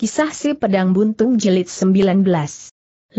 Kisah si pedang buntung jilid 19.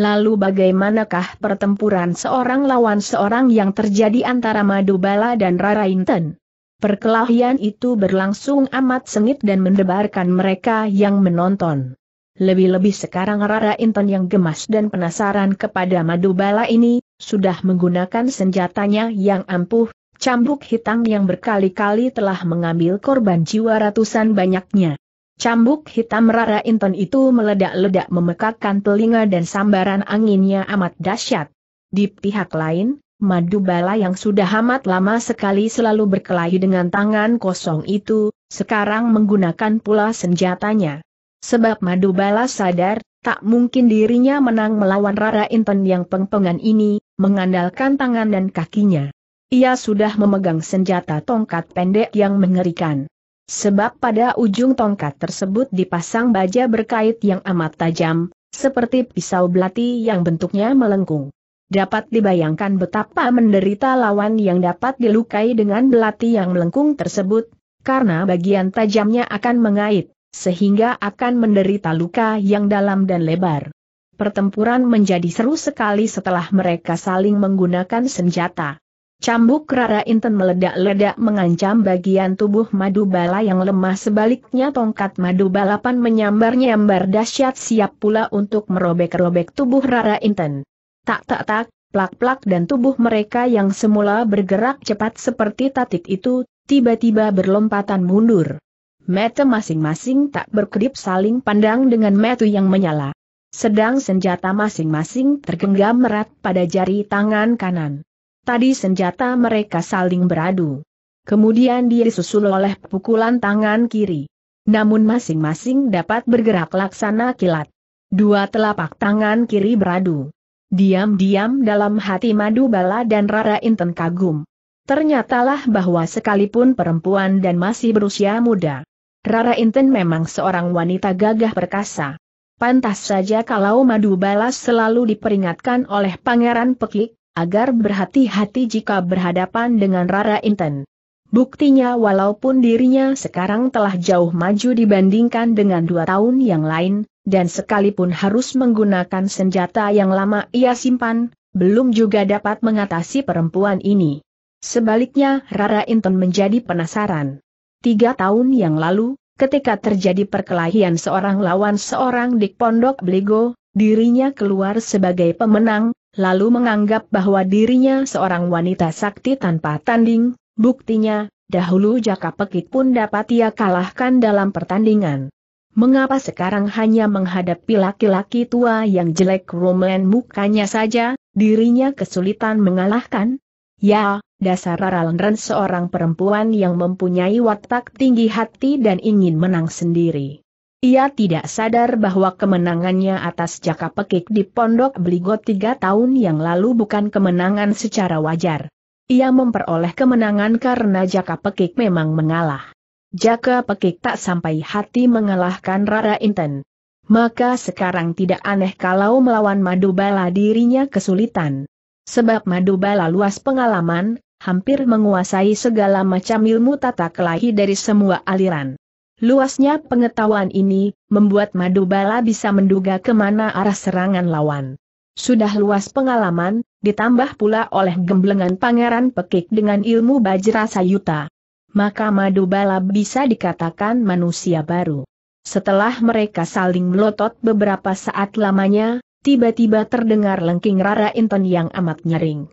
Lalu bagaimanakah pertempuran seorang lawan seorang yang terjadi antara Madubala dan Rarainten? Perkelahian itu berlangsung amat sengit dan mendebarkan mereka yang menonton. Lebih-lebih sekarang Rarainten yang gemas dan penasaran kepada Madubala ini, sudah menggunakan senjatanya yang ampuh, cambuk hitam yang berkali-kali telah mengambil korban jiwa ratusan banyaknya. Cambuk hitam Rara Inton itu meledak-ledak memekakkan telinga dan sambaran anginnya amat dahsyat. Di pihak lain, Madu Bala yang sudah amat lama sekali selalu berkelahi dengan tangan kosong itu, sekarang menggunakan pula senjatanya. Sebab Madu Bala sadar, tak mungkin dirinya menang melawan Rara Inton yang pengpengan ini, mengandalkan tangan dan kakinya. Ia sudah memegang senjata tongkat pendek yang mengerikan. Sebab pada ujung tongkat tersebut dipasang baja berkait yang amat tajam, seperti pisau belati yang bentuknya melengkung. Dapat dibayangkan betapa menderita lawan yang dapat dilukai dengan belati yang melengkung tersebut, karena bagian tajamnya akan mengait, sehingga akan menderita luka yang dalam dan lebar. Pertempuran menjadi seru sekali setelah mereka saling menggunakan senjata. Cambuk Rara Inten meledak-ledak mengancam bagian tubuh Madu Madubala yang lemah sebaliknya tongkat Madu Madubalapan menyambar-nyambar dahsyat siap pula untuk merobek-robek tubuh Rara Inten. Tak tak tak, plak-plak dan tubuh mereka yang semula bergerak cepat seperti tatik itu, tiba-tiba berlompatan mundur. Mata masing-masing tak berkedip saling pandang dengan metu yang menyala. Sedang senjata masing-masing tergenggam erat pada jari tangan kanan. Tadi senjata mereka saling beradu. Kemudian dia disusul oleh pukulan tangan kiri. Namun masing-masing dapat bergerak laksana kilat. Dua telapak tangan kiri beradu. Diam-diam dalam hati Madu Bala dan Rara Inten kagum. Ternyatalah bahwa sekalipun perempuan dan masih berusia muda, Rara Inten memang seorang wanita gagah perkasa. Pantas saja kalau Madu Bala selalu diperingatkan oleh Pangeran Pekik, agar berhati-hati jika berhadapan dengan Rara Inten. Buktinya walaupun dirinya sekarang telah jauh maju dibandingkan dengan dua tahun yang lain, dan sekalipun harus menggunakan senjata yang lama ia simpan, belum juga dapat mengatasi perempuan ini. Sebaliknya Rara Inten menjadi penasaran. Tiga tahun yang lalu, ketika terjadi perkelahian seorang lawan seorang di Pondok beligo, dirinya keluar sebagai pemenang, lalu menganggap bahwa dirinya seorang wanita sakti tanpa tanding, buktinya, dahulu Jaka Pekik pun dapat ia kalahkan dalam pertandingan. Mengapa sekarang hanya menghadapi laki-laki tua yang jelek rumen mukanya saja, dirinya kesulitan mengalahkan? Ya, dasar Ralendren seorang perempuan yang mempunyai watak tinggi hati dan ingin menang sendiri. Ia tidak sadar bahwa kemenangannya atas jaka pekik di Pondok Beligo tiga tahun yang lalu bukan kemenangan secara wajar. Ia memperoleh kemenangan karena jaka pekik memang mengalah. Jaka pekik tak sampai hati mengalahkan Rara Inten. Maka sekarang tidak aneh kalau melawan Madubala dirinya kesulitan. Sebab Madubala luas pengalaman, hampir menguasai segala macam ilmu tata kelahi dari semua aliran. Luasnya pengetahuan ini, membuat Madubala bisa menduga kemana arah serangan lawan. Sudah luas pengalaman, ditambah pula oleh gemblengan pangeran pekik dengan ilmu bajra sayuta. Maka Madubala bisa dikatakan manusia baru. Setelah mereka saling melotot beberapa saat lamanya, tiba-tiba terdengar lengking rara inton yang amat nyaring.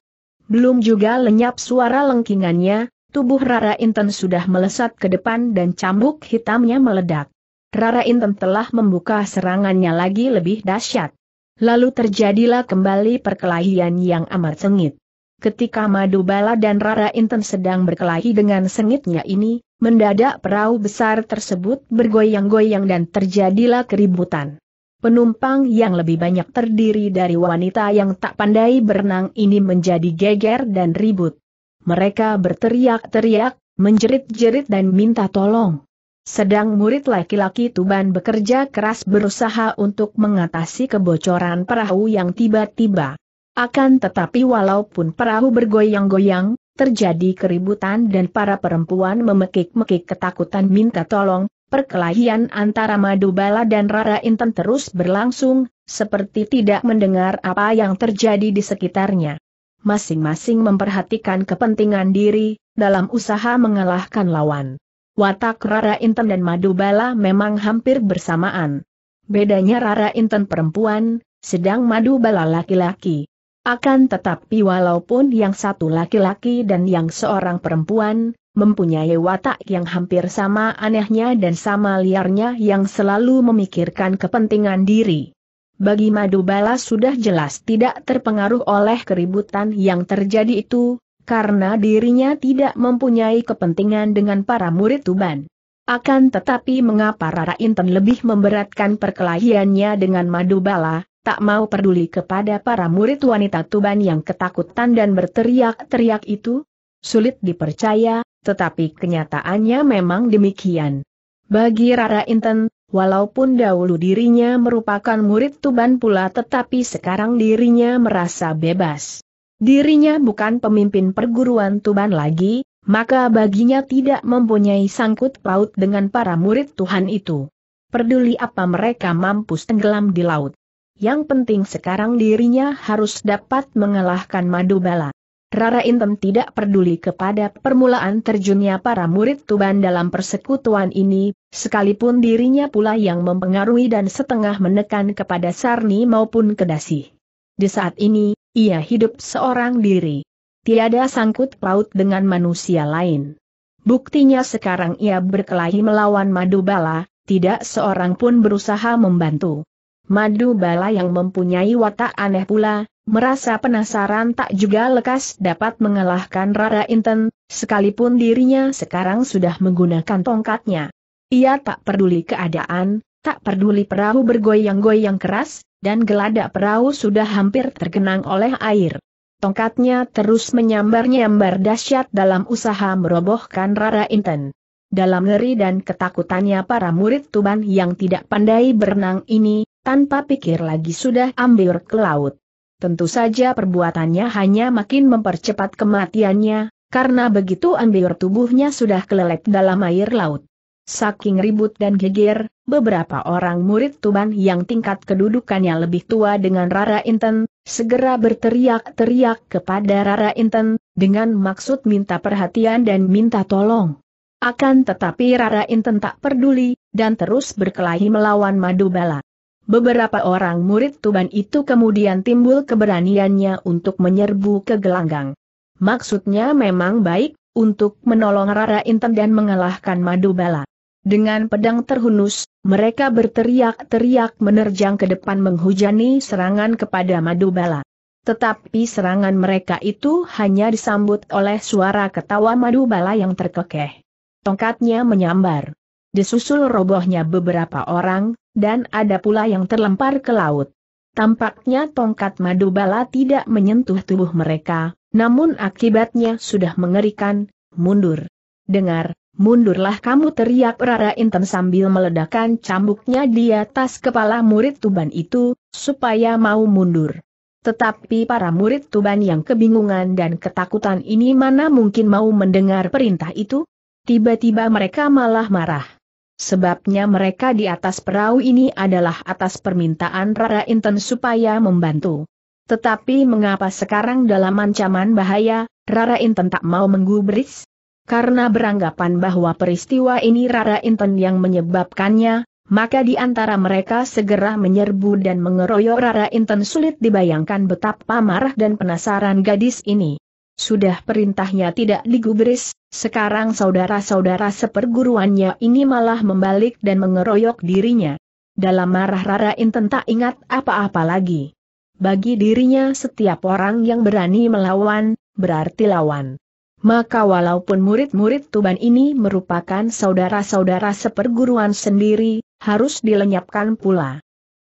Belum juga lenyap suara lengkingannya, Tubuh Rara Inten sudah melesat ke depan dan cambuk hitamnya meledak. Rara Inten telah membuka serangannya lagi lebih dahsyat. Lalu terjadilah kembali perkelahian yang amat sengit. Ketika Madubala dan Rara Inten sedang berkelahi dengan sengitnya ini, mendadak perahu besar tersebut bergoyang-goyang dan terjadilah keributan. Penumpang yang lebih banyak terdiri dari wanita yang tak pandai berenang ini menjadi geger dan ribut mereka berteriak-teriak, menjerit-jerit dan minta tolong. Sedang murid laki-laki Tuban bekerja keras berusaha untuk mengatasi kebocoran perahu yang tiba-tiba. Akan tetapi walaupun perahu bergoyang-goyang, terjadi keributan dan para perempuan memekik-mekik ketakutan minta tolong, perkelahian antara Madubala dan Rara Inten terus berlangsung, seperti tidak mendengar apa yang terjadi di sekitarnya masing-masing memperhatikan kepentingan diri, dalam usaha mengalahkan lawan. Watak Rara Inten dan Madubala memang hampir bersamaan. Bedanya Rara Inten perempuan, sedang Madubala laki-laki. Akan tetapi walaupun yang satu laki-laki dan yang seorang perempuan, mempunyai watak yang hampir sama anehnya dan sama liarnya yang selalu memikirkan kepentingan diri. Bagi Madubala sudah jelas tidak terpengaruh oleh keributan yang terjadi itu, karena dirinya tidak mempunyai kepentingan dengan para murid Tuban. Akan tetapi mengapa Rara Inten lebih memberatkan perkelahiannya dengan Madubala, tak mau peduli kepada para murid wanita Tuban yang ketakutan dan berteriak-teriak itu? Sulit dipercaya, tetapi kenyataannya memang demikian. Bagi Rara Inten, Walaupun dahulu dirinya merupakan murid Tuban pula tetapi sekarang dirinya merasa bebas. Dirinya bukan pemimpin perguruan Tuban lagi, maka baginya tidak mempunyai sangkut paut dengan para murid Tuhan itu. Perduli apa mereka mampus tenggelam di laut. Yang penting sekarang dirinya harus dapat mengalahkan Madubala. Rara Intem tidak peduli kepada permulaan terjunnya para murid Tuban dalam persekutuan ini, sekalipun dirinya pula yang mempengaruhi dan setengah menekan kepada Sarni maupun Kedasi. Di saat ini, ia hidup seorang diri. Tiada sangkut paut dengan manusia lain. Buktinya sekarang ia berkelahi melawan Madu Bala, tidak seorang pun berusaha membantu. Madu Bala yang mempunyai watak aneh pula, Merasa penasaran tak juga lekas dapat mengalahkan Rara Inten, sekalipun dirinya sekarang sudah menggunakan tongkatnya. Ia tak peduli keadaan, tak peduli perahu bergoyang-goyang keras, dan geladak perahu sudah hampir tergenang oleh air. Tongkatnya terus menyambar-nyambar dahsyat dalam usaha merobohkan Rara Inten. Dalam ngeri dan ketakutannya para murid Tuban yang tidak pandai berenang ini, tanpa pikir lagi sudah ambil ke laut tentu saja perbuatannya hanya makin mempercepat kematiannya, karena begitu ambil tubuhnya sudah kelelep dalam air laut. Saking ribut dan geger, beberapa orang murid Tuban yang tingkat kedudukannya lebih tua dengan Rara Inten, segera berteriak-teriak kepada Rara Inten, dengan maksud minta perhatian dan minta tolong. Akan tetapi Rara Inten tak peduli, dan terus berkelahi melawan Madubala. Beberapa orang murid Tuban itu kemudian timbul keberaniannya untuk menyerbu ke gelanggang. Maksudnya memang baik, untuk menolong Rara Inten dan mengalahkan Madu Bala. Dengan pedang terhunus, mereka berteriak-teriak menerjang ke depan menghujani serangan kepada Madu Bala. Tetapi serangan mereka itu hanya disambut oleh suara ketawa Madu Bala yang terkekeh. Tongkatnya menyambar. Disusul robohnya beberapa orang, dan ada pula yang terlempar ke laut. Tampaknya tongkat madu bala tidak menyentuh tubuh mereka, namun akibatnya sudah mengerikan, mundur. Dengar, mundurlah kamu teriak Rara Inten sambil meledakkan cambuknya di atas kepala murid Tuban itu, supaya mau mundur. Tetapi para murid Tuban yang kebingungan dan ketakutan ini mana mungkin mau mendengar perintah itu? Tiba-tiba mereka malah marah. Sebabnya mereka di atas perahu ini adalah atas permintaan Rara Inten supaya membantu. Tetapi mengapa sekarang dalam ancaman bahaya, Rara Inten tak mau menggubris? Karena beranggapan bahwa peristiwa ini Rara Inten yang menyebabkannya, maka di antara mereka segera menyerbu dan mengeroyok Rara Inten sulit dibayangkan betapa marah dan penasaran gadis ini. Sudah perintahnya tidak digubris, sekarang saudara-saudara seperguruannya ini malah membalik dan mengeroyok dirinya. Dalam marah Rara Inten tak ingat apa-apa lagi. Bagi dirinya setiap orang yang berani melawan, berarti lawan. Maka walaupun murid-murid Tuban ini merupakan saudara-saudara seperguruan sendiri, harus dilenyapkan pula.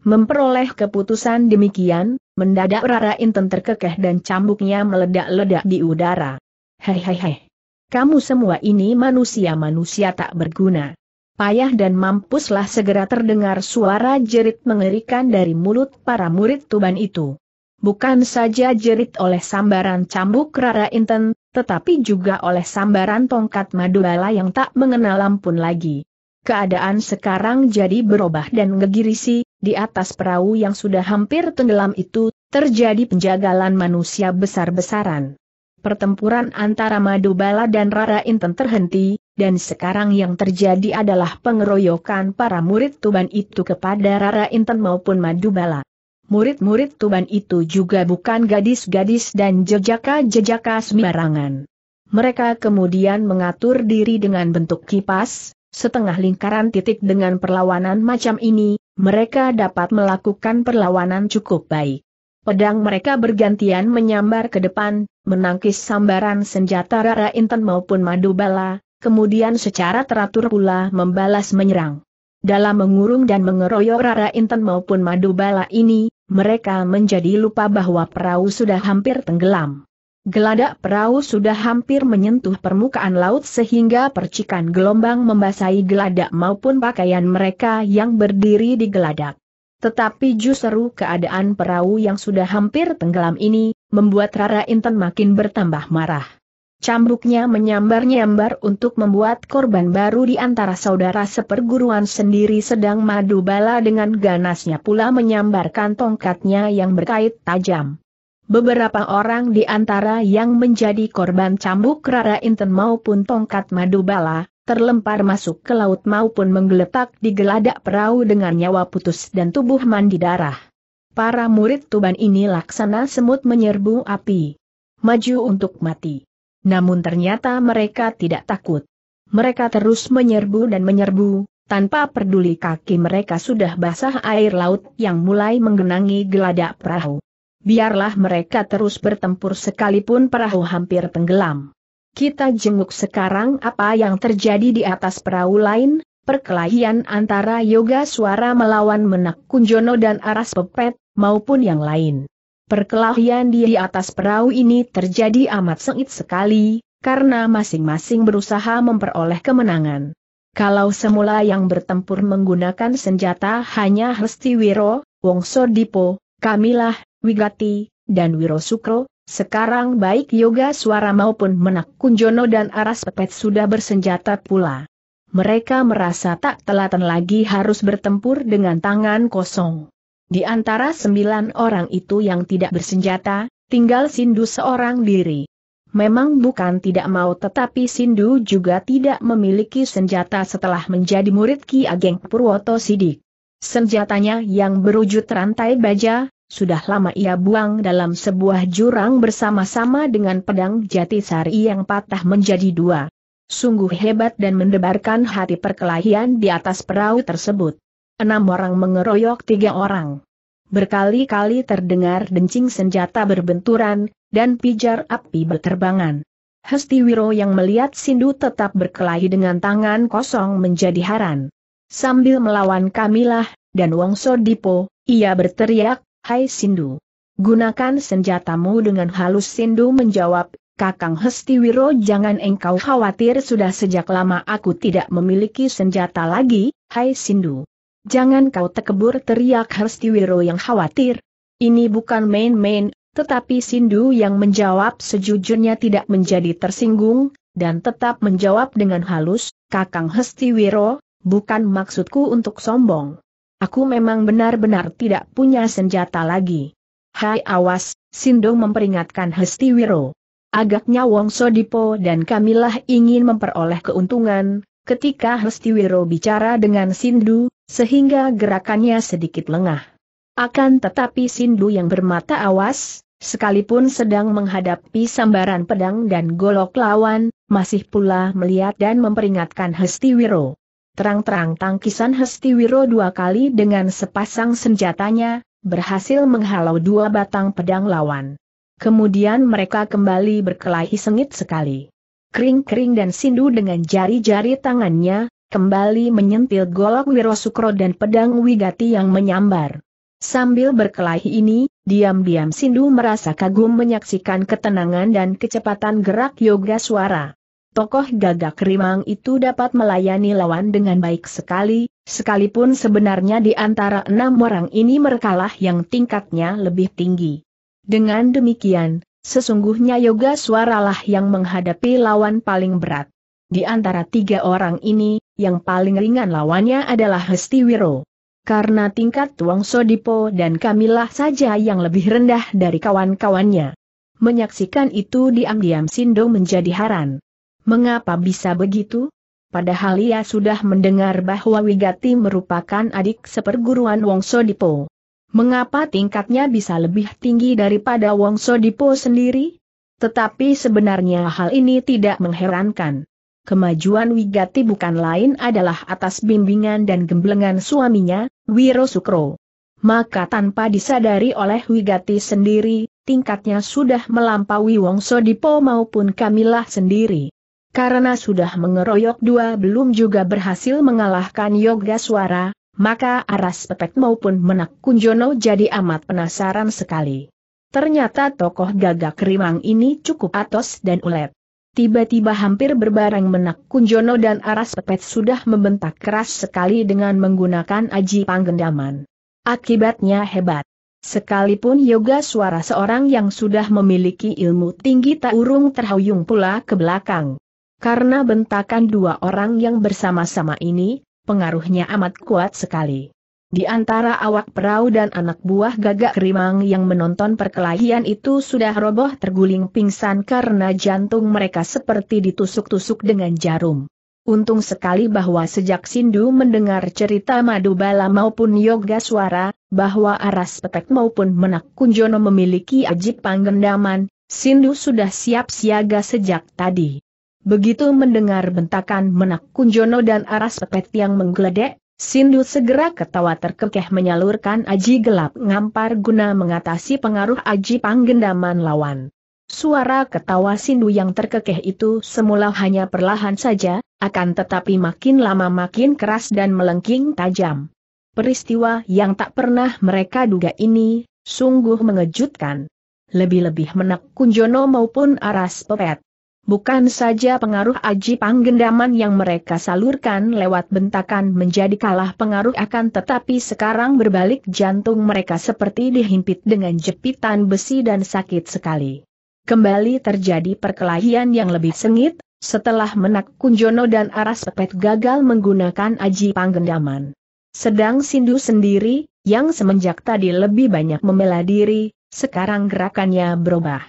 Memperoleh keputusan demikian, mendadak Rara Inten terkekeh dan cambuknya meledak-ledak di udara. Hei hei hei, Kamu semua ini manusia-manusia tak berguna. Payah dan mampuslah segera terdengar suara jerit mengerikan dari mulut para murid Tuban itu. Bukan saja jerit oleh sambaran cambuk Rara Inten, tetapi juga oleh sambaran tongkat Madubala yang tak mengenal ampun lagi. Keadaan sekarang jadi berubah dan ngegirisi, di atas perahu yang sudah hampir tenggelam itu, terjadi penjagalan manusia besar-besaran. Pertempuran antara Madubala dan Rara Inten terhenti, dan sekarang yang terjadi adalah pengeroyokan para murid Tuban itu kepada Rara Inten maupun Madubala. Murid-murid Tuban itu juga bukan gadis-gadis dan jejaka-jejaka sembarangan. Mereka kemudian mengatur diri dengan bentuk kipas, setengah lingkaran titik dengan perlawanan macam ini, mereka dapat melakukan perlawanan cukup baik. Pedang mereka bergantian menyambar ke depan, menangkis sambaran senjata Rara Inten maupun Madubala, kemudian secara teratur pula membalas menyerang. Dalam mengurung dan mengeroyok Rara Inten maupun Madubala ini, mereka menjadi lupa bahwa perahu sudah hampir tenggelam. Geladak perahu sudah hampir menyentuh permukaan laut sehingga percikan gelombang membasahi geladak maupun pakaian mereka yang berdiri di geladak. Tetapi justru keadaan perahu yang sudah hampir tenggelam ini, membuat Rara Intan makin bertambah marah. Cambuknya menyambar-nyambar untuk membuat korban baru di antara saudara seperguruan sendiri sedang madu bala dengan ganasnya pula menyambarkan tongkatnya yang berkait tajam. Beberapa orang di antara yang menjadi korban cambuk Rara Inten maupun tongkat madu bala, terlempar masuk ke laut maupun menggeletak di geladak perahu dengan nyawa putus dan tubuh mandi darah. Para murid Tuban ini laksana semut menyerbu api. Maju untuk mati. Namun ternyata mereka tidak takut. Mereka terus menyerbu dan menyerbu, tanpa peduli kaki mereka sudah basah air laut yang mulai menggenangi geladak perahu biarlah mereka terus bertempur sekalipun perahu hampir tenggelam. Kita jenguk sekarang apa yang terjadi di atas perahu lain, perkelahian antara Yoga Suara melawan Menak Kunjono dan Aras Pepet, maupun yang lain. Perkelahian di atas perahu ini terjadi amat sengit sekali, karena masing-masing berusaha memperoleh kemenangan. Kalau semula yang bertempur menggunakan senjata hanya Hesti Wongso Dipo, Kamilah, Wigati, dan Wiro Sukro, sekarang baik Yoga Suara maupun Menak Kunjono dan Aras Pepet sudah bersenjata pula. Mereka merasa tak telaten lagi harus bertempur dengan tangan kosong. Di antara sembilan orang itu yang tidak bersenjata, tinggal Sindu seorang diri. Memang bukan tidak mau tetapi Sindu juga tidak memiliki senjata setelah menjadi murid Ki Ageng Purwoto Sidik. Senjatanya yang berwujud rantai baja, sudah lama ia buang dalam sebuah jurang bersama-sama dengan pedang jati sari yang patah menjadi dua. Sungguh hebat dan mendebarkan hati perkelahian di atas perahu tersebut. Enam orang mengeroyok tiga orang. Berkali-kali terdengar dencing senjata berbenturan, dan pijar api berterbangan. Hestiwiro yang melihat Sindu tetap berkelahi dengan tangan kosong menjadi haran. Sambil melawan Kamilah, dan Wongso Dipo, ia berteriak, Hai Sindu. Gunakan senjatamu dengan halus Sindu menjawab, Kakang Hestiwiro jangan engkau khawatir sudah sejak lama aku tidak memiliki senjata lagi, hai Sindu. Jangan kau tekebur teriak Hestiwiro yang khawatir. Ini bukan main-main, tetapi Sindu yang menjawab sejujurnya tidak menjadi tersinggung, dan tetap menjawab dengan halus, Kakang Hestiwiro, bukan maksudku untuk sombong. Aku memang benar-benar tidak punya senjata lagi. Hai awas, Sindo memperingatkan Hestiwiro. Agaknya Wong Sodipo dan Kamilah ingin memperoleh keuntungan, ketika Hestiwiro bicara dengan Sindu, sehingga gerakannya sedikit lengah. Akan tetapi Sindu yang bermata awas, sekalipun sedang menghadapi sambaran pedang dan golok lawan, masih pula melihat dan memperingatkan Hestiwiro. Terang-terang tangkisan Hestiwiro dua kali dengan sepasang senjatanya, berhasil menghalau dua batang pedang lawan. Kemudian mereka kembali berkelahi sengit sekali. Kering-kering dan sindu dengan jari-jari tangannya, kembali menyentil golok Wirosukro dan pedang Wigati yang menyambar. Sambil berkelahi ini, diam-diam Sindu merasa kagum menyaksikan ketenangan dan kecepatan gerak yoga suara tokoh gagak rimang itu dapat melayani lawan dengan baik sekali, sekalipun sebenarnya di antara enam orang ini merekalah yang tingkatnya lebih tinggi. Dengan demikian, sesungguhnya yoga suaralah yang menghadapi lawan paling berat. Di antara tiga orang ini, yang paling ringan lawannya adalah Hesti Wiro. Karena tingkat Tuang Sodipo dan Kamilah saja yang lebih rendah dari kawan-kawannya. Menyaksikan itu diam-diam Sindo menjadi haran. Mengapa bisa begitu? Padahal ia sudah mendengar bahwa Wigati merupakan adik seperguruan Wongso Dipo. Mengapa tingkatnya bisa lebih tinggi daripada Wongso Dipo sendiri? Tetapi sebenarnya hal ini tidak mengherankan. Kemajuan Wigati bukan lain adalah atas bimbingan dan gemblengan suaminya, Wiro Sukro. Maka tanpa disadari oleh Wigati sendiri, tingkatnya sudah melampaui Wongso Dipo maupun Kamilah sendiri. Karena sudah mengeroyok dua belum juga berhasil mengalahkan Yoga Suara, maka Aras Pepet maupun Menak Kunjono jadi amat penasaran sekali. Ternyata tokoh gagak rimang ini cukup atos dan ulet. Tiba-tiba hampir berbareng menak Kunjono dan Aras Pepet sudah membentak keras sekali dengan menggunakan aji panggendaman. Akibatnya hebat. Sekalipun yoga suara seorang yang sudah memiliki ilmu tinggi tak urung terhuyung pula ke belakang. Karena bentakan dua orang yang bersama-sama ini, pengaruhnya amat kuat sekali. Di antara awak perahu dan anak buah gagak rimang yang menonton perkelahian itu sudah roboh terguling pingsan karena jantung mereka seperti ditusuk-tusuk dengan jarum. Untung sekali bahwa sejak Sindu mendengar cerita Madubala maupun Yoga Suara, bahwa Aras Petek maupun Menak Kunjono memiliki ajib panggendaman, Sindu sudah siap siaga sejak tadi. Begitu mendengar bentakan menak Kunjono dan aras pepet yang menggeledek, Sindu segera ketawa terkekeh menyalurkan aji gelap ngampar guna mengatasi pengaruh aji panggendaman lawan. Suara ketawa Sindu yang terkekeh itu semula hanya perlahan saja, akan tetapi makin lama makin keras dan melengking tajam. Peristiwa yang tak pernah mereka duga ini, sungguh mengejutkan. Lebih-lebih menak Kunjono maupun Aras Pepet. Bukan saja pengaruh aji panggendaman yang mereka salurkan lewat bentakan menjadi kalah pengaruh akan tetapi sekarang berbalik jantung mereka seperti dihimpit dengan jepitan besi dan sakit sekali. Kembali terjadi perkelahian yang lebih sengit, setelah menak Kunjono dan Aras Pepet gagal menggunakan aji panggendaman. Sedang Sindu sendiri, yang semenjak tadi lebih banyak membela diri, sekarang gerakannya berubah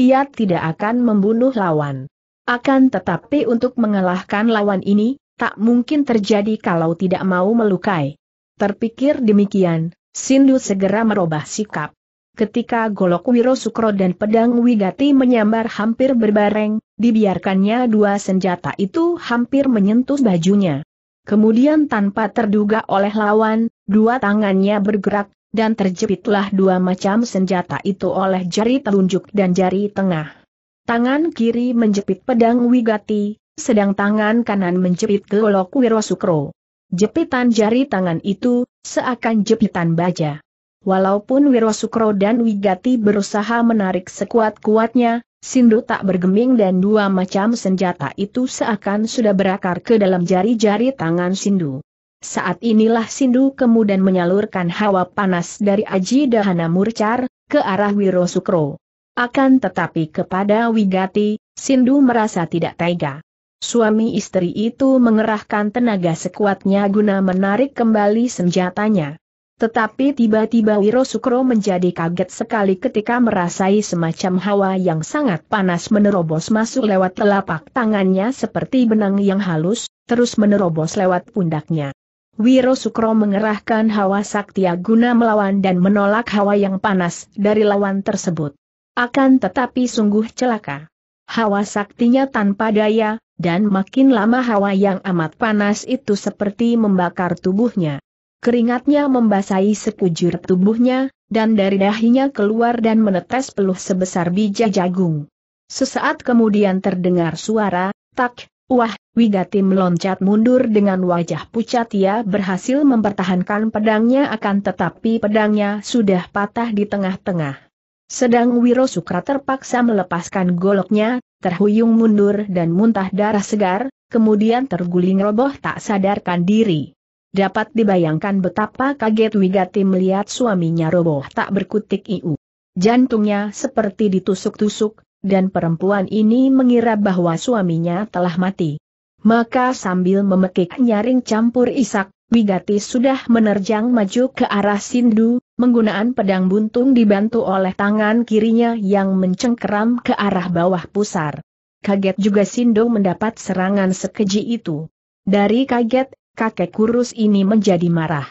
ia tidak akan membunuh lawan. Akan tetapi untuk mengalahkan lawan ini, tak mungkin terjadi kalau tidak mau melukai. Terpikir demikian, Sindu segera merubah sikap. Ketika golok Wiro Sukro dan pedang Wigati menyambar hampir berbareng, dibiarkannya dua senjata itu hampir menyentuh bajunya. Kemudian tanpa terduga oleh lawan, dua tangannya bergerak, dan terjepitlah dua macam senjata itu oleh jari telunjuk dan jari tengah. Tangan kiri menjepit pedang Wigati, sedang tangan kanan menjepit golok Wirosukro. Jepitan jari tangan itu, seakan jepitan baja. Walaupun Wirosukro dan Wigati berusaha menarik sekuat-kuatnya, Sindu tak bergeming dan dua macam senjata itu seakan sudah berakar ke dalam jari-jari tangan Sindu. Saat inilah Sindu kemudian menyalurkan hawa panas dari Aji Dahana Murcar, ke arah Wiro Sukro. Akan tetapi kepada Wigati, Sindu merasa tidak tega. Suami istri itu mengerahkan tenaga sekuatnya guna menarik kembali senjatanya. Tetapi tiba-tiba Wiro Sukro menjadi kaget sekali ketika merasai semacam hawa yang sangat panas menerobos masuk lewat telapak tangannya seperti benang yang halus, terus menerobos lewat pundaknya. Wiro Sukro mengerahkan hawa saktia guna melawan dan menolak hawa yang panas dari lawan tersebut. Akan tetapi sungguh celaka. Hawa saktinya tanpa daya, dan makin lama hawa yang amat panas itu seperti membakar tubuhnya. Keringatnya membasahi sekujur tubuhnya, dan dari dahinya keluar dan menetes peluh sebesar biji jagung. Sesaat kemudian terdengar suara, tak, Wah, Wigati meloncat mundur dengan wajah pucat ia berhasil mempertahankan pedangnya akan tetapi pedangnya sudah patah di tengah-tengah. Sedang Wiro Sukra terpaksa melepaskan goloknya, terhuyung mundur dan muntah darah segar, kemudian terguling roboh tak sadarkan diri. Dapat dibayangkan betapa kaget Wigati melihat suaminya roboh tak berkutik iu. Jantungnya seperti ditusuk-tusuk, dan perempuan ini mengira bahwa suaminya telah mati. Maka sambil memekik nyaring campur isak, Wigati sudah menerjang maju ke arah Sindu, menggunakan pedang buntung dibantu oleh tangan kirinya yang mencengkeram ke arah bawah pusar. Kaget juga Sindu mendapat serangan sekeji itu. Dari kaget, kakek kurus ini menjadi marah.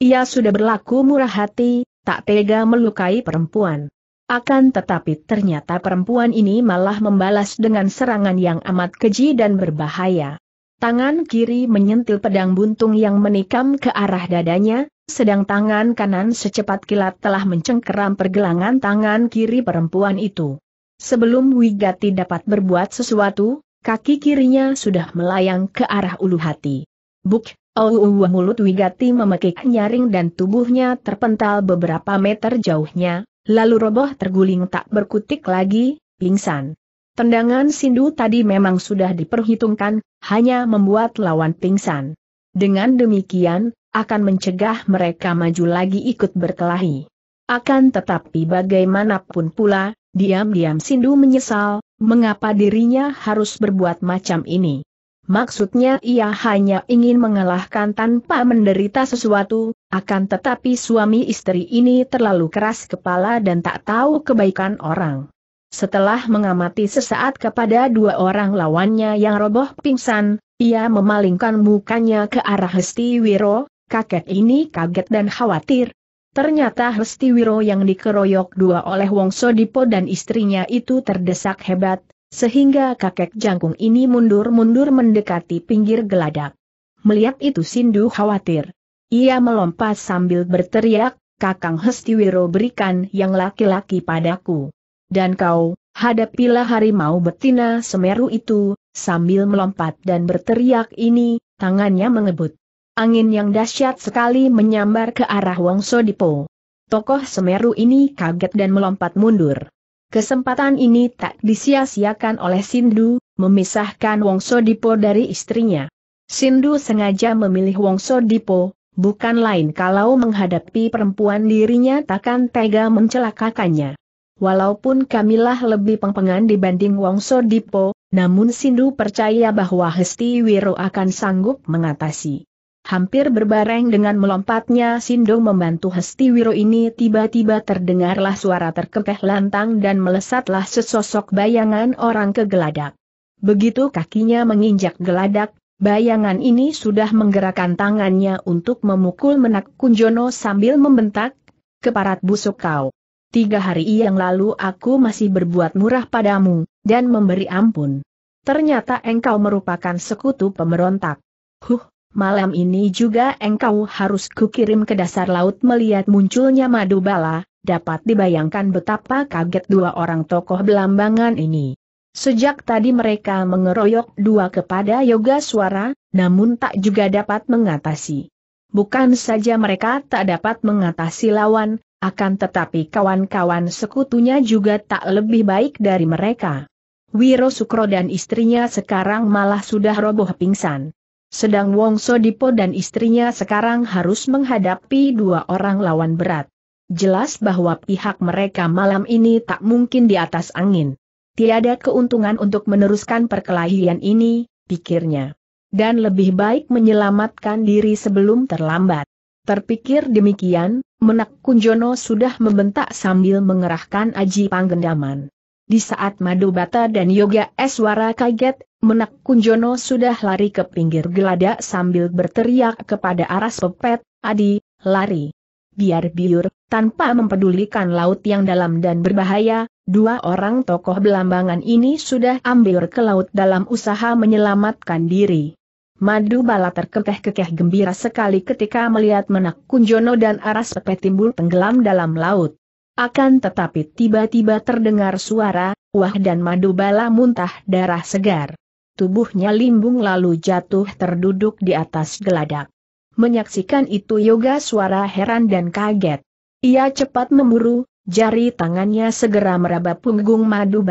Ia sudah berlaku murah hati, tak tega melukai perempuan. Akan tetapi ternyata perempuan ini malah membalas dengan serangan yang amat keji dan berbahaya. Tangan kiri menyentil pedang buntung yang menikam ke arah dadanya, sedang tangan kanan secepat kilat telah mencengkeram pergelangan tangan kiri perempuan itu. Sebelum Wigati dapat berbuat sesuatu, kaki kirinya sudah melayang ke arah ulu hati. Buk, Auwa mulut Wigati memekik nyaring dan tubuhnya terpental beberapa meter jauhnya, Lalu roboh terguling tak berkutik lagi, pingsan. Tendangan sindu tadi memang sudah diperhitungkan, hanya membuat lawan pingsan. Dengan demikian, akan mencegah mereka maju lagi ikut berkelahi. Akan tetapi bagaimanapun pula, diam-diam Sindu menyesal, mengapa dirinya harus berbuat macam ini. Maksudnya ia hanya ingin mengalahkan tanpa menderita sesuatu, akan tetapi suami istri ini terlalu keras kepala dan tak tahu kebaikan orang. Setelah mengamati sesaat kepada dua orang lawannya yang roboh pingsan, ia memalingkan mukanya ke arah Hesti Wiro, kakek ini kaget dan khawatir. Ternyata Hesti Wiro yang dikeroyok dua oleh Wongso Dipo dan istrinya itu terdesak hebat, sehingga kakek jangkung ini mundur-mundur mendekati pinggir geladak. Melihat itu Sindu khawatir. Ia melompat sambil berteriak, Kakang Hestiwiro berikan yang laki-laki padaku. Dan kau, hadapilah harimau betina semeru itu, sambil melompat dan berteriak ini, tangannya mengebut. Angin yang dahsyat sekali menyambar ke arah Wongso Dipo. Tokoh semeru ini kaget dan melompat mundur. Kesempatan ini tak disia-siakan oleh Sindu, memisahkan Wong Dipo dari istrinya. Sindu sengaja memilih Wong Dipo, bukan lain kalau menghadapi perempuan dirinya takkan tega mencelakakannya. Walaupun Kamilah lebih pengpengan dibanding Wongso Dipo, namun Sindu percaya bahwa Hesti Wiro akan sanggup mengatasi. Hampir berbareng dengan melompatnya Sindu membantu Hesti Wiro ini tiba-tiba terdengarlah suara terkekeh lantang dan melesatlah sesosok bayangan orang kegeladak. Begitu kakinya menginjak geladak, Bayangan ini sudah menggerakkan tangannya untuk memukul menak Kunjono sambil membentak, keparat busuk kau. Tiga hari yang lalu aku masih berbuat murah padamu, dan memberi ampun. Ternyata engkau merupakan sekutu pemberontak. Huh, malam ini juga engkau harus kukirim ke dasar laut melihat munculnya madu bala, dapat dibayangkan betapa kaget dua orang tokoh belambangan ini. Sejak tadi mereka mengeroyok dua kepada Yoga Suara, namun tak juga dapat mengatasi. Bukan saja mereka tak dapat mengatasi lawan, akan tetapi kawan-kawan sekutunya juga tak lebih baik dari mereka. Wiro Sukro dan istrinya sekarang malah sudah roboh pingsan. Sedang Wong Sodipo dan istrinya sekarang harus menghadapi dua orang lawan berat. Jelas bahwa pihak mereka malam ini tak mungkin di atas angin. Tiada keuntungan untuk meneruskan perkelahian ini, pikirnya. Dan lebih baik menyelamatkan diri sebelum terlambat. Terpikir demikian, Menak Kunjono sudah membentak sambil mengerahkan aji panggendaman. Di saat Madubata dan Yoga Eswara kaget, Menak Kunjono sudah lari ke pinggir geladak sambil berteriak kepada Aras Pepet, Adi, lari. Biar biur, tanpa mempedulikan laut yang dalam dan berbahaya, Dua orang tokoh belambangan ini sudah ambil ke laut dalam usaha menyelamatkan diri. Madu bala terkekeh-kekeh gembira sekali ketika melihat menak Kunjono dan Aras Pepe timbul tenggelam dalam laut. Akan tetapi tiba-tiba terdengar suara, wah dan madu bala muntah darah segar. Tubuhnya limbung lalu jatuh terduduk di atas geladak. Menyaksikan itu yoga suara heran dan kaget. Ia cepat memburu, Jari tangannya segera meraba punggung madu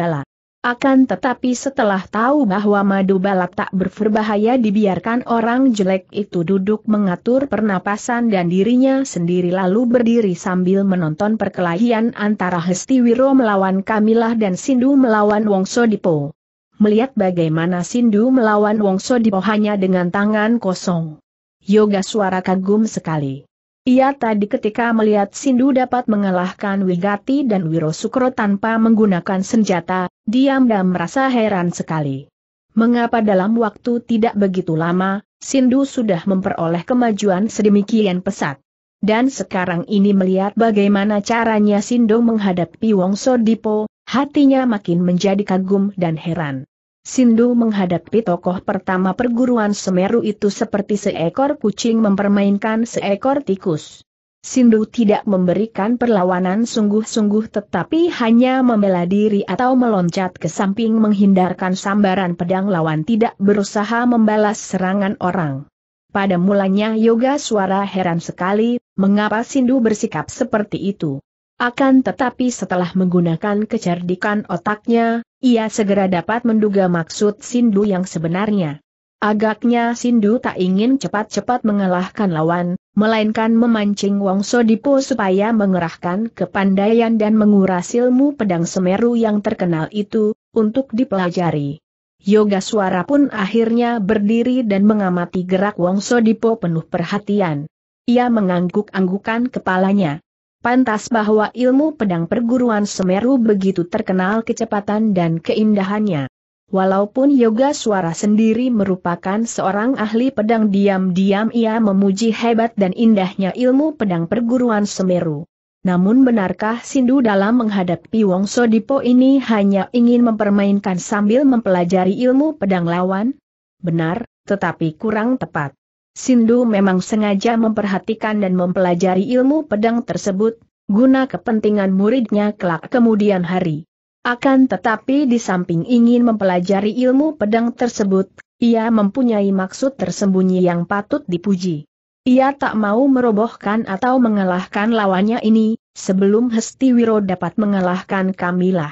Akan tetapi setelah tahu bahwa madu tak berperbahaya, dibiarkan orang jelek itu duduk mengatur pernapasan dan dirinya sendiri lalu berdiri sambil menonton perkelahian antara Hestiwiro melawan Kamilah dan Sindu melawan Wongso Dipo. Melihat bagaimana Sindu melawan Wongso Dipo hanya dengan tangan kosong. Yoga suara kagum sekali. Ia tadi ketika melihat Sindu dapat mengalahkan Wigati dan Wiro Sukro tanpa menggunakan senjata, diam diam merasa heran sekali. Mengapa dalam waktu tidak begitu lama, Sindu sudah memperoleh kemajuan sedemikian pesat? Dan sekarang ini melihat bagaimana caranya Sindu menghadapi Wong Sodipo, hatinya makin menjadi kagum dan heran. Sindu menghadapi tokoh pertama perguruan Semeru itu seperti seekor kucing mempermainkan seekor tikus. Sindu tidak memberikan perlawanan sungguh-sungguh tetapi hanya membela diri atau meloncat ke samping menghindarkan sambaran pedang lawan tidak berusaha membalas serangan orang. Pada mulanya Yoga Suara heran sekali, mengapa Sindu bersikap seperti itu. Akan tetapi setelah menggunakan kecerdikan otaknya, ia segera dapat menduga maksud Sindu yang sebenarnya. Agaknya Sindu tak ingin cepat-cepat mengalahkan lawan, melainkan memancing Wong Dipo supaya mengerahkan kepandaian dan menguras ilmu pedang Semeru yang terkenal itu, untuk dipelajari. Yoga suara pun akhirnya berdiri dan mengamati gerak Wong Dipo penuh perhatian. Ia mengangguk-anggukan kepalanya. Pantas bahwa ilmu pedang perguruan Semeru begitu terkenal kecepatan dan keindahannya. Walaupun Yoga Suara sendiri merupakan seorang ahli pedang diam-diam ia memuji hebat dan indahnya ilmu pedang perguruan Semeru. Namun benarkah Sindu dalam menghadapi Wongso Dipo ini hanya ingin mempermainkan sambil mempelajari ilmu pedang lawan? Benar, tetapi kurang tepat. Sindu memang sengaja memperhatikan dan mempelajari ilmu pedang tersebut, guna kepentingan muridnya kelak kemudian hari. Akan tetapi di samping ingin mempelajari ilmu pedang tersebut, ia mempunyai maksud tersembunyi yang patut dipuji. Ia tak mau merobohkan atau mengalahkan lawannya ini, sebelum Hestiwiro dapat mengalahkan Kamila.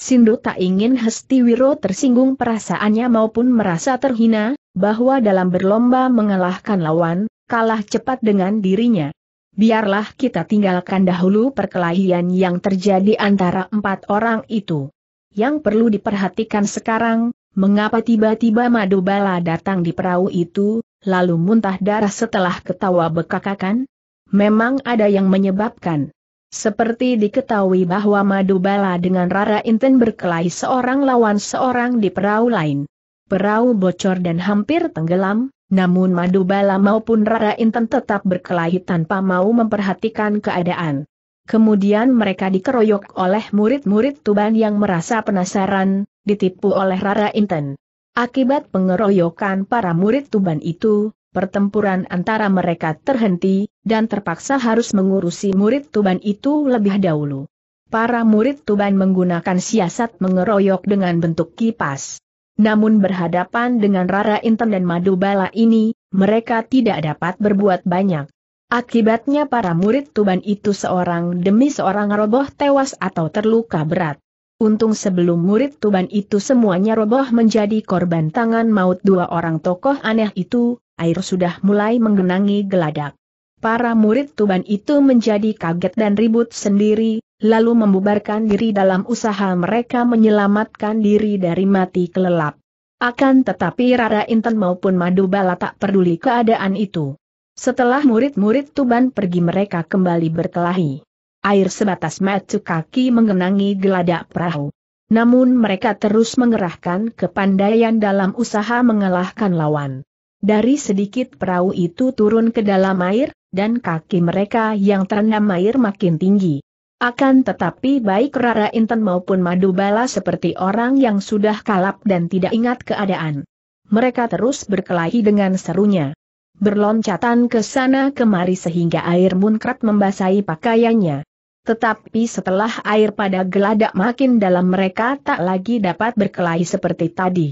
Sindu tak ingin Hestiwiro tersinggung perasaannya maupun merasa terhina, bahwa dalam berlomba mengalahkan lawan, kalah cepat dengan dirinya. Biarlah kita tinggalkan dahulu perkelahian yang terjadi antara empat orang itu. Yang perlu diperhatikan sekarang, mengapa tiba-tiba Madubala datang di perahu itu, lalu muntah darah setelah ketawa bekakakan? Memang ada yang menyebabkan. Seperti diketahui bahwa Madubala dengan Rara Inten berkelahi seorang lawan seorang di perahu lain. Perahu bocor dan hampir tenggelam, namun Madubala maupun Rara Inten tetap berkelahi tanpa mau memperhatikan keadaan. Kemudian mereka dikeroyok oleh murid-murid Tuban yang merasa penasaran, ditipu oleh Rara Inten. Akibat pengeroyokan para murid Tuban itu, pertempuran antara mereka terhenti, dan terpaksa harus mengurusi murid Tuban itu lebih dahulu. Para murid Tuban menggunakan siasat mengeroyok dengan bentuk kipas. Namun berhadapan dengan Rara Intan dan Madu Bala ini, mereka tidak dapat berbuat banyak. Akibatnya para murid Tuban itu seorang demi seorang roboh tewas atau terluka berat. Untung sebelum murid Tuban itu semuanya roboh menjadi korban tangan maut dua orang tokoh aneh itu, air sudah mulai menggenangi geladak. Para murid Tuban itu menjadi kaget dan ribut sendiri, lalu membubarkan diri dalam usaha mereka menyelamatkan diri dari mati kelelap. Akan tetapi Rara Intan maupun Madu Bala tak peduli keadaan itu. Setelah murid-murid Tuban pergi mereka kembali berkelahi. Air sebatas mata kaki mengenangi geladak perahu. Namun mereka terus mengerahkan kepandaian dalam usaha mengalahkan lawan. Dari sedikit perahu itu turun ke dalam air, dan kaki mereka yang terendam air makin tinggi. Akan tetapi baik Rara Inten maupun Madu Bala seperti orang yang sudah kalap dan tidak ingat keadaan. Mereka terus berkelahi dengan serunya. Berloncatan ke sana kemari sehingga air munkrat membasahi pakaiannya. Tetapi setelah air pada geladak makin dalam mereka tak lagi dapat berkelahi seperti tadi.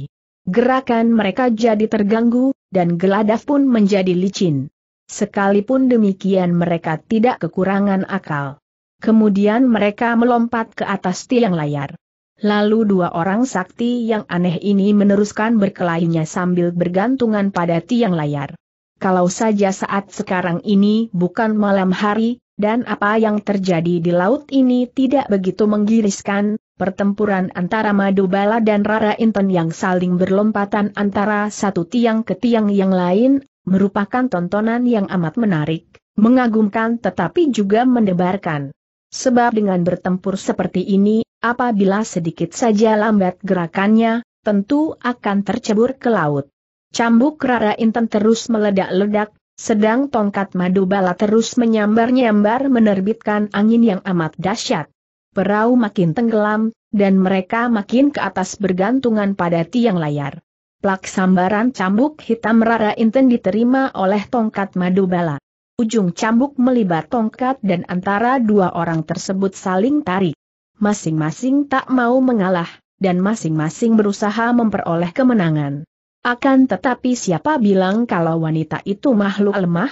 Gerakan mereka jadi terganggu, dan geladak pun menjadi licin. Sekalipun demikian mereka tidak kekurangan akal. Kemudian mereka melompat ke atas tiang layar. Lalu dua orang sakti yang aneh ini meneruskan berkelahinya sambil bergantungan pada tiang layar. Kalau saja saat sekarang ini bukan malam hari, dan apa yang terjadi di laut ini tidak begitu menggiriskan, pertempuran antara Madubala dan Rara Inten yang saling berlompatan antara satu tiang ke tiang yang lain, merupakan tontonan yang amat menarik, mengagumkan tetapi juga mendebarkan. Sebab dengan bertempur seperti ini, apabila sedikit saja lambat gerakannya, tentu akan tercebur ke laut. Cambuk Rara Inten terus meledak-ledak, sedang tongkat madu bala terus menyambar-nyambar menerbitkan angin yang amat dahsyat. Perahu makin tenggelam, dan mereka makin ke atas bergantungan pada tiang layar. Plak sambaran cambuk hitam Rara Inten diterima oleh tongkat madu bala. Ujung cambuk melibat tongkat dan antara dua orang tersebut saling tarik. Masing-masing tak mau mengalah, dan masing-masing berusaha memperoleh kemenangan. Akan tetapi siapa bilang kalau wanita itu makhluk lemah?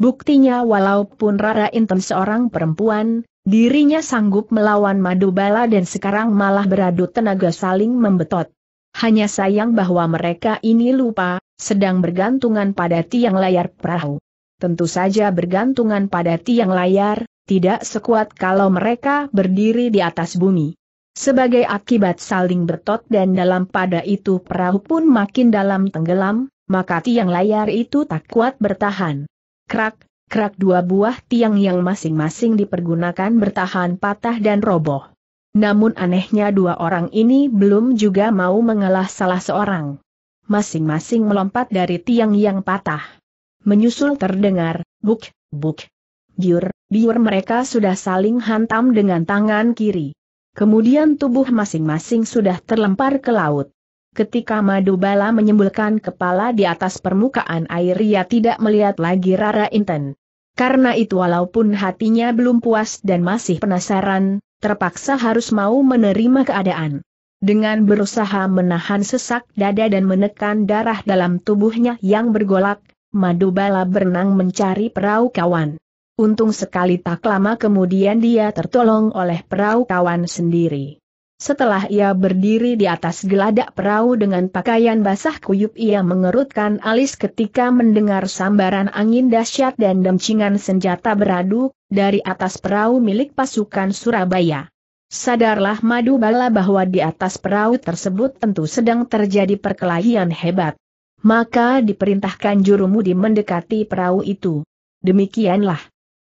Buktinya walaupun Rara Inten seorang perempuan, dirinya sanggup melawan madu bala dan sekarang malah beradu tenaga saling membetot. Hanya sayang bahwa mereka ini lupa, sedang bergantungan pada tiang layar perahu tentu saja bergantungan pada tiang layar, tidak sekuat kalau mereka berdiri di atas bumi. Sebagai akibat saling bertot dan dalam pada itu perahu pun makin dalam tenggelam, maka tiang layar itu tak kuat bertahan. Krak, krak dua buah tiang yang masing-masing dipergunakan bertahan patah dan roboh. Namun anehnya dua orang ini belum juga mau mengalah salah seorang. Masing-masing melompat dari tiang yang patah. Menyusul terdengar, buk, buk. Biur, biur mereka sudah saling hantam dengan tangan kiri. Kemudian tubuh masing-masing sudah terlempar ke laut. Ketika Madu Bala menyembulkan kepala di atas permukaan air ia tidak melihat lagi Rara Inten. Karena itu walaupun hatinya belum puas dan masih penasaran, terpaksa harus mau menerima keadaan. Dengan berusaha menahan sesak dada dan menekan darah dalam tubuhnya yang bergolak, Madubala berenang mencari perahu kawan. Untung sekali tak lama kemudian dia tertolong oleh perahu kawan sendiri. Setelah ia berdiri di atas geladak perahu dengan pakaian basah kuyup ia mengerutkan alis ketika mendengar sambaran angin dahsyat dan demcingan senjata beradu, dari atas perahu milik pasukan Surabaya. Sadarlah Madubala bahwa di atas perahu tersebut tentu sedang terjadi perkelahian hebat maka diperintahkan jurumudi mendekati perahu itu. Demikianlah.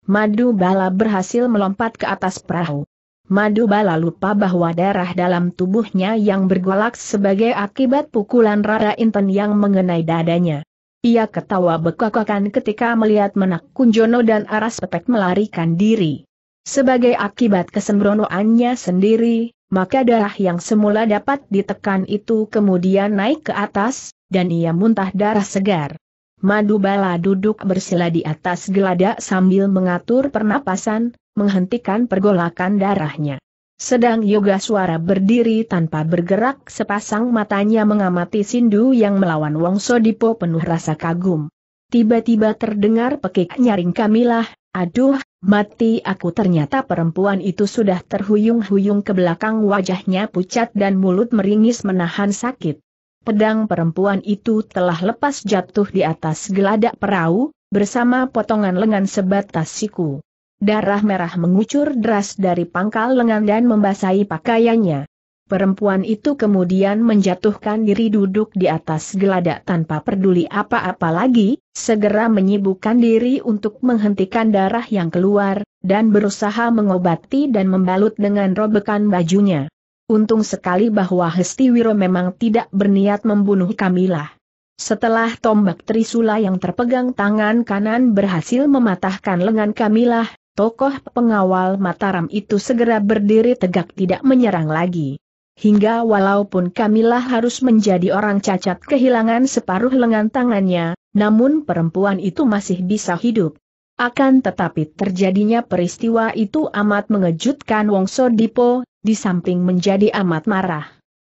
Madu Bala berhasil melompat ke atas perahu. Madu Bala lupa bahwa darah dalam tubuhnya yang bergolak sebagai akibat pukulan Rara Inten yang mengenai dadanya. Ia ketawa bekakan ketika melihat Menak Kunjono dan Aras petek melarikan diri. Sebagai akibat kesembronoannya sendiri, maka darah yang semula dapat ditekan itu kemudian naik ke atas, dan ia muntah darah segar. Madubala duduk bersila di atas geladak sambil mengatur pernapasan, menghentikan pergolakan darahnya. Sedang Yoga Suara berdiri tanpa bergerak sepasang matanya mengamati Sindu yang melawan Wong Dipo penuh rasa kagum. Tiba-tiba terdengar pekik nyaring Kamilah, aduh, mati aku ternyata perempuan itu sudah terhuyung-huyung ke belakang wajahnya pucat dan mulut meringis menahan sakit pedang perempuan itu telah lepas jatuh di atas geladak perahu, bersama potongan lengan sebatas siku. Darah merah mengucur deras dari pangkal lengan dan membasahi pakaiannya. Perempuan itu kemudian menjatuhkan diri duduk di atas geladak tanpa peduli apa-apa lagi, segera menyibukkan diri untuk menghentikan darah yang keluar, dan berusaha mengobati dan membalut dengan robekan bajunya. Untung sekali bahwa Hestiwiro memang tidak berniat membunuh Kamila. Setelah tombak Trisula yang terpegang tangan kanan berhasil mematahkan lengan Kamila, tokoh pengawal Mataram itu segera berdiri tegak tidak menyerang lagi. Hingga walaupun Kamila harus menjadi orang cacat kehilangan separuh lengan tangannya, namun perempuan itu masih bisa hidup. Akan tetapi terjadinya peristiwa itu amat mengejutkan Wong Dipo, di samping menjadi amat marah.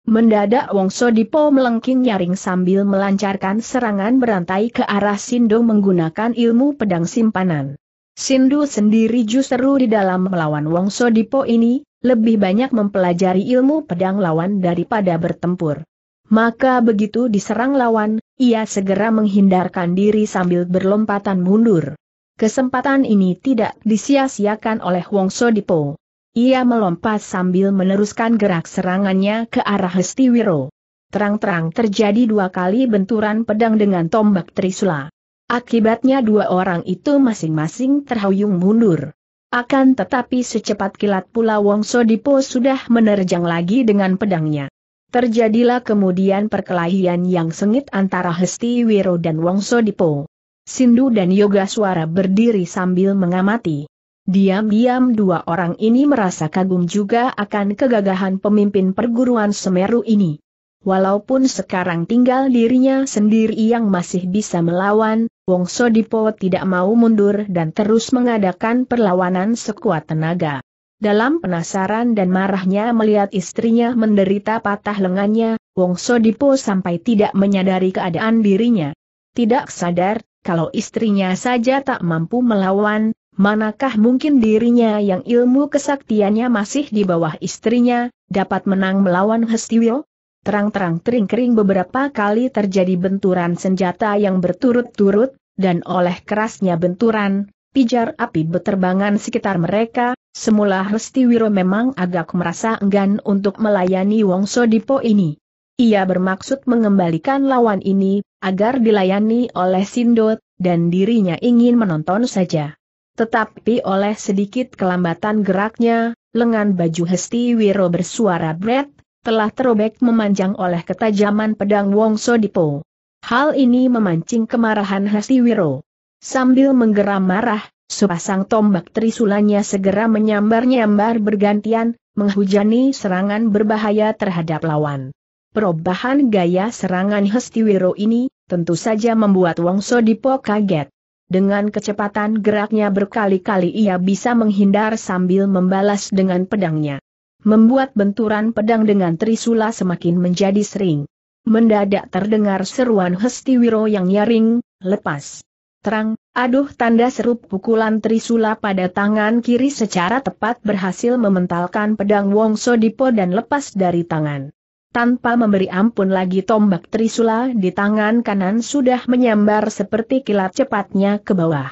Mendadak Wong Dipo melengking nyaring sambil melancarkan serangan berantai ke arah Sindu menggunakan ilmu pedang simpanan. Sindu sendiri justru di dalam melawan Wong Dipo ini, lebih banyak mempelajari ilmu pedang lawan daripada bertempur. Maka begitu diserang lawan, ia segera menghindarkan diri sambil berlompatan mundur. Kesempatan ini tidak disia-siakan oleh Wong Dipo. Ia melompat sambil meneruskan gerak serangannya ke arah Hestiwiro. Terang-terang terjadi dua kali benturan pedang dengan tombak Trisula. Akibatnya dua orang itu masing-masing terhuyung mundur. Akan tetapi secepat kilat pula Wong Dipo sudah menerjang lagi dengan pedangnya. Terjadilah kemudian perkelahian yang sengit antara Hesti Wiro dan Wong Dipo. Sindu dan Yoga Suara berdiri sambil mengamati. Diam-diam dua orang ini merasa kagum juga akan kegagahan pemimpin perguruan Semeru ini. Walaupun sekarang tinggal dirinya sendiri yang masih bisa melawan, Wongso Dipo tidak mau mundur dan terus mengadakan perlawanan sekuat tenaga. Dalam penasaran dan marahnya melihat istrinya menderita patah lengannya, Wongso Dipo sampai tidak menyadari keadaan dirinya. Tidak sadar, kalau istrinya saja tak mampu melawan, manakah mungkin dirinya yang ilmu kesaktiannya masih di bawah istrinya, dapat menang melawan Hestiwil? Terang-terang kering-kering beberapa kali terjadi benturan senjata yang berturut-turut, dan oleh kerasnya benturan, pijar api beterbangan sekitar mereka, semula Hestiwiro memang agak merasa enggan untuk melayani Wong Sodipo ini. Ia bermaksud mengembalikan lawan ini, agar dilayani oleh Sindot, dan dirinya ingin menonton saja. Tetapi oleh sedikit kelambatan geraknya, lengan baju Hesti Wiro bersuara bret, telah terobek memanjang oleh ketajaman pedang Wongso Dipo. Hal ini memancing kemarahan Hesti Wiro. Sambil menggeram marah, sepasang tombak trisulanya segera menyambar-nyambar bergantian, menghujani serangan berbahaya terhadap lawan. Perubahan gaya serangan Hesti Wiro ini, tentu saja membuat Wongso Dipo kaget. Dengan kecepatan geraknya berkali-kali ia bisa menghindar sambil membalas dengan pedangnya. Membuat benturan pedang dengan trisula semakin menjadi sering. Mendadak terdengar seruan Hestiwiro yang nyaring, lepas. Terang, aduh tanda serup pukulan trisula pada tangan kiri secara tepat berhasil mementalkan pedang Wongso Dipo dan lepas dari tangan tanpa memberi ampun lagi tombak Trisula di tangan kanan sudah menyambar seperti kilat cepatnya ke bawah.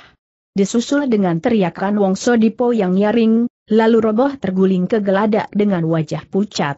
Disusul dengan teriakan Wong Sodipo yang nyaring, lalu roboh terguling ke geladak dengan wajah pucat.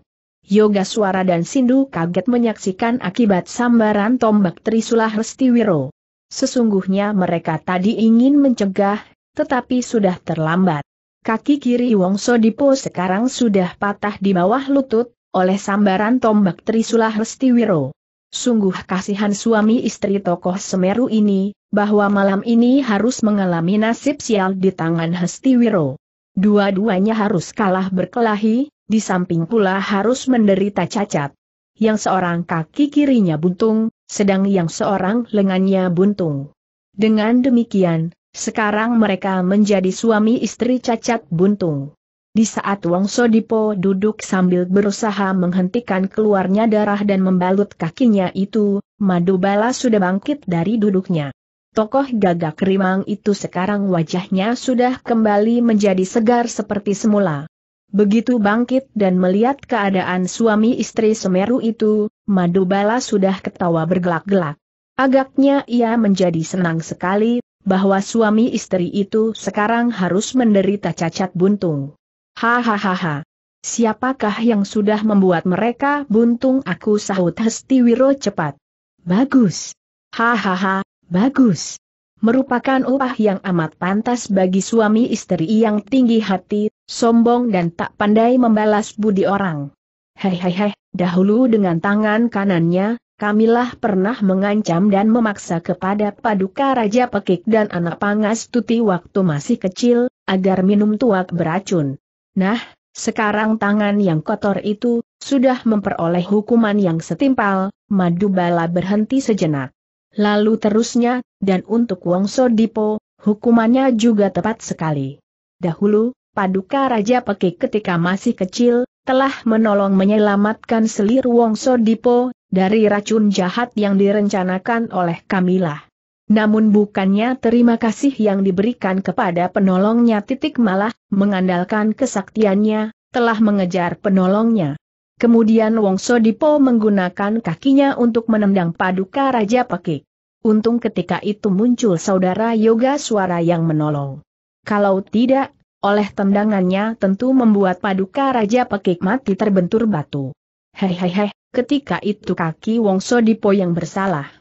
Yoga Suara dan Sindu kaget menyaksikan akibat sambaran tombak Trisula Restiwiro. Sesungguhnya mereka tadi ingin mencegah, tetapi sudah terlambat. Kaki kiri Wong Sodipo sekarang sudah patah di bawah lutut, oleh sambaran tombak Trisula Hestiwiro. Sungguh kasihan suami istri tokoh Semeru ini, bahwa malam ini harus mengalami nasib sial di tangan Hestiwiro. Dua-duanya harus kalah berkelahi, di samping pula harus menderita cacat. Yang seorang kaki kirinya buntung, sedang yang seorang lengannya buntung. Dengan demikian, sekarang mereka menjadi suami istri cacat buntung. Di saat Wong Sodipo duduk sambil berusaha menghentikan keluarnya darah dan membalut kakinya itu, Madubala sudah bangkit dari duduknya. Tokoh gagak rimang itu sekarang wajahnya sudah kembali menjadi segar seperti semula. Begitu bangkit dan melihat keadaan suami istri Semeru itu, Madubala sudah ketawa bergelak-gelak. Agaknya ia menjadi senang sekali, bahwa suami istri itu sekarang harus menderita cacat buntung. Hahaha. Siapakah yang sudah membuat mereka buntung aku sahut Hestiwiro cepat. Bagus. Hahaha, bagus. Merupakan upah yang amat pantas bagi suami istri yang tinggi hati, sombong dan tak pandai membalas budi orang. Hehehe, dahulu dengan tangan kanannya, Kamilah pernah mengancam dan memaksa kepada Paduka Raja Pekik dan anak Pangas Tuti waktu masih kecil, agar minum tuak beracun. Nah, sekarang tangan yang kotor itu, sudah memperoleh hukuman yang setimpal, madu bala berhenti sejenak. Lalu terusnya, dan untuk Wongso Dipo, hukumannya juga tepat sekali. Dahulu, Paduka Raja Pekik ketika masih kecil, telah menolong menyelamatkan selir Wongso Dipo, dari racun jahat yang direncanakan oleh Kamilah. Namun bukannya terima kasih yang diberikan kepada penolongnya titik malah, mengandalkan kesaktiannya, telah mengejar penolongnya. Kemudian Wongso Dipo menggunakan kakinya untuk menendang paduka Raja Pekik. Untung ketika itu muncul saudara Yoga suara yang menolong. Kalau tidak, oleh tendangannya tentu membuat paduka Raja Pekik mati terbentur batu. Hei hei hei, ketika itu kaki Wongso Dipo yang bersalah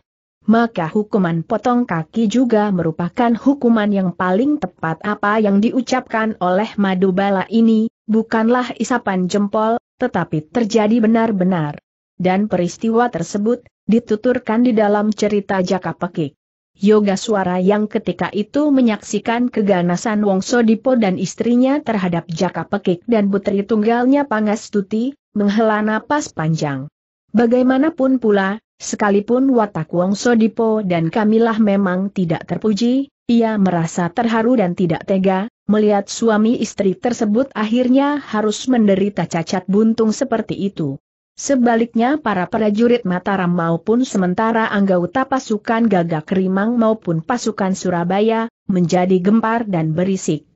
maka hukuman potong kaki juga merupakan hukuman yang paling tepat apa yang diucapkan oleh Madubala ini, bukanlah isapan jempol, tetapi terjadi benar-benar. Dan peristiwa tersebut, dituturkan di dalam cerita Jaka Pekik. Yoga suara yang ketika itu menyaksikan keganasan Wongso Dipo dan istrinya terhadap Jaka Pekik dan putri tunggalnya Pangastuti, menghela napas panjang. Bagaimanapun pula, Sekalipun watak Wong Dipo dan Kamilah memang tidak terpuji, ia merasa terharu dan tidak tega, melihat suami istri tersebut akhirnya harus menderita cacat buntung seperti itu. Sebaliknya para prajurit Mataram maupun sementara anggota pasukan Gagak Rimang maupun pasukan Surabaya, menjadi gempar dan berisik.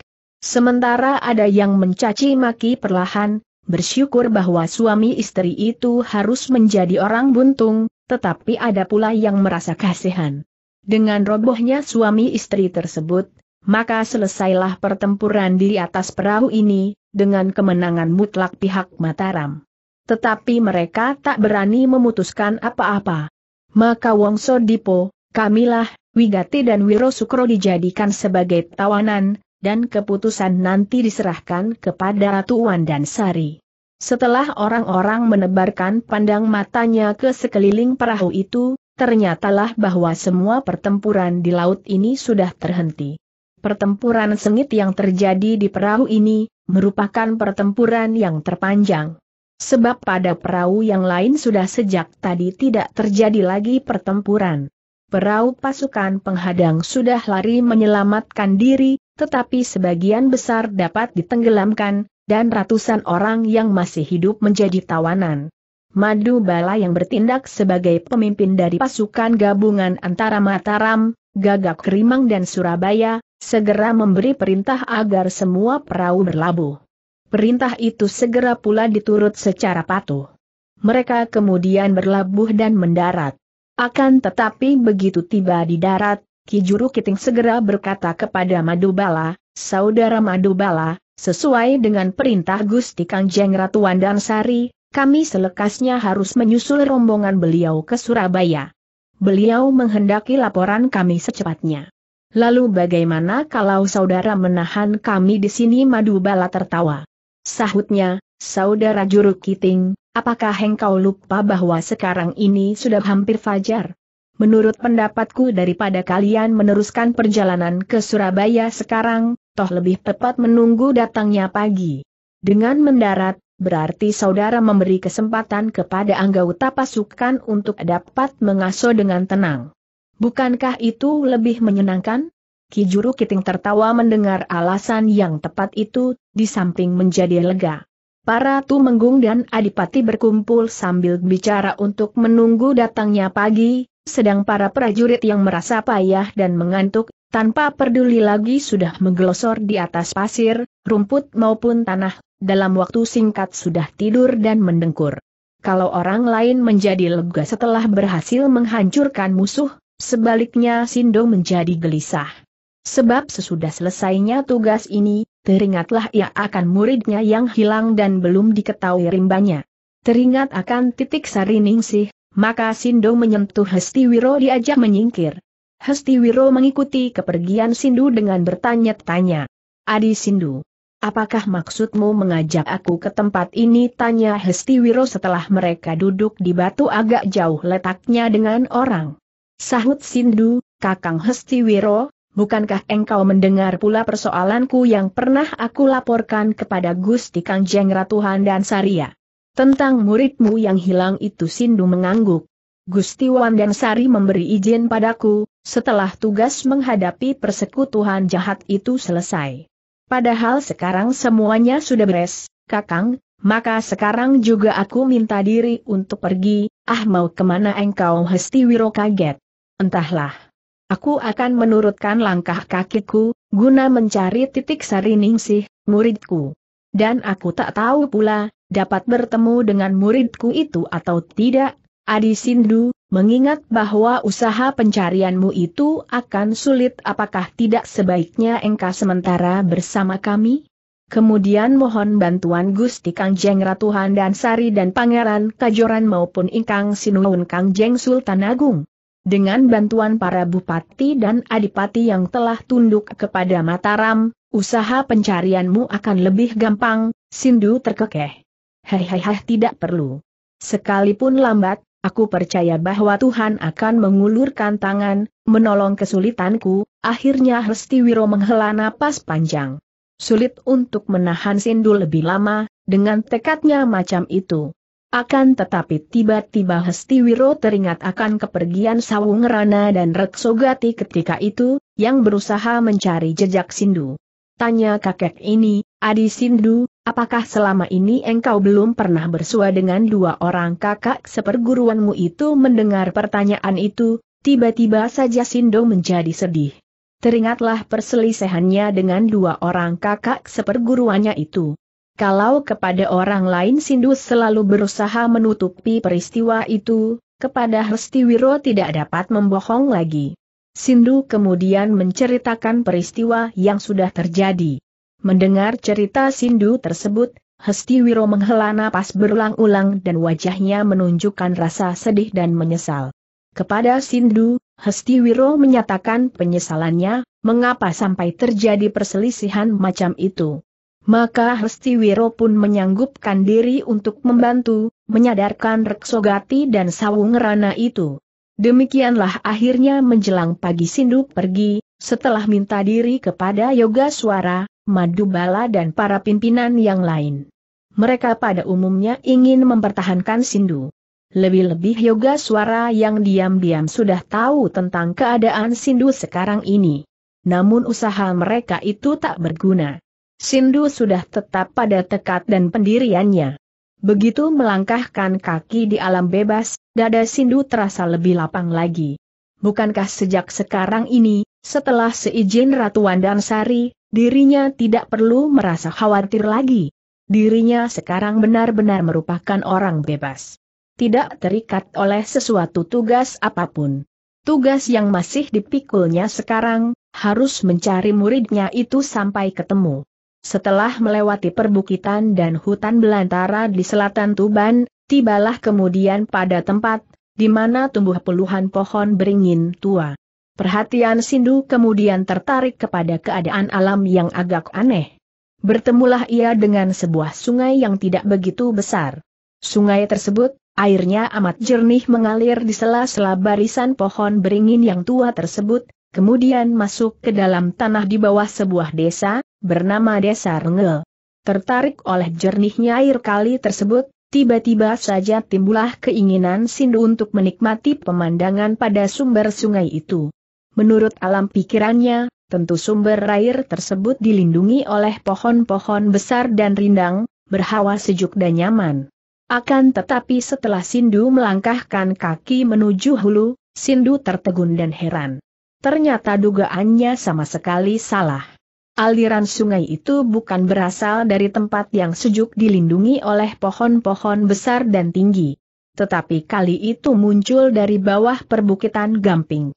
Sementara ada yang mencaci maki perlahan, Bersyukur bahwa suami istri itu harus menjadi orang buntung, tetapi ada pula yang merasa kasihan. Dengan robohnya suami istri tersebut, maka selesailah pertempuran di atas perahu ini, dengan kemenangan mutlak pihak Mataram. Tetapi mereka tak berani memutuskan apa-apa. Maka Wongso Dipo, Kamilah, Wigati dan Wiro Sukro dijadikan sebagai tawanan, dan keputusan nanti diserahkan kepada Ratu dan Sari. Setelah orang-orang menebarkan pandang matanya ke sekeliling perahu itu, ternyatalah bahwa semua pertempuran di laut ini sudah terhenti. Pertempuran sengit yang terjadi di perahu ini, merupakan pertempuran yang terpanjang. Sebab pada perahu yang lain sudah sejak tadi tidak terjadi lagi pertempuran. Perahu pasukan penghadang sudah lari menyelamatkan diri, tetapi sebagian besar dapat ditenggelamkan, dan ratusan orang yang masih hidup menjadi tawanan. Madu Bala yang bertindak sebagai pemimpin dari pasukan gabungan antara Mataram, Gagak Kerimang dan Surabaya, segera memberi perintah agar semua perahu berlabuh. Perintah itu segera pula diturut secara patuh. Mereka kemudian berlabuh dan mendarat. Akan tetapi begitu tiba di darat, Ki Juru Kiting segera berkata kepada Madubala, Saudara Madubala, sesuai dengan perintah Gusti Kangjeng Ratu Wandang Sari, kami selekasnya harus menyusul rombongan beliau ke Surabaya. Beliau menghendaki laporan kami secepatnya. Lalu bagaimana kalau saudara menahan kami di sini Madubala tertawa? Sahutnya, saudara juru kiting, apakah engkau lupa bahwa sekarang ini sudah hampir fajar? Menurut pendapatku daripada kalian meneruskan perjalanan ke Surabaya sekarang, toh lebih tepat menunggu datangnya pagi. Dengan mendarat, berarti saudara memberi kesempatan kepada anggota pasukan untuk dapat mengasuh dengan tenang. Bukankah itu lebih menyenangkan? Kijuru Kiting tertawa mendengar alasan yang tepat itu, di samping menjadi lega. Para tu menggung dan Adipati berkumpul sambil bicara untuk menunggu datangnya pagi, sedang para prajurit yang merasa payah dan mengantuk, tanpa peduli lagi sudah menggelosor di atas pasir, rumput maupun tanah, dalam waktu singkat sudah tidur dan mendengkur. Kalau orang lain menjadi lega setelah berhasil menghancurkan musuh, sebaliknya Sindo menjadi gelisah. Sebab sesudah selesainya tugas ini, teringatlah ia akan muridnya yang hilang dan belum diketahui rimbanya. Teringat akan titik sari ningsih, maka Sindu menyentuh Hestiwiro diajak menyingkir. Hestiwiro mengikuti kepergian Sindu dengan bertanya-tanya. Adi Sindu, apakah maksudmu mengajak aku ke tempat ini? Tanya Hestiwiro setelah mereka duduk di batu agak jauh letaknya dengan orang. Sahut Sindu, Kakang Hestiwiro, bukankah engkau mendengar pula persoalanku yang pernah aku laporkan kepada Gusti Kangjeng Ratuhan dan Saria? Tentang muridmu yang hilang itu Sindu mengangguk. Gusti Sari memberi izin padaku, setelah tugas menghadapi persekutuan jahat itu selesai. Padahal sekarang semuanya sudah beres, Kakang, maka sekarang juga aku minta diri untuk pergi, ah mau kemana engkau Hesti Wiro kaget. Entahlah. Aku akan menurutkan langkah kakiku, guna mencari titik sari ningsih, muridku. Dan aku tak tahu pula, dapat bertemu dengan muridku itu atau tidak, Adi Sindu, mengingat bahwa usaha pencarianmu itu akan sulit apakah tidak sebaiknya engkau sementara bersama kami? Kemudian mohon bantuan Gusti Kangjeng Ratu Handan Sari dan Pangeran Kajoran maupun Ingkang Sinuun Jeng Sultan Agung. Dengan bantuan para bupati dan adipati yang telah tunduk kepada Mataram, usaha pencarianmu akan lebih gampang, Sindu terkekeh. Hei hei hei tidak perlu. Sekalipun lambat, aku percaya bahwa Tuhan akan mengulurkan tangan, menolong kesulitanku, akhirnya Hestiwiro menghela napas panjang. Sulit untuk menahan sindul lebih lama, dengan tekadnya macam itu. Akan tetapi tiba-tiba Hesti teringat akan kepergian Sawungerana dan Reksogati ketika itu, yang berusaha mencari jejak Sindu. Tanya kakek ini, Adi Sindu, apakah selama ini engkau belum pernah bersua dengan dua orang kakak seperguruanmu itu mendengar pertanyaan itu, tiba-tiba saja Sindu menjadi sedih. Teringatlah perselisihannya dengan dua orang kakak seperguruannya itu. Kalau kepada orang lain Sindu selalu berusaha menutupi peristiwa itu, kepada Hestiwiro tidak dapat membohong lagi. Sindu kemudian menceritakan peristiwa yang sudah terjadi. Mendengar cerita Sindu tersebut, Hesti Wiro menghela napas berulang-ulang dan wajahnya menunjukkan rasa sedih dan menyesal. Kepada Sindu, Hesti Wiro menyatakan penyesalannya, mengapa sampai terjadi perselisihan macam itu. Maka Hesti Wiro pun menyanggupkan diri untuk membantu, menyadarkan Reksogati dan Sawung Rana itu. Demikianlah akhirnya menjelang pagi Sindu pergi, setelah minta diri kepada Yoga Suara, Madubala dan para pimpinan yang lain. Mereka pada umumnya ingin mempertahankan Sindu. Lebih-lebih yoga suara yang diam-diam sudah tahu tentang keadaan Sindu sekarang ini. Namun usaha mereka itu tak berguna. Sindu sudah tetap pada tekad dan pendiriannya. Begitu melangkahkan kaki di alam bebas, dada Sindu terasa lebih lapang lagi. Bukankah sejak sekarang ini, setelah seizin Ratu Wandansari, Dirinya tidak perlu merasa khawatir lagi. Dirinya sekarang benar-benar merupakan orang bebas. Tidak terikat oleh sesuatu tugas apapun. Tugas yang masih dipikulnya sekarang, harus mencari muridnya itu sampai ketemu. Setelah melewati perbukitan dan hutan belantara di selatan Tuban, tibalah kemudian pada tempat di mana tumbuh puluhan pohon beringin tua. Perhatian Sindu kemudian tertarik kepada keadaan alam yang agak aneh. Bertemulah ia dengan sebuah sungai yang tidak begitu besar. Sungai tersebut, airnya amat jernih mengalir di sela-sela barisan pohon beringin yang tua tersebut, kemudian masuk ke dalam tanah di bawah sebuah desa, bernama Desa Rengel. Tertarik oleh jernihnya air kali tersebut, tiba-tiba saja timbulah keinginan Sindu untuk menikmati pemandangan pada sumber sungai itu. Menurut alam pikirannya, tentu sumber air tersebut dilindungi oleh pohon-pohon besar dan rindang, berhawa sejuk dan nyaman. Akan tetapi setelah Sindu melangkahkan kaki menuju hulu, Sindu tertegun dan heran. Ternyata dugaannya sama sekali salah. Aliran sungai itu bukan berasal dari tempat yang sejuk dilindungi oleh pohon-pohon besar dan tinggi. Tetapi kali itu muncul dari bawah perbukitan gamping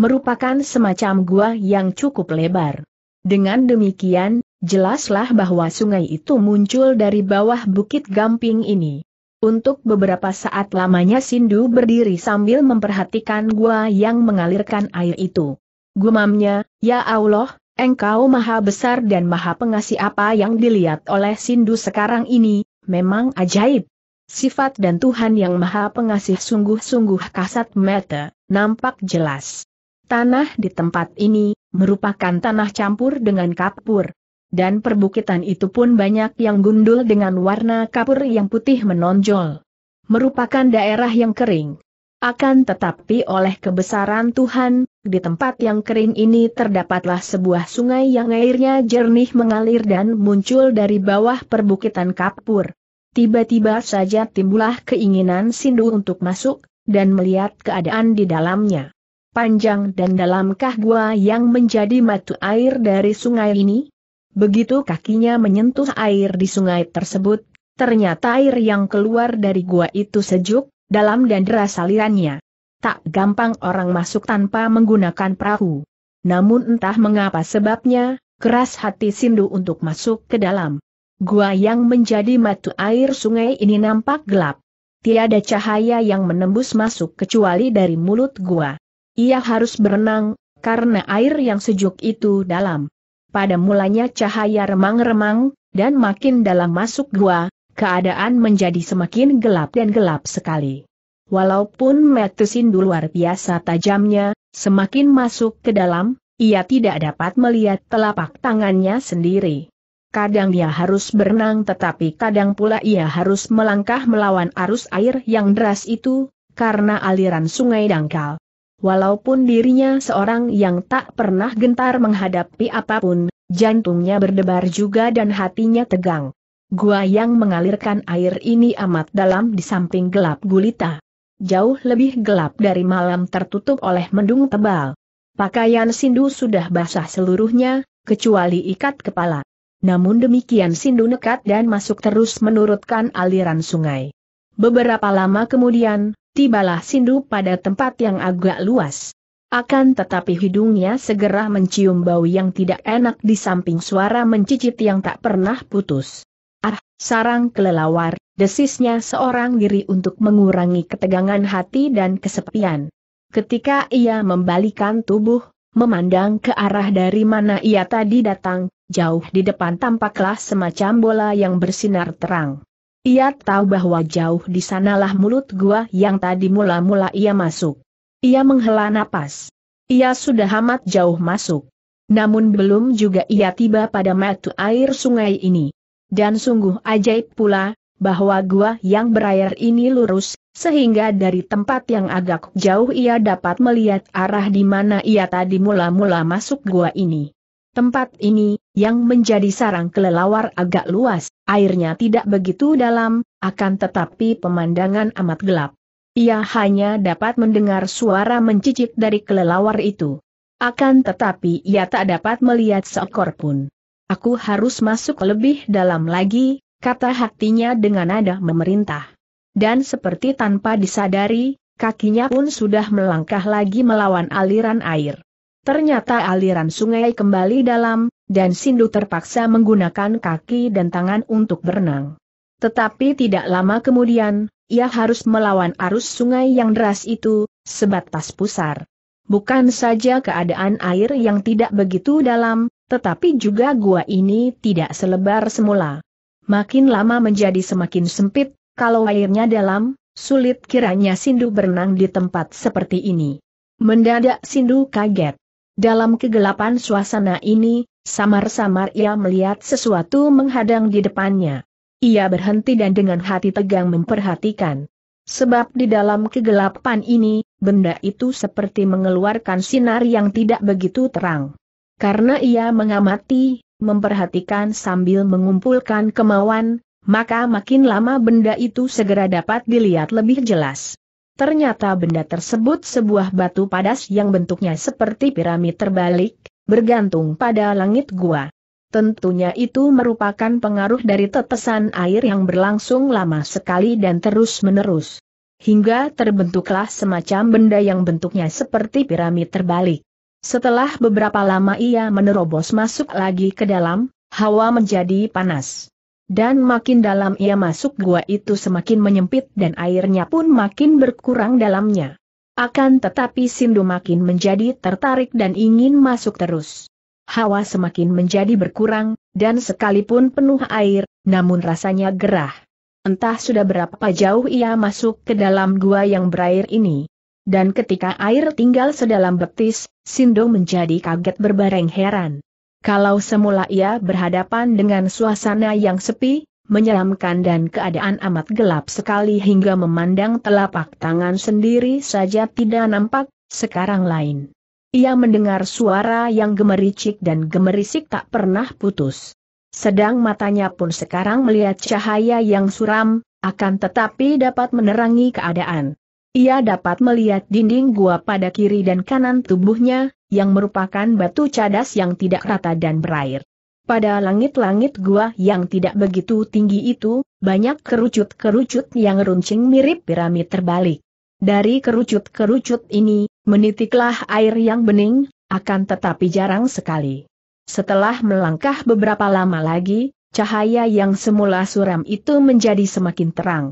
merupakan semacam gua yang cukup lebar. Dengan demikian, jelaslah bahwa sungai itu muncul dari bawah bukit gamping ini. Untuk beberapa saat lamanya Sindu berdiri sambil memperhatikan gua yang mengalirkan air itu. Gumamnya, Ya Allah, Engkau maha besar dan maha pengasih apa yang dilihat oleh Sindu sekarang ini, memang ajaib. Sifat dan Tuhan yang maha pengasih sungguh-sungguh kasat mata, nampak jelas. Tanah di tempat ini merupakan tanah campur dengan kapur. Dan perbukitan itu pun banyak yang gundul dengan warna kapur yang putih menonjol. Merupakan daerah yang kering. Akan tetapi oleh kebesaran Tuhan, di tempat yang kering ini terdapatlah sebuah sungai yang airnya jernih mengalir dan muncul dari bawah perbukitan kapur. Tiba-tiba saja timbullah keinginan Sindu untuk masuk, dan melihat keadaan di dalamnya panjang dan dalamkah gua yang menjadi matu air dari sungai ini? Begitu kakinya menyentuh air di sungai tersebut, ternyata air yang keluar dari gua itu sejuk, dalam dan deras alirannya. Tak gampang orang masuk tanpa menggunakan perahu. Namun entah mengapa sebabnya, keras hati Sindu untuk masuk ke dalam. Gua yang menjadi matu air sungai ini nampak gelap. Tiada cahaya yang menembus masuk kecuali dari mulut gua. Ia harus berenang, karena air yang sejuk itu dalam. Pada mulanya cahaya remang-remang, dan makin dalam masuk gua, keadaan menjadi semakin gelap dan gelap sekali. Walaupun Metusindu luar biasa tajamnya, semakin masuk ke dalam, ia tidak dapat melihat telapak tangannya sendiri. Kadang dia harus berenang tetapi kadang pula ia harus melangkah melawan arus air yang deras itu, karena aliran sungai dangkal. Walaupun dirinya seorang yang tak pernah gentar menghadapi apapun, jantungnya berdebar juga dan hatinya tegang. Gua yang mengalirkan air ini amat dalam di samping gelap gulita. Jauh lebih gelap dari malam tertutup oleh mendung tebal. Pakaian Sindu sudah basah seluruhnya, kecuali ikat kepala. Namun demikian Sindu nekat dan masuk terus menurutkan aliran sungai. Beberapa lama kemudian, tibalah Sindu pada tempat yang agak luas. Akan tetapi hidungnya segera mencium bau yang tidak enak di samping suara mencicit yang tak pernah putus. Ah, sarang kelelawar, desisnya seorang diri untuk mengurangi ketegangan hati dan kesepian. Ketika ia membalikan tubuh, memandang ke arah dari mana ia tadi datang, jauh di depan tampaklah semacam bola yang bersinar terang. Ia tahu bahwa jauh di sanalah mulut gua yang tadi mula-mula ia masuk. Ia menghela napas. Ia sudah amat jauh masuk. Namun belum juga ia tiba pada mata air sungai ini. Dan sungguh ajaib pula, bahwa gua yang berair ini lurus, sehingga dari tempat yang agak jauh ia dapat melihat arah di mana ia tadi mula-mula masuk gua ini. Tempat ini, yang menjadi sarang kelelawar agak luas, airnya tidak begitu dalam, akan tetapi pemandangan amat gelap. Ia hanya dapat mendengar suara mencicik dari kelelawar itu. Akan tetapi ia tak dapat melihat seekor pun. Aku harus masuk lebih dalam lagi, kata hatinya dengan nada memerintah. Dan seperti tanpa disadari, kakinya pun sudah melangkah lagi melawan aliran air. Ternyata aliran sungai kembali dalam, dan Sindu terpaksa menggunakan kaki dan tangan untuk berenang. Tetapi tidak lama kemudian, ia harus melawan arus sungai yang deras itu, sebatas pusar. Bukan saja keadaan air yang tidak begitu dalam, tetapi juga gua ini tidak selebar semula. Makin lama menjadi semakin sempit, kalau airnya dalam, sulit kiranya Sindu berenang di tempat seperti ini. Mendadak Sindu kaget. Dalam kegelapan suasana ini, samar-samar ia melihat sesuatu menghadang di depannya. Ia berhenti dan dengan hati tegang memperhatikan. Sebab di dalam kegelapan ini, benda itu seperti mengeluarkan sinar yang tidak begitu terang. Karena ia mengamati, memperhatikan sambil mengumpulkan kemauan, maka makin lama benda itu segera dapat dilihat lebih jelas. Ternyata benda tersebut sebuah batu padas yang bentuknya seperti piramid terbalik, bergantung pada langit gua. Tentunya itu merupakan pengaruh dari tetesan air yang berlangsung lama sekali dan terus-menerus. Hingga terbentuklah semacam benda yang bentuknya seperti piramid terbalik. Setelah beberapa lama ia menerobos masuk lagi ke dalam, hawa menjadi panas. Dan makin dalam ia masuk gua itu semakin menyempit dan airnya pun makin berkurang dalamnya. Akan tetapi Sindu makin menjadi tertarik dan ingin masuk terus. Hawa semakin menjadi berkurang, dan sekalipun penuh air, namun rasanya gerah. Entah sudah berapa jauh ia masuk ke dalam gua yang berair ini. Dan ketika air tinggal sedalam betis, Sindo menjadi kaget berbareng heran. Kalau semula ia berhadapan dengan suasana yang sepi, menyeramkan dan keadaan amat gelap sekali hingga memandang telapak tangan sendiri saja tidak nampak, sekarang lain. Ia mendengar suara yang gemericik dan gemerisik tak pernah putus. Sedang matanya pun sekarang melihat cahaya yang suram, akan tetapi dapat menerangi keadaan. Ia dapat melihat dinding gua pada kiri dan kanan tubuhnya, yang merupakan batu cadas yang tidak rata dan berair. Pada langit-langit gua yang tidak begitu tinggi itu, banyak kerucut-kerucut yang runcing mirip piramid terbalik. Dari kerucut-kerucut ini, menitiklah air yang bening, akan tetapi jarang sekali. Setelah melangkah beberapa lama lagi, cahaya yang semula suram itu menjadi semakin terang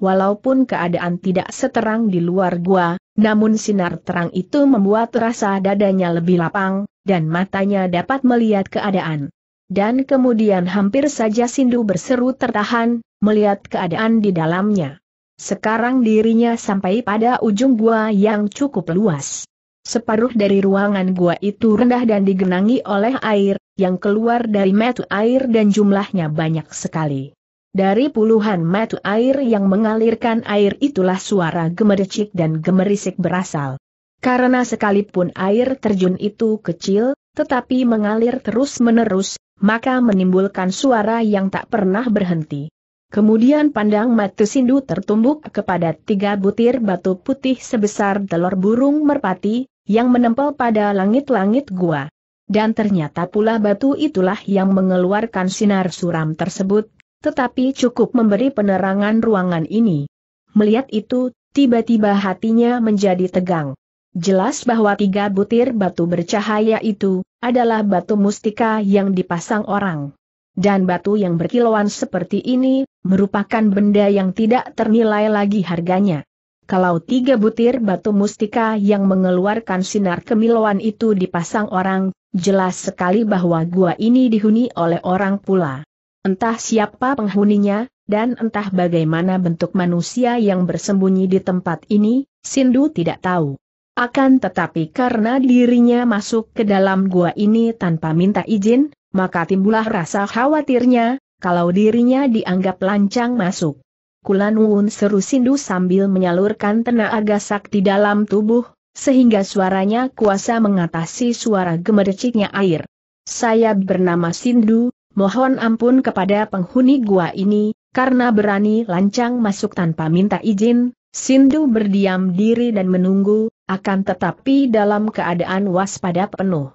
walaupun keadaan tidak seterang di luar gua, namun sinar terang itu membuat rasa dadanya lebih lapang, dan matanya dapat melihat keadaan. Dan kemudian hampir saja Sindu berseru tertahan, melihat keadaan di dalamnya. Sekarang dirinya sampai pada ujung gua yang cukup luas. Separuh dari ruangan gua itu rendah dan digenangi oleh air, yang keluar dari metu air dan jumlahnya banyak sekali. Dari puluhan mata air yang mengalirkan air itulah suara gemericik dan gemerisik berasal. Karena sekalipun air terjun itu kecil, tetapi mengalir terus-menerus, maka menimbulkan suara yang tak pernah berhenti. Kemudian pandang mata Sindu tertumbuk kepada tiga butir batu putih sebesar telur burung merpati, yang menempel pada langit-langit gua. Dan ternyata pula batu itulah yang mengeluarkan sinar suram tersebut, tetapi cukup memberi penerangan ruangan ini. Melihat itu, tiba-tiba hatinya menjadi tegang. Jelas bahwa tiga butir batu bercahaya itu adalah batu mustika yang dipasang orang. Dan batu yang berkilauan seperti ini merupakan benda yang tidak ternilai lagi harganya. Kalau tiga butir batu mustika yang mengeluarkan sinar kemilauan itu dipasang orang, jelas sekali bahwa gua ini dihuni oleh orang pula entah siapa penghuninya, dan entah bagaimana bentuk manusia yang bersembunyi di tempat ini, Sindu tidak tahu. Akan tetapi karena dirinya masuk ke dalam gua ini tanpa minta izin, maka timbullah rasa khawatirnya, kalau dirinya dianggap lancang masuk. Kulan Wun seru Sindu sambil menyalurkan tenaga sakti dalam tubuh, sehingga suaranya kuasa mengatasi suara gemericiknya air. Saya bernama Sindu, mohon ampun kepada penghuni gua ini, karena berani lancang masuk tanpa minta izin, Sindu berdiam diri dan menunggu, akan tetapi dalam keadaan waspada penuh.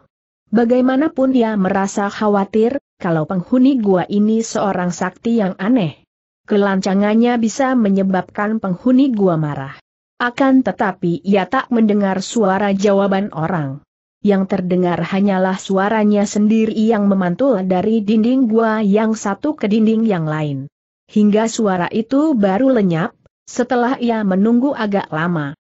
Bagaimanapun dia merasa khawatir, kalau penghuni gua ini seorang sakti yang aneh. Kelancangannya bisa menyebabkan penghuni gua marah. Akan tetapi ia tak mendengar suara jawaban orang yang terdengar hanyalah suaranya sendiri yang memantul dari dinding gua yang satu ke dinding yang lain. Hingga suara itu baru lenyap, setelah ia menunggu agak lama.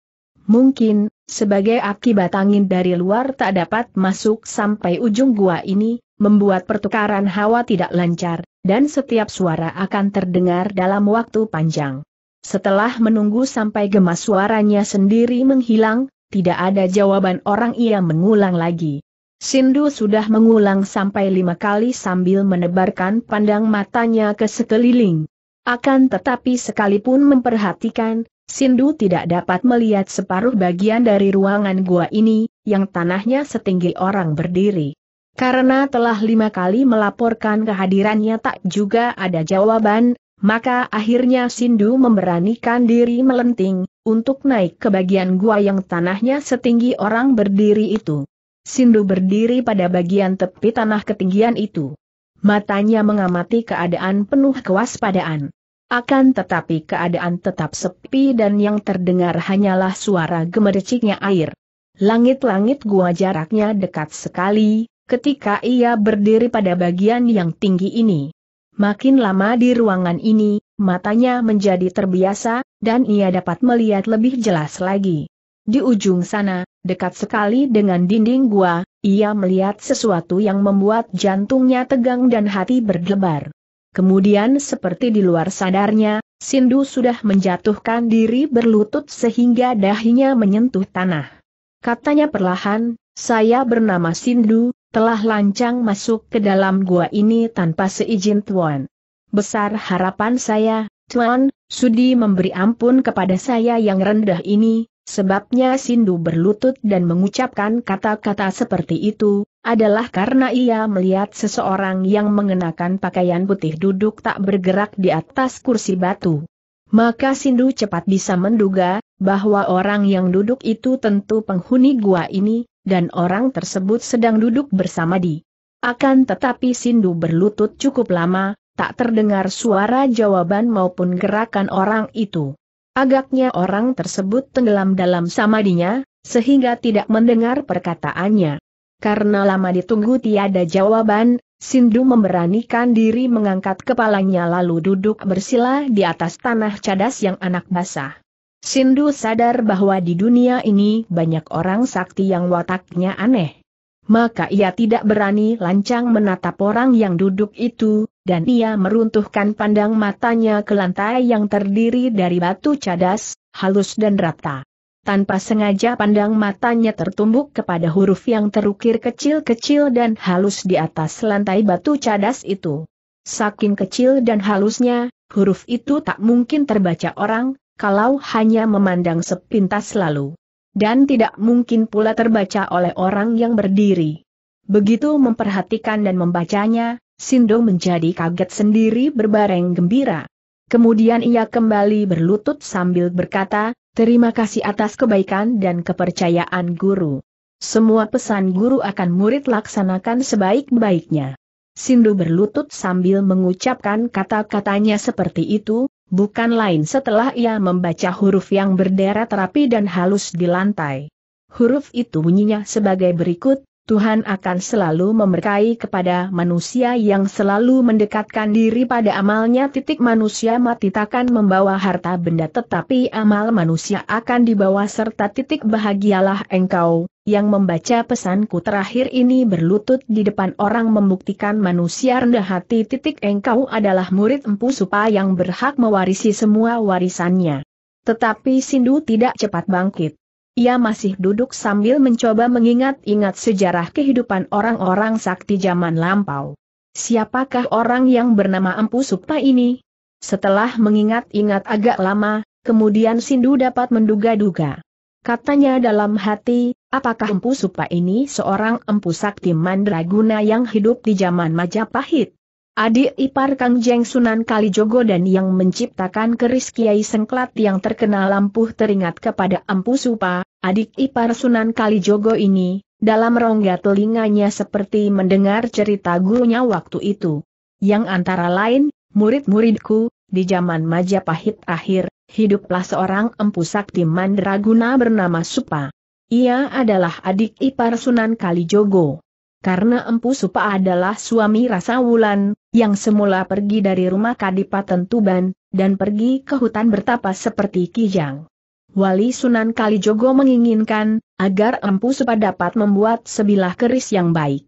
Mungkin, sebagai akibat angin dari luar tak dapat masuk sampai ujung gua ini, membuat pertukaran hawa tidak lancar, dan setiap suara akan terdengar dalam waktu panjang. Setelah menunggu sampai gemas suaranya sendiri menghilang, tidak ada jawaban orang ia mengulang lagi. Sindu sudah mengulang sampai lima kali sambil menebarkan pandang matanya ke sekeliling. Akan tetapi sekalipun memperhatikan, Sindu tidak dapat melihat separuh bagian dari ruangan gua ini, yang tanahnya setinggi orang berdiri. Karena telah lima kali melaporkan kehadirannya tak juga ada jawaban, maka akhirnya Sindu memberanikan diri melenting, untuk naik ke bagian gua yang tanahnya setinggi orang berdiri itu. Sindu berdiri pada bagian tepi tanah ketinggian itu. Matanya mengamati keadaan penuh kewaspadaan. Akan tetapi keadaan tetap sepi dan yang terdengar hanyalah suara gemericiknya air. Langit-langit gua jaraknya dekat sekali, ketika ia berdiri pada bagian yang tinggi ini. Makin lama di ruangan ini, matanya menjadi terbiasa, dan ia dapat melihat lebih jelas lagi. Di ujung sana, dekat sekali dengan dinding gua, ia melihat sesuatu yang membuat jantungnya tegang dan hati berdebar. Kemudian seperti di luar sadarnya, Sindu sudah menjatuhkan diri berlutut sehingga dahinya menyentuh tanah. Katanya perlahan, saya bernama Sindu, telah lancang masuk ke dalam gua ini tanpa seizin Tuan. Besar harapan saya, Tuan, sudi memberi ampun kepada saya yang rendah ini, sebabnya Sindu berlutut dan mengucapkan kata-kata seperti itu, adalah karena ia melihat seseorang yang mengenakan pakaian putih duduk tak bergerak di atas kursi batu. Maka Sindu cepat bisa menduga, bahwa orang yang duduk itu tentu penghuni gua ini, dan orang tersebut sedang duduk bersama di. Akan tetapi Sindu berlutut cukup lama, tak terdengar suara jawaban maupun gerakan orang itu. Agaknya orang tersebut tenggelam dalam samadinya, sehingga tidak mendengar perkataannya. Karena lama ditunggu tiada jawaban, Sindu memberanikan diri mengangkat kepalanya lalu duduk bersila di atas tanah cadas yang anak basah. Sindu sadar bahwa di dunia ini banyak orang sakti yang wataknya aneh. Maka ia tidak berani lancang menatap orang yang duduk itu, dan ia meruntuhkan pandang matanya ke lantai yang terdiri dari batu cadas, halus dan rata. Tanpa sengaja pandang matanya tertumbuk kepada huruf yang terukir kecil-kecil dan halus di atas lantai batu cadas itu. Saking kecil dan halusnya, huruf itu tak mungkin terbaca orang, kalau hanya memandang sepintas lalu. Dan tidak mungkin pula terbaca oleh orang yang berdiri. Begitu memperhatikan dan membacanya, Sindo menjadi kaget sendiri berbareng gembira. Kemudian ia kembali berlutut sambil berkata, terima kasih atas kebaikan dan kepercayaan guru. Semua pesan guru akan murid laksanakan sebaik-baiknya. Sindu berlutut sambil mengucapkan kata-katanya seperti itu, bukan lain setelah ia membaca huruf yang berderet rapi dan halus di lantai. Huruf itu bunyinya sebagai berikut, Tuhan akan selalu memberkahi kepada manusia yang selalu mendekatkan diri pada amalnya. Titik manusia mati takkan membawa harta benda tetapi amal manusia akan dibawa serta titik bahagialah engkau, yang membaca pesanku terakhir ini berlutut di depan orang membuktikan manusia rendah hati titik engkau adalah murid empu supa yang berhak mewarisi semua warisannya. Tetapi Sindu tidak cepat bangkit. Ia masih duduk sambil mencoba mengingat-ingat sejarah kehidupan orang-orang sakti zaman lampau. Siapakah orang yang bernama Empu Supa ini? Setelah mengingat-ingat agak lama, kemudian Sindu dapat menduga-duga. Katanya dalam hati, apakah Empu Supa ini seorang Empu Sakti Mandraguna yang hidup di zaman Majapahit? Adik ipar Kang Jeng Sunan Kalijogo dan yang menciptakan keris Kiai Sengklat yang terkenal lampuh teringat kepada Empu Supa, adik ipar Sunan Kalijogo ini, dalam rongga telinganya seperti mendengar cerita gurunya waktu itu. Yang antara lain, murid-muridku, di zaman Majapahit akhir, hiduplah seorang empu sakti mandraguna bernama Supa. Ia adalah adik ipar Sunan Kalijogo. Karena empu Supa adalah suami rasa wulan, yang semula pergi dari rumah Kadipaten Tuban, dan pergi ke hutan bertapa seperti Kijang. Wali Sunan Kalijogo menginginkan, agar Empu Supa dapat membuat sebilah keris yang baik.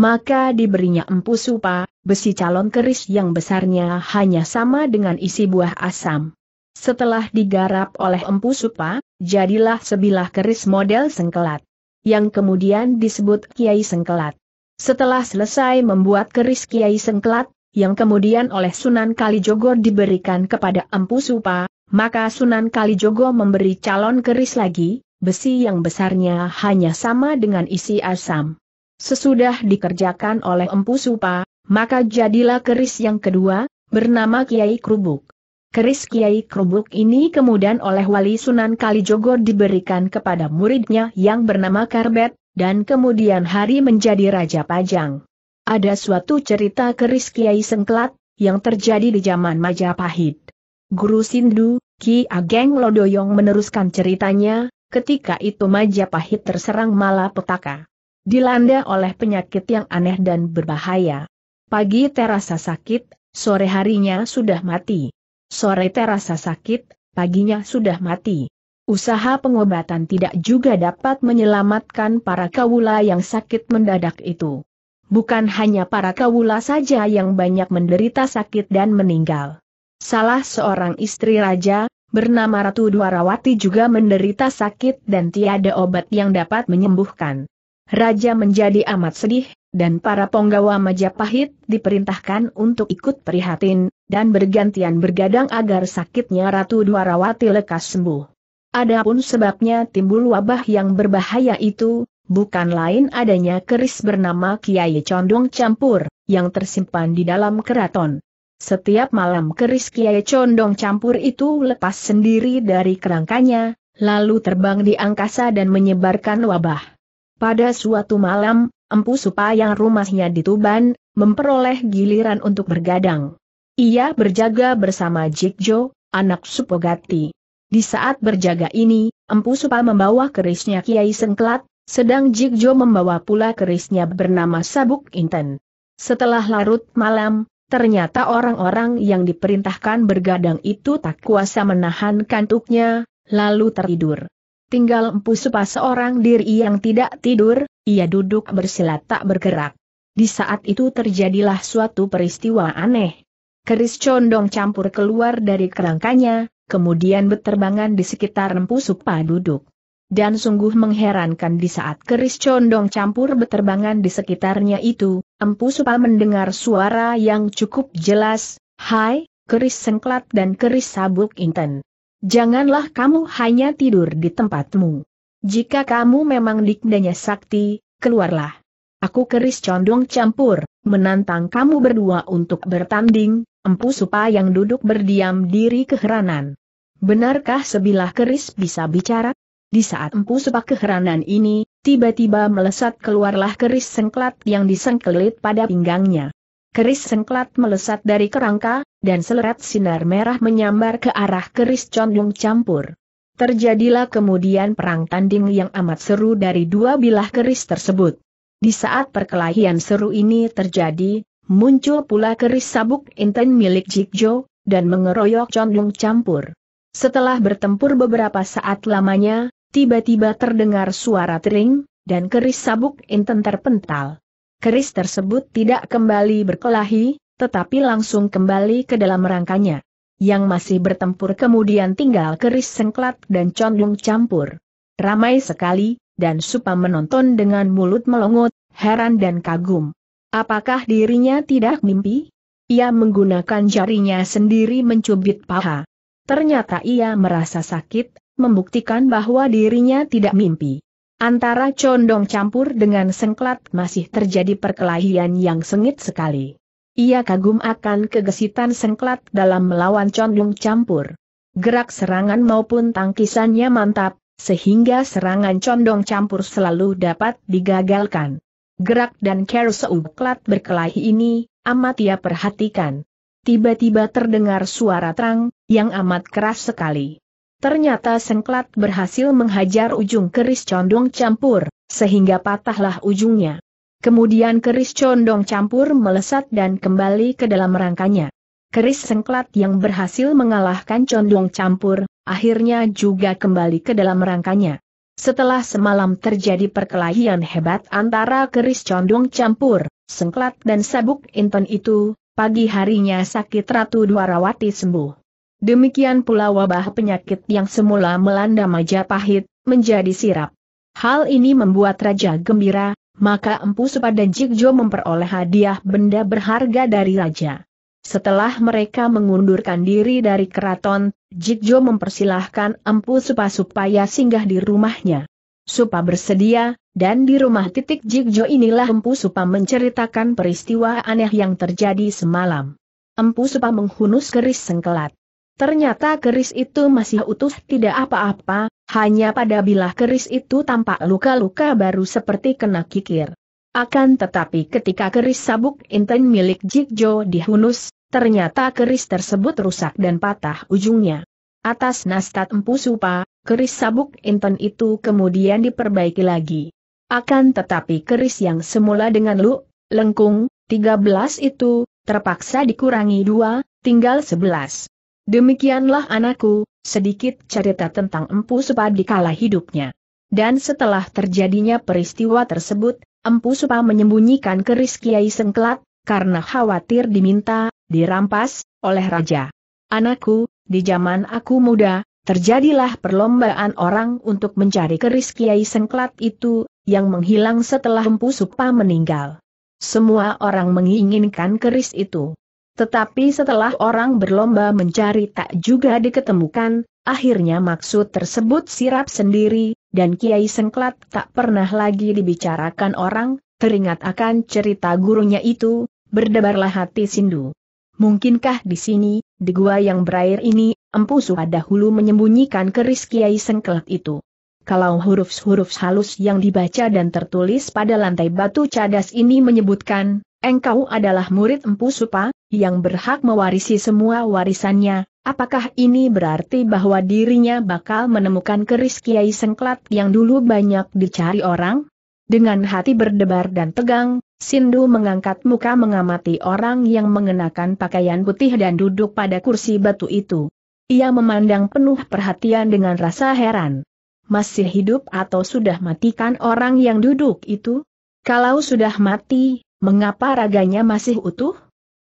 Maka diberinya Empu Supa, besi calon keris yang besarnya hanya sama dengan isi buah asam. Setelah digarap oleh Empu Supa, jadilah sebilah keris model sengkelat. Yang kemudian disebut Kiai Sengkelat. Setelah selesai membuat keris Kiai Sengkelat, yang kemudian oleh Sunan Kalijogo diberikan kepada Empu Supa, maka Sunan Kalijogo memberi calon keris lagi, besi yang besarnya hanya sama dengan isi asam. Sesudah dikerjakan oleh Empu Supa, maka jadilah keris yang kedua, bernama Kiai Krubuk. Keris Kiai Kerubuk ini kemudian oleh Wali Sunan Kalijogo diberikan kepada muridnya yang bernama Karbet, dan kemudian hari menjadi Raja Pajang. Ada suatu cerita keris Kiai Sengklat, yang terjadi di zaman Majapahit. Guru Sindu, Ki Ageng Lodoyong meneruskan ceritanya, ketika itu Majapahit terserang malapetaka. Dilanda oleh penyakit yang aneh dan berbahaya. Pagi terasa sakit, sore harinya sudah mati sore terasa sakit, paginya sudah mati. Usaha pengobatan tidak juga dapat menyelamatkan para kawula yang sakit mendadak itu. Bukan hanya para kawula saja yang banyak menderita sakit dan meninggal. Salah seorang istri raja, bernama Ratu Dwarawati juga menderita sakit dan tiada obat yang dapat menyembuhkan. Raja menjadi amat sedih, dan para penggawa Majapahit diperintahkan untuk ikut prihatin, dan bergantian bergadang agar sakitnya Ratu Dwarawati lekas sembuh. Adapun sebabnya timbul wabah yang berbahaya itu, bukan lain adanya keris bernama Kiai Condong Campur, yang tersimpan di dalam keraton. Setiap malam keris Kiai Condong Campur itu lepas sendiri dari kerangkanya, lalu terbang di angkasa dan menyebarkan wabah. Pada suatu malam, Empu Supa yang rumahnya di Tuban, memperoleh giliran untuk bergadang. Ia berjaga bersama Jikjo, anak Supogati. Di saat berjaga ini, Empu Supa membawa kerisnya Kiai Sengklat, sedang Jikjo membawa pula kerisnya bernama Sabuk Inten. Setelah larut malam, ternyata orang-orang yang diperintahkan bergadang itu tak kuasa menahan kantuknya, lalu tertidur tinggal empu sepa seorang diri yang tidak tidur, ia duduk bersila tak bergerak. Di saat itu terjadilah suatu peristiwa aneh. Keris condong campur keluar dari kerangkanya, kemudian berterbangan di sekitar empu supa duduk. Dan sungguh mengherankan di saat keris condong campur berterbangan di sekitarnya itu, Empu Supa mendengar suara yang cukup jelas, Hai, keris sengklat dan keris sabuk inten. Janganlah kamu hanya tidur di tempatmu. Jika kamu memang dikdanya sakti, keluarlah. Aku keris condong campur, menantang kamu berdua untuk bertanding, empu supa yang duduk berdiam diri keheranan. Benarkah sebilah keris bisa bicara? Di saat empu supa keheranan ini, tiba-tiba melesat keluarlah keris sengklat yang disengkelit pada pinggangnya. Keris sengklat melesat dari kerangka, dan selerat sinar merah menyambar ke arah keris condong campur. Terjadilah kemudian perang tanding yang amat seru dari dua bilah keris tersebut. Di saat perkelahian seru ini terjadi, muncul pula keris sabuk inten milik Jikjo, dan mengeroyok condong campur. Setelah bertempur beberapa saat lamanya, tiba-tiba terdengar suara tering, dan keris sabuk inten terpental. Keris tersebut tidak kembali berkelahi, tetapi langsung kembali ke dalam rangkanya. Yang masih bertempur kemudian tinggal keris sengklat dan condong campur. Ramai sekali, dan Supa menonton dengan mulut melongot, heran dan kagum. Apakah dirinya tidak mimpi? Ia menggunakan jarinya sendiri mencubit paha. Ternyata ia merasa sakit, membuktikan bahwa dirinya tidak mimpi. Antara condong campur dengan sengklat masih terjadi perkelahian yang sengit sekali. Ia kagum akan kegesitan sengklat dalam melawan condong campur. Gerak serangan maupun tangkisannya mantap, sehingga serangan condong campur selalu dapat digagalkan. Gerak dan seuklat berkelahi ini, amat ia perhatikan. Tiba-tiba terdengar suara terang, yang amat keras sekali. Ternyata sengklat berhasil menghajar ujung keris condong campur, sehingga patahlah ujungnya. Kemudian keris condong campur melesat dan kembali ke dalam rangkanya. Keris sengklat yang berhasil mengalahkan condong campur, akhirnya juga kembali ke dalam rangkanya. Setelah semalam terjadi perkelahian hebat antara keris condong campur, sengklat dan sabuk inton itu, pagi harinya sakit Ratu Dwarawati sembuh. Demikian pula wabah penyakit yang semula melanda Majapahit, menjadi sirap. Hal ini membuat Raja gembira, maka Empu Supa dan Jikjo memperoleh hadiah benda berharga dari raja. Setelah mereka mengundurkan diri dari keraton, Jigjo mempersilahkan Empu Supa supaya singgah di rumahnya. Supa bersedia, dan di rumah titik Jigjo inilah Empu Supa menceritakan peristiwa aneh yang terjadi semalam. Empu Supa menghunus keris sengkelat. Ternyata keris itu masih utuh tidak apa-apa, hanya pada bilah keris itu tampak luka-luka baru seperti kena kikir. Akan tetapi ketika keris sabuk inten milik Jikjo dihunus, ternyata keris tersebut rusak dan patah ujungnya. Atas nastat empu supa, keris sabuk inten itu kemudian diperbaiki lagi. Akan tetapi keris yang semula dengan lu, lengkung, 13 itu, terpaksa dikurangi dua, tinggal 11. Demikianlah anakku, sedikit cerita tentang Empu Supa di kala hidupnya. Dan setelah terjadinya peristiwa tersebut, Empu Supa menyembunyikan keris Kiai sengklat, karena khawatir diminta, dirampas, oleh raja. Anakku, di zaman aku muda, terjadilah perlombaan orang untuk mencari keris Kiai sengklat itu, yang menghilang setelah Empu Supa meninggal. Semua orang menginginkan keris itu. Tetapi setelah orang berlomba mencari tak juga diketemukan, akhirnya maksud tersebut sirap sendiri, dan Kiai Sengklat tak pernah lagi dibicarakan orang, teringat akan cerita gurunya itu, berdebarlah hati Sindu. Mungkinkah di sini, di gua yang berair ini, Empu Suha dahulu menyembunyikan keris Kiai Sengklat itu? Kalau huruf-huruf halus yang dibaca dan tertulis pada lantai batu cadas ini menyebutkan, engkau adalah murid Empu Supa, yang berhak mewarisi semua warisannya, apakah ini berarti bahwa dirinya bakal menemukan keris Kiai Sengklat yang dulu banyak dicari orang? Dengan hati berdebar dan tegang, Sindu mengangkat muka mengamati orang yang mengenakan pakaian putih dan duduk pada kursi batu itu. Ia memandang penuh perhatian dengan rasa heran. Masih hidup atau sudah matikan orang yang duduk itu? Kalau sudah mati, mengapa raganya masih utuh?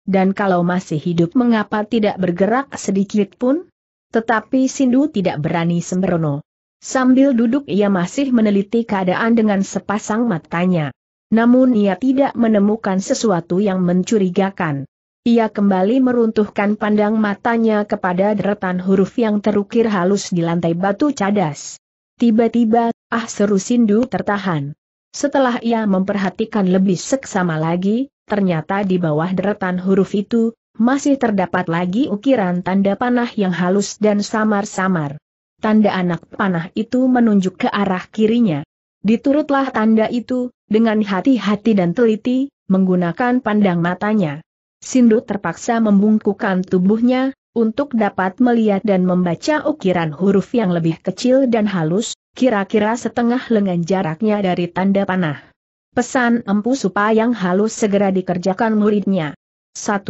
dan kalau masih hidup mengapa tidak bergerak sedikit pun? Tetapi Sindu tidak berani sembrono. Sambil duduk ia masih meneliti keadaan dengan sepasang matanya. Namun ia tidak menemukan sesuatu yang mencurigakan. Ia kembali meruntuhkan pandang matanya kepada deretan huruf yang terukir halus di lantai batu cadas. Tiba-tiba, ah seru Sindu tertahan. Setelah ia memperhatikan lebih seksama lagi, ternyata di bawah deretan huruf itu, masih terdapat lagi ukiran tanda panah yang halus dan samar-samar. Tanda anak panah itu menunjuk ke arah kirinya. Diturutlah tanda itu, dengan hati-hati dan teliti, menggunakan pandang matanya. Sindu terpaksa membungkukkan tubuhnya, untuk dapat melihat dan membaca ukiran huruf yang lebih kecil dan halus, kira-kira setengah lengan jaraknya dari tanda panah. Pesan empu yang halus segera dikerjakan muridnya. 1.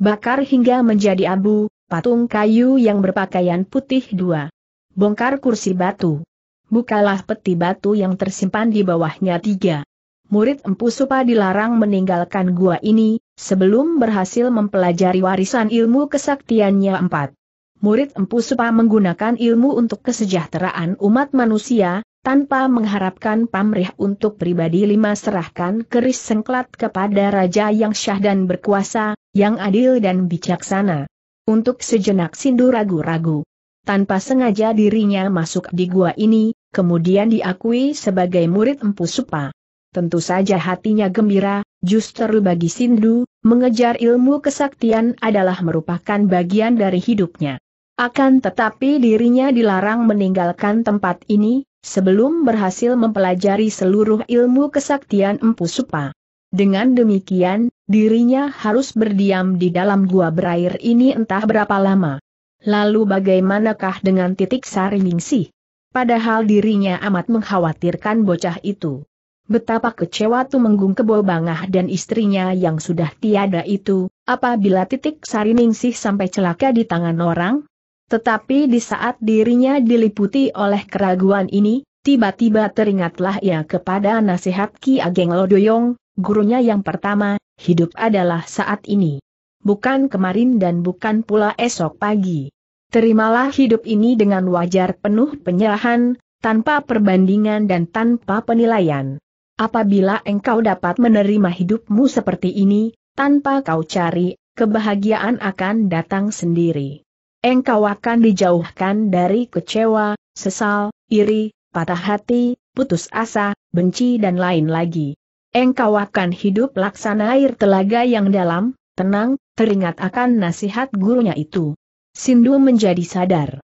Bakar hingga menjadi abu, patung kayu yang berpakaian putih 2. Bongkar kursi batu. Bukalah peti batu yang tersimpan di bawahnya 3. Murid empu supa dilarang meninggalkan gua ini, sebelum berhasil mempelajari warisan ilmu kesaktiannya 4. Murid empu supa menggunakan ilmu untuk kesejahteraan umat manusia, tanpa mengharapkan pamrih untuk pribadi lima serahkan keris sengklat kepada raja yang syah dan berkuasa, yang adil dan bijaksana. Untuk sejenak Sindu ragu-ragu. Tanpa sengaja dirinya masuk di gua ini, kemudian diakui sebagai murid Empu Supa. Tentu saja hatinya gembira, justru bagi Sindu, mengejar ilmu kesaktian adalah merupakan bagian dari hidupnya. Akan tetapi dirinya dilarang meninggalkan tempat ini, sebelum berhasil mempelajari seluruh ilmu kesaktian Empu Supa. Dengan demikian, dirinya harus berdiam di dalam gua berair ini entah berapa lama. Lalu bagaimanakah dengan titik sariningsih? Padahal dirinya amat mengkhawatirkan bocah itu. Betapa kecewa Tumenggung bangah dan istrinya yang sudah tiada itu, apabila titik Sariningsih sampai celaka di tangan orang, tetapi di saat dirinya diliputi oleh keraguan ini, tiba-tiba teringatlah ia kepada nasihat Ki Ageng Lodoyong, gurunya yang pertama, hidup adalah saat ini. Bukan kemarin dan bukan pula esok pagi. Terimalah hidup ini dengan wajar penuh penyerahan, tanpa perbandingan dan tanpa penilaian. Apabila engkau dapat menerima hidupmu seperti ini, tanpa kau cari, kebahagiaan akan datang sendiri engkau akan dijauhkan dari kecewa, sesal, iri, patah hati, putus asa, benci dan lain lagi. Engkau akan hidup laksana air telaga yang dalam, tenang, teringat akan nasihat gurunya itu. Sindu menjadi sadar.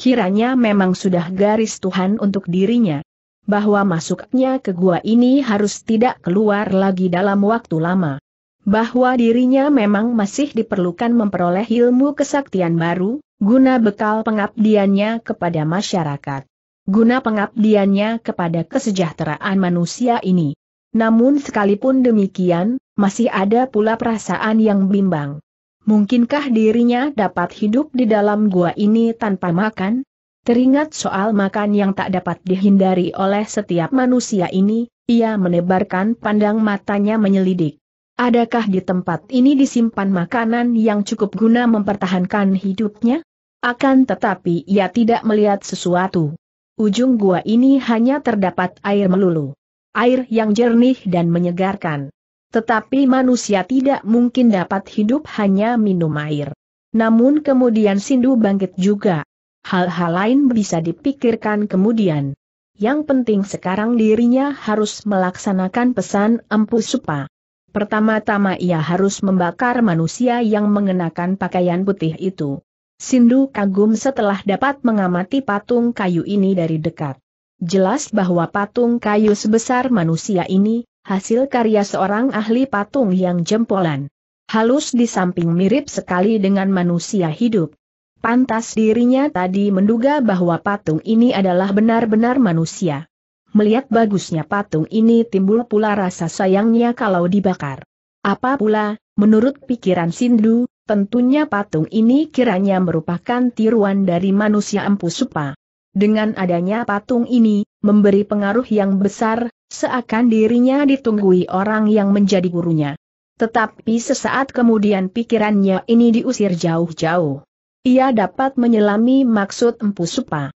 Kiranya memang sudah garis Tuhan untuk dirinya. Bahwa masuknya ke gua ini harus tidak keluar lagi dalam waktu lama bahwa dirinya memang masih diperlukan memperoleh ilmu kesaktian baru, guna bekal pengabdiannya kepada masyarakat. Guna pengabdiannya kepada kesejahteraan manusia ini. Namun sekalipun demikian, masih ada pula perasaan yang bimbang. Mungkinkah dirinya dapat hidup di dalam gua ini tanpa makan? Teringat soal makan yang tak dapat dihindari oleh setiap manusia ini, ia menebarkan pandang matanya menyelidik. Adakah di tempat ini disimpan makanan yang cukup guna mempertahankan hidupnya? Akan tetapi ia tidak melihat sesuatu. Ujung gua ini hanya terdapat air melulu. Air yang jernih dan menyegarkan. Tetapi manusia tidak mungkin dapat hidup hanya minum air. Namun kemudian Sindu bangkit juga. Hal-hal lain bisa dipikirkan kemudian. Yang penting sekarang dirinya harus melaksanakan pesan Empu Supa. Pertama-tama ia harus membakar manusia yang mengenakan pakaian putih itu. Sindu kagum setelah dapat mengamati patung kayu ini dari dekat. Jelas bahwa patung kayu sebesar manusia ini, hasil karya seorang ahli patung yang jempolan. Halus di samping mirip sekali dengan manusia hidup. Pantas dirinya tadi menduga bahwa patung ini adalah benar-benar manusia. Melihat bagusnya patung ini timbul pula rasa sayangnya kalau dibakar. Apa pula, menurut pikiran Sindu, tentunya patung ini kiranya merupakan tiruan dari manusia empu supa. Dengan adanya patung ini, memberi pengaruh yang besar, seakan dirinya ditunggui orang yang menjadi gurunya. Tetapi sesaat kemudian pikirannya ini diusir jauh-jauh. Ia dapat menyelami maksud empu supa.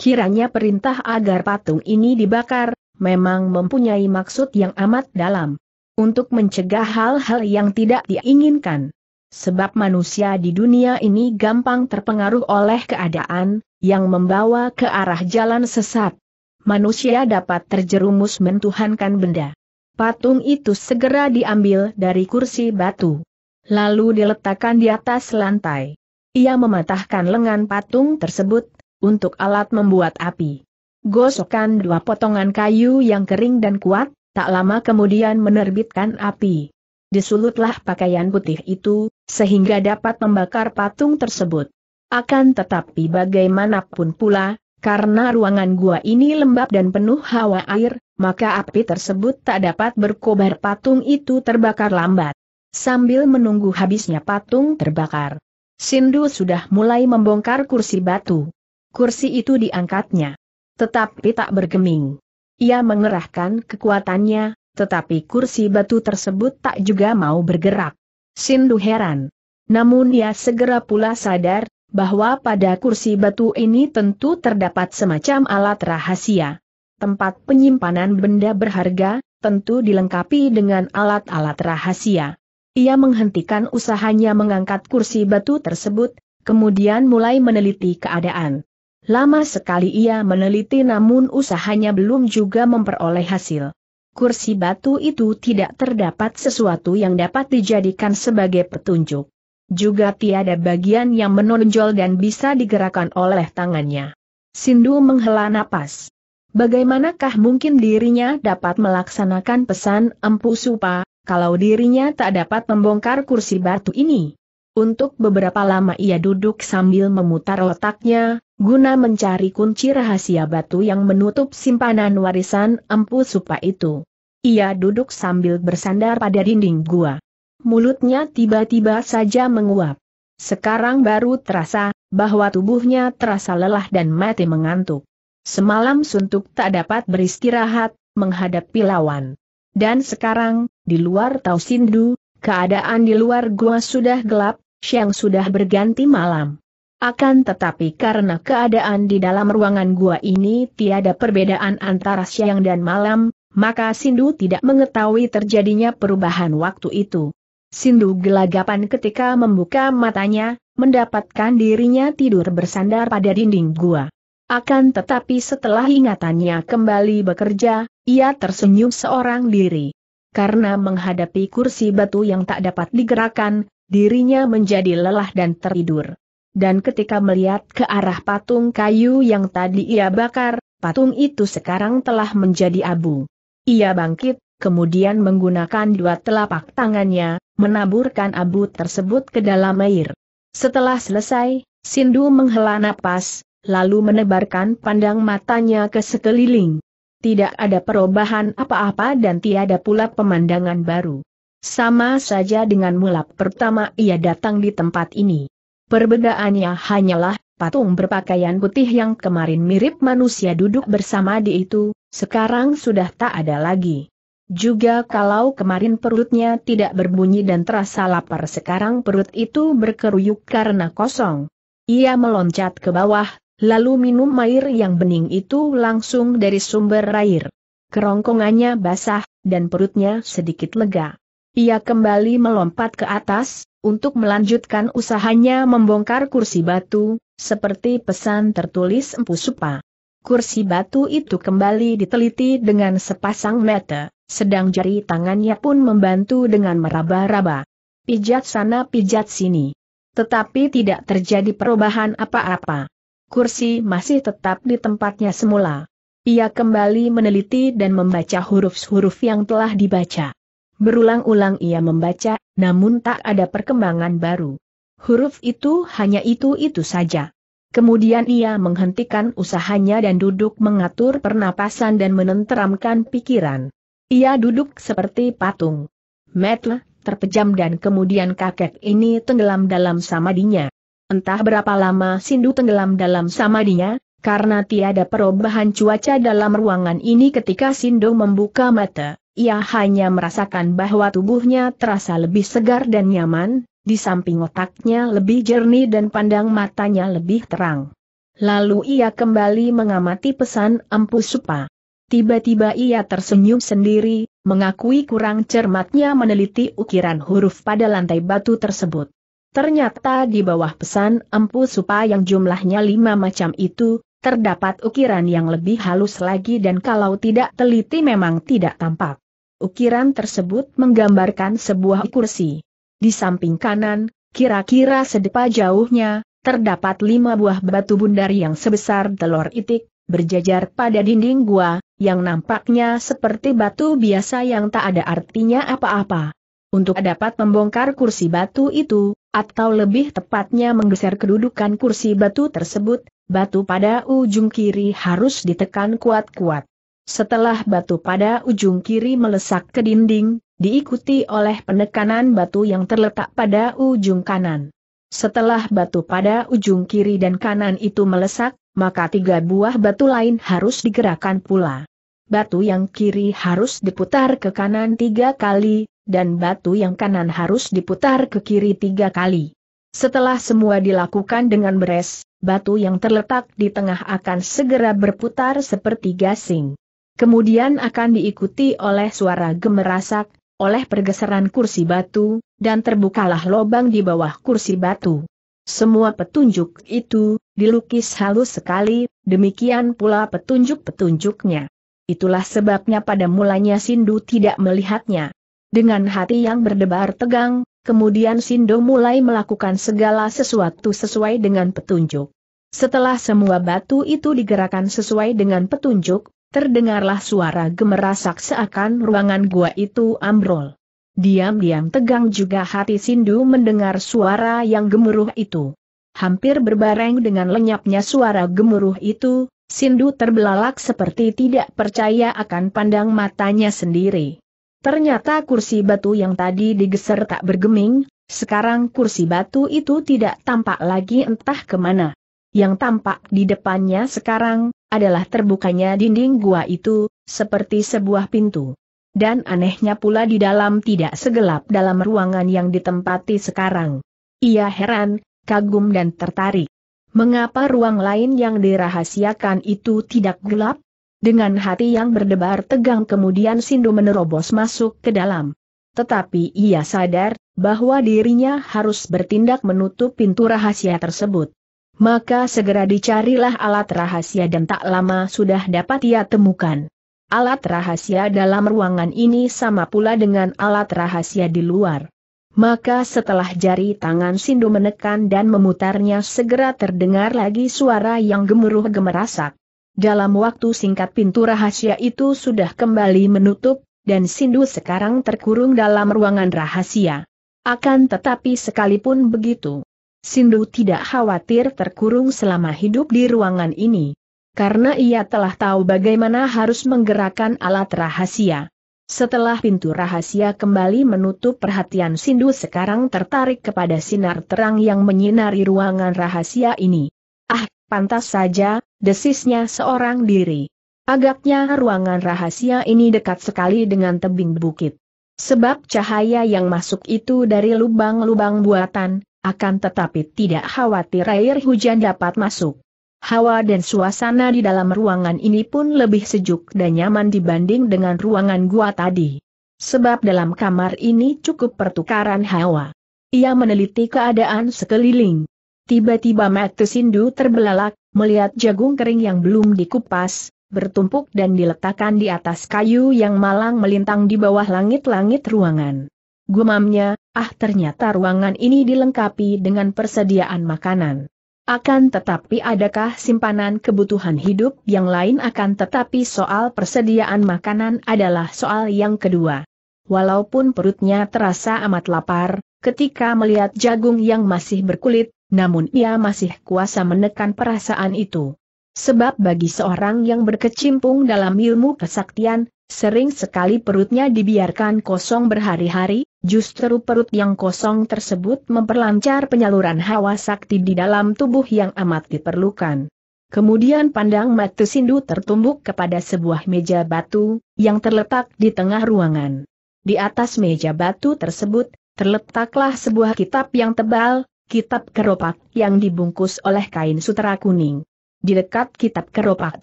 Kiranya perintah agar patung ini dibakar, memang mempunyai maksud yang amat dalam. Untuk mencegah hal-hal yang tidak diinginkan. Sebab manusia di dunia ini gampang terpengaruh oleh keadaan, yang membawa ke arah jalan sesat. Manusia dapat terjerumus mentuhankan benda. Patung itu segera diambil dari kursi batu. Lalu diletakkan di atas lantai. Ia mematahkan lengan patung tersebut, untuk alat membuat api. Gosokkan dua potongan kayu yang kering dan kuat, tak lama kemudian menerbitkan api. Disulutlah pakaian putih itu, sehingga dapat membakar patung tersebut. Akan tetapi bagaimanapun pula, karena ruangan gua ini lembab dan penuh hawa air, maka api tersebut tak dapat berkobar patung itu terbakar lambat. Sambil menunggu habisnya patung terbakar, Sindu sudah mulai membongkar kursi batu. Kursi itu diangkatnya. Tetapi tak bergeming. Ia mengerahkan kekuatannya, tetapi kursi batu tersebut tak juga mau bergerak. Sindu heran. Namun ia segera pula sadar, bahwa pada kursi batu ini tentu terdapat semacam alat rahasia. Tempat penyimpanan benda berharga, tentu dilengkapi dengan alat-alat rahasia. Ia menghentikan usahanya mengangkat kursi batu tersebut, kemudian mulai meneliti keadaan. Lama sekali ia meneliti namun usahanya belum juga memperoleh hasil. Kursi batu itu tidak terdapat sesuatu yang dapat dijadikan sebagai petunjuk. Juga tiada bagian yang menonjol dan bisa digerakkan oleh tangannya. Sindu menghela napas. Bagaimanakah mungkin dirinya dapat melaksanakan pesan Empu Supa, kalau dirinya tak dapat membongkar kursi batu ini? Untuk beberapa lama ia duduk sambil memutar otaknya, guna mencari kunci rahasia batu yang menutup simpanan warisan empu supa itu. Ia duduk sambil bersandar pada dinding gua. Mulutnya tiba-tiba saja menguap. Sekarang baru terasa, bahwa tubuhnya terasa lelah dan mati mengantuk. Semalam suntuk tak dapat beristirahat, menghadapi lawan. Dan sekarang, di luar Tausindu, keadaan di luar gua sudah gelap, Siang sudah berganti malam. Akan tetapi karena keadaan di dalam ruangan gua ini tiada perbedaan antara siang dan malam, maka Sindu tidak mengetahui terjadinya perubahan waktu itu. Sindu gelagapan ketika membuka matanya, mendapatkan dirinya tidur bersandar pada dinding gua. Akan tetapi setelah ingatannya kembali bekerja, ia tersenyum seorang diri. Karena menghadapi kursi batu yang tak dapat digerakkan, dirinya menjadi lelah dan tertidur. Dan ketika melihat ke arah patung kayu yang tadi ia bakar, patung itu sekarang telah menjadi abu. Ia bangkit, kemudian menggunakan dua telapak tangannya, menaburkan abu tersebut ke dalam air. Setelah selesai, Sindu menghela napas, lalu menebarkan pandang matanya ke sekeliling. Tidak ada perubahan apa-apa dan tiada pula pemandangan baru. Sama saja dengan mulap pertama ia datang di tempat ini. Perbedaannya hanyalah, patung berpakaian putih yang kemarin mirip manusia duduk bersama di itu, sekarang sudah tak ada lagi. Juga kalau kemarin perutnya tidak berbunyi dan terasa lapar sekarang perut itu berkeruyuk karena kosong. Ia meloncat ke bawah, lalu minum air yang bening itu langsung dari sumber air. Kerongkongannya basah, dan perutnya sedikit lega. Ia kembali melompat ke atas, untuk melanjutkan usahanya membongkar kursi batu, seperti pesan tertulis Empu Supa. Kursi batu itu kembali diteliti dengan sepasang mata, sedang jari tangannya pun membantu dengan meraba-raba. Pijat sana pijat sini. Tetapi tidak terjadi perubahan apa-apa. Kursi masih tetap di tempatnya semula. Ia kembali meneliti dan membaca huruf-huruf yang telah dibaca. Berulang-ulang ia membaca, namun tak ada perkembangan baru. Huruf itu hanya itu-itu saja. Kemudian ia menghentikan usahanya dan duduk mengatur pernapasan dan menenteramkan pikiran. Ia duduk seperti patung. Metle, terpejam dan kemudian kakek ini tenggelam dalam samadinya. Entah berapa lama Sindu tenggelam dalam samadinya, karena tiada perubahan cuaca dalam ruangan ini ketika Sindu membuka mata. Ia hanya merasakan bahwa tubuhnya terasa lebih segar dan nyaman, di samping otaknya lebih jernih dan pandang matanya lebih terang. Lalu ia kembali mengamati pesan Empu Supa. Tiba-tiba ia tersenyum sendiri, mengakui kurang cermatnya meneliti ukiran huruf pada lantai batu tersebut. Ternyata di bawah pesan Empu Supa yang jumlahnya lima macam itu, terdapat ukiran yang lebih halus lagi dan kalau tidak teliti memang tidak tampak. Ukiran tersebut menggambarkan sebuah kursi. Di samping kanan, kira-kira sedepa jauhnya, terdapat lima buah batu bundar yang sebesar telur itik, berjajar pada dinding gua, yang nampaknya seperti batu biasa yang tak ada artinya apa-apa. Untuk dapat membongkar kursi batu itu, atau lebih tepatnya menggeser kedudukan kursi batu tersebut, batu pada ujung kiri harus ditekan kuat-kuat. Setelah batu pada ujung kiri melesak ke dinding, diikuti oleh penekanan batu yang terletak pada ujung kanan. Setelah batu pada ujung kiri dan kanan itu melesak, maka tiga buah batu lain harus digerakkan pula. Batu yang kiri harus diputar ke kanan tiga kali, dan batu yang kanan harus diputar ke kiri tiga kali. Setelah semua dilakukan dengan beres, batu yang terletak di tengah akan segera berputar seperti gasing. Kemudian akan diikuti oleh suara gemerasak, oleh pergeseran kursi batu, dan terbukalah lobang di bawah kursi batu. Semua petunjuk itu dilukis halus sekali, demikian pula petunjuk-petunjuknya. Itulah sebabnya pada mulanya Sindu tidak melihatnya. Dengan hati yang berdebar tegang, kemudian Sindo mulai melakukan segala sesuatu sesuai dengan petunjuk. Setelah semua batu itu digerakkan sesuai dengan petunjuk, terdengarlah suara gemerasak seakan ruangan gua itu ambrol. Diam-diam tegang juga hati Sindu mendengar suara yang gemuruh itu. Hampir berbareng dengan lenyapnya suara gemuruh itu, Sindu terbelalak seperti tidak percaya akan pandang matanya sendiri. Ternyata kursi batu yang tadi digeser tak bergeming, sekarang kursi batu itu tidak tampak lagi entah kemana. Yang tampak di depannya sekarang, adalah terbukanya dinding gua itu, seperti sebuah pintu. Dan anehnya pula di dalam tidak segelap dalam ruangan yang ditempati sekarang. Ia heran, kagum dan tertarik. Mengapa ruang lain yang dirahasiakan itu tidak gelap? Dengan hati yang berdebar tegang kemudian Sindu menerobos masuk ke dalam. Tetapi ia sadar, bahwa dirinya harus bertindak menutup pintu rahasia tersebut. Maka segera dicarilah alat rahasia dan tak lama sudah dapat ia temukan. Alat rahasia dalam ruangan ini sama pula dengan alat rahasia di luar. Maka setelah jari tangan Sindu menekan dan memutarnya segera terdengar lagi suara yang gemuruh gemerasak. Dalam waktu singkat pintu rahasia itu sudah kembali menutup, dan Sindu sekarang terkurung dalam ruangan rahasia. Akan tetapi sekalipun begitu, Sindu tidak khawatir terkurung selama hidup di ruangan ini. Karena ia telah tahu bagaimana harus menggerakkan alat rahasia. Setelah pintu rahasia kembali menutup perhatian Sindu sekarang tertarik kepada sinar terang yang menyinari ruangan rahasia ini. Ah, pantas saja, Desisnya seorang diri. Agaknya ruangan rahasia ini dekat sekali dengan tebing bukit. Sebab cahaya yang masuk itu dari lubang-lubang buatan, akan tetapi tidak khawatir air hujan dapat masuk. Hawa dan suasana di dalam ruangan ini pun lebih sejuk dan nyaman dibanding dengan ruangan gua tadi. Sebab dalam kamar ini cukup pertukaran hawa. Ia meneliti keadaan sekeliling. Tiba-tiba mata Sindu terbelalak, melihat jagung kering yang belum dikupas, bertumpuk dan diletakkan di atas kayu yang malang melintang di bawah langit-langit ruangan. Gumamnya, ah ternyata ruangan ini dilengkapi dengan persediaan makanan. Akan tetapi adakah simpanan kebutuhan hidup yang lain akan tetapi soal persediaan makanan adalah soal yang kedua. Walaupun perutnya terasa amat lapar, ketika melihat jagung yang masih berkulit, namun ia masih kuasa menekan perasaan itu. Sebab bagi seorang yang berkecimpung dalam ilmu kesaktian, sering sekali perutnya dibiarkan kosong berhari-hari, justru perut yang kosong tersebut memperlancar penyaluran hawa sakti di dalam tubuh yang amat diperlukan. Kemudian pandang mata Sindu tertumbuk kepada sebuah meja batu, yang terletak di tengah ruangan. Di atas meja batu tersebut, terletaklah sebuah kitab yang tebal, kitab keropak yang dibungkus oleh kain sutera kuning. Di dekat kitab keropak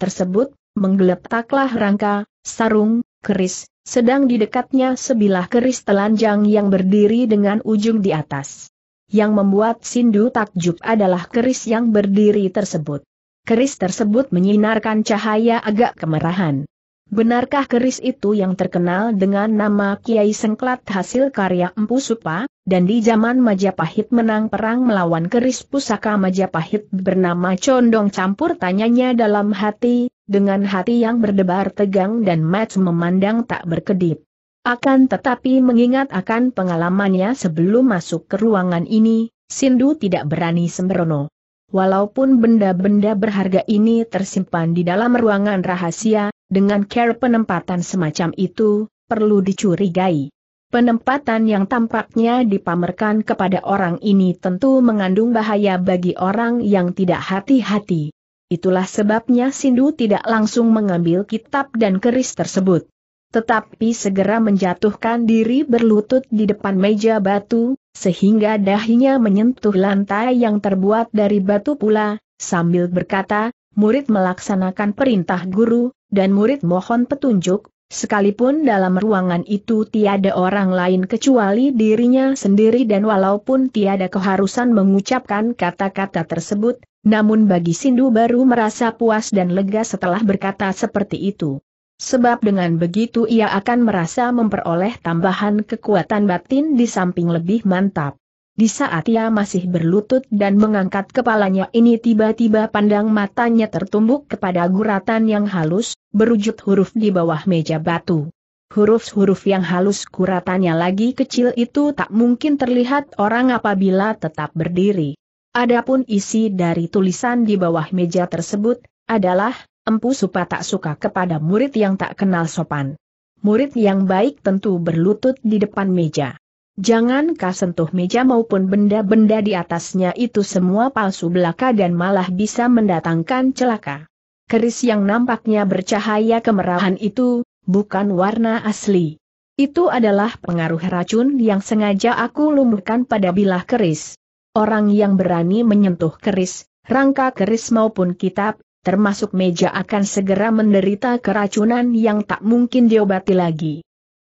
tersebut, menggeletaklah rangka, sarung, keris, sedang di dekatnya sebilah keris telanjang yang berdiri dengan ujung di atas. Yang membuat Sindu takjub adalah keris yang berdiri tersebut. Keris tersebut menyinarkan cahaya agak kemerahan. Benarkah keris itu yang terkenal dengan nama Kiai Sengklat hasil karya Empu Supa, dan di zaman Majapahit menang perang melawan keris pusaka Majapahit bernama Condong Campur tanyanya dalam hati, dengan hati yang berdebar tegang dan match memandang tak berkedip. Akan tetapi mengingat akan pengalamannya sebelum masuk ke ruangan ini, Sindu tidak berani sembrono. Walaupun benda-benda berharga ini tersimpan di dalam ruangan rahasia, dengan care penempatan semacam itu, perlu dicurigai. Penempatan yang tampaknya dipamerkan kepada orang ini tentu mengandung bahaya bagi orang yang tidak hati-hati. Itulah sebabnya Sindu tidak langsung mengambil kitab dan keris tersebut. Tetapi segera menjatuhkan diri berlutut di depan meja batu, sehingga dahinya menyentuh lantai yang terbuat dari batu pula, sambil berkata, murid melaksanakan perintah guru, dan murid mohon petunjuk, sekalipun dalam ruangan itu tiada orang lain kecuali dirinya sendiri dan walaupun tiada keharusan mengucapkan kata-kata tersebut, namun bagi Sindu baru merasa puas dan lega setelah berkata seperti itu. Sebab dengan begitu ia akan merasa memperoleh tambahan kekuatan batin di samping lebih mantap. Di saat ia masih berlutut dan mengangkat kepalanya ini tiba-tiba pandang matanya tertumbuk kepada guratan yang halus, berujud huruf di bawah meja batu. Huruf-huruf yang halus guratannya lagi kecil itu tak mungkin terlihat orang apabila tetap berdiri. Adapun isi dari tulisan di bawah meja tersebut, adalah, empu supa tak suka kepada murid yang tak kenal sopan. Murid yang baik tentu berlutut di depan meja. Jangan kau sentuh meja maupun benda-benda di atasnya itu semua palsu belaka dan malah bisa mendatangkan celaka. Keris yang nampaknya bercahaya kemerahan itu, bukan warna asli. Itu adalah pengaruh racun yang sengaja aku lumurkan pada bilah keris. Orang yang berani menyentuh keris, rangka keris maupun kitab, termasuk meja akan segera menderita keracunan yang tak mungkin diobati lagi.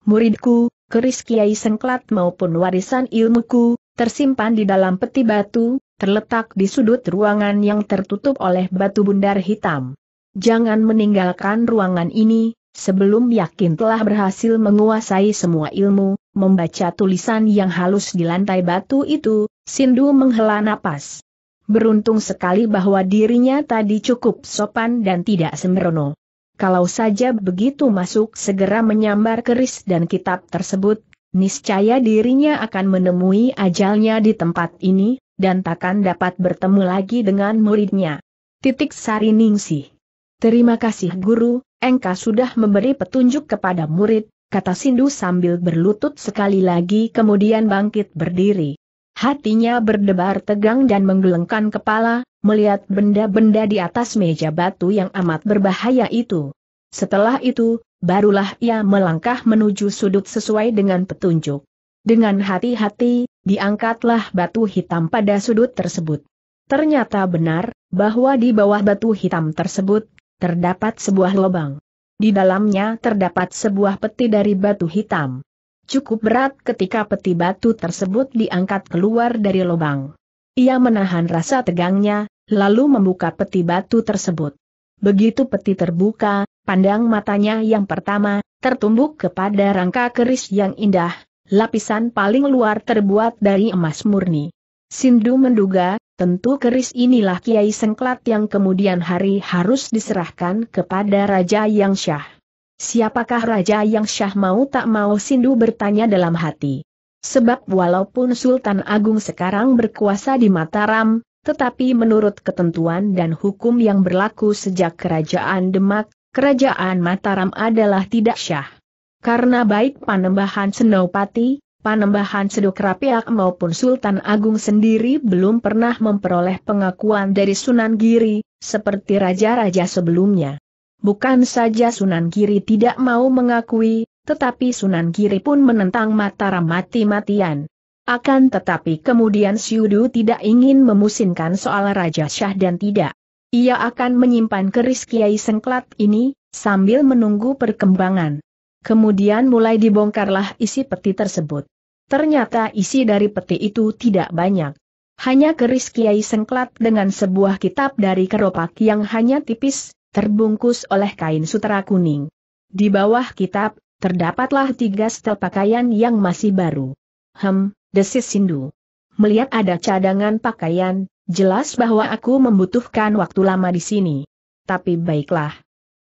Muridku, keris Kiai Sengklat maupun warisan ilmuku, tersimpan di dalam peti batu, terletak di sudut ruangan yang tertutup oleh batu bundar hitam. Jangan meninggalkan ruangan ini, sebelum yakin telah berhasil menguasai semua ilmu, membaca tulisan yang halus di lantai batu itu, Sindu menghela napas. Beruntung sekali bahwa dirinya tadi cukup sopan dan tidak sembrono kalau saja begitu masuk segera menyambar keris dan kitab tersebut, niscaya dirinya akan menemui ajalnya di tempat ini, dan takkan dapat bertemu lagi dengan muridnya. Titik Sari Ningsih. Terima kasih guru, engkau sudah memberi petunjuk kepada murid, kata Sindu sambil berlutut sekali lagi kemudian bangkit berdiri. Hatinya berdebar tegang dan menggelengkan kepala, melihat benda-benda di atas meja batu yang amat berbahaya itu. Setelah itu, barulah ia melangkah menuju sudut sesuai dengan petunjuk. Dengan hati-hati, diangkatlah batu hitam pada sudut tersebut. Ternyata benar, bahwa di bawah batu hitam tersebut, terdapat sebuah lubang. Di dalamnya terdapat sebuah peti dari batu hitam cukup berat ketika peti batu tersebut diangkat keluar dari lubang. Ia menahan rasa tegangnya, lalu membuka peti batu tersebut. Begitu peti terbuka, pandang matanya yang pertama, tertumbuk kepada rangka keris yang indah, lapisan paling luar terbuat dari emas murni. Sindu menduga, tentu keris inilah Kiai Sengklat yang kemudian hari harus diserahkan kepada Raja Yang Syah. Siapakah raja yang Syah mau tak mau Sindu bertanya dalam hati. Sebab walaupun Sultan Agung sekarang berkuasa di Mataram, tetapi menurut ketentuan dan hukum yang berlaku sejak kerajaan Demak, kerajaan Mataram adalah tidak Syah. Karena baik panembahan Senopati, Panembahan Sedok Rapiak maupun Sultan Agung sendiri belum pernah memperoleh pengakuan dari Sunan Giri, seperti raja-raja sebelumnya. Bukan saja Sunan Giri tidak mau mengakui, tetapi Sunan Giri pun menentang Mataram mati-matian. Akan tetapi kemudian Syudu tidak ingin memusinkan soal Raja Syah dan tidak. Ia akan menyimpan keris Kiai Sengklat ini, sambil menunggu perkembangan. Kemudian mulai dibongkarlah isi peti tersebut. Ternyata isi dari peti itu tidak banyak. Hanya keris Kiai Sengklat dengan sebuah kitab dari keropak yang hanya tipis, terbungkus oleh kain sutera kuning. Di bawah kitab, terdapatlah tiga setel pakaian yang masih baru. Hem, desis Sindu. Melihat ada cadangan pakaian, jelas bahwa aku membutuhkan waktu lama di sini. Tapi baiklah.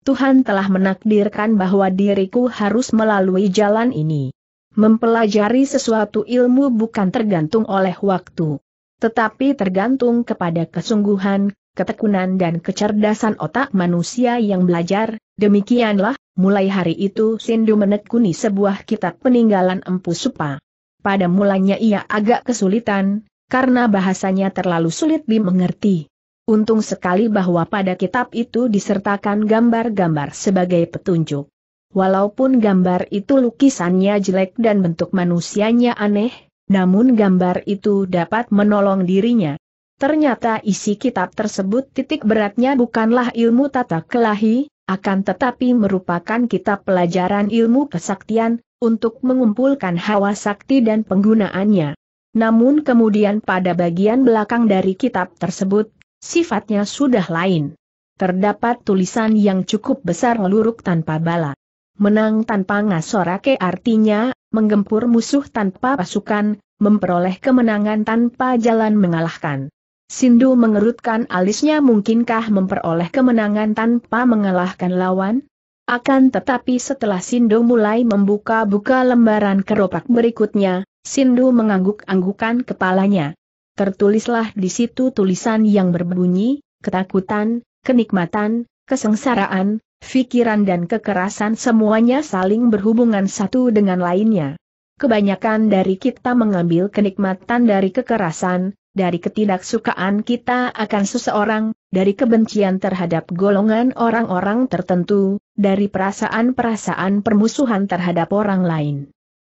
Tuhan telah menakdirkan bahwa diriku harus melalui jalan ini. Mempelajari sesuatu ilmu bukan tergantung oleh waktu, tetapi tergantung kepada kesungguhan, ketekunan dan kecerdasan otak manusia yang belajar, demikianlah, mulai hari itu Sindu menekuni sebuah kitab peninggalan Empu Supa. Pada mulanya ia agak kesulitan, karena bahasanya terlalu sulit dimengerti. Untung sekali bahwa pada kitab itu disertakan gambar-gambar sebagai petunjuk. Walaupun gambar itu lukisannya jelek dan bentuk manusianya aneh, namun gambar itu dapat menolong dirinya. Ternyata isi kitab tersebut titik beratnya bukanlah ilmu tata kelahi, akan tetapi merupakan kitab pelajaran ilmu kesaktian, untuk mengumpulkan hawa sakti dan penggunaannya. Namun kemudian pada bagian belakang dari kitab tersebut, sifatnya sudah lain. Terdapat tulisan yang cukup besar luruk tanpa bala. Menang tanpa ngasorake artinya, menggempur musuh tanpa pasukan, memperoleh kemenangan tanpa jalan mengalahkan. Sindu mengerutkan alisnya mungkinkah memperoleh kemenangan tanpa mengalahkan lawan? Akan tetapi setelah Sindu mulai membuka-buka lembaran keropak berikutnya, Sindu mengangguk-anggukan kepalanya. Tertulislah di situ tulisan yang berbunyi, ketakutan, kenikmatan, kesengsaraan, pikiran dan kekerasan semuanya saling berhubungan satu dengan lainnya. Kebanyakan dari kita mengambil kenikmatan dari kekerasan, dari ketidaksukaan kita akan seseorang, dari kebencian terhadap golongan orang-orang tertentu, dari perasaan-perasaan permusuhan terhadap orang lain.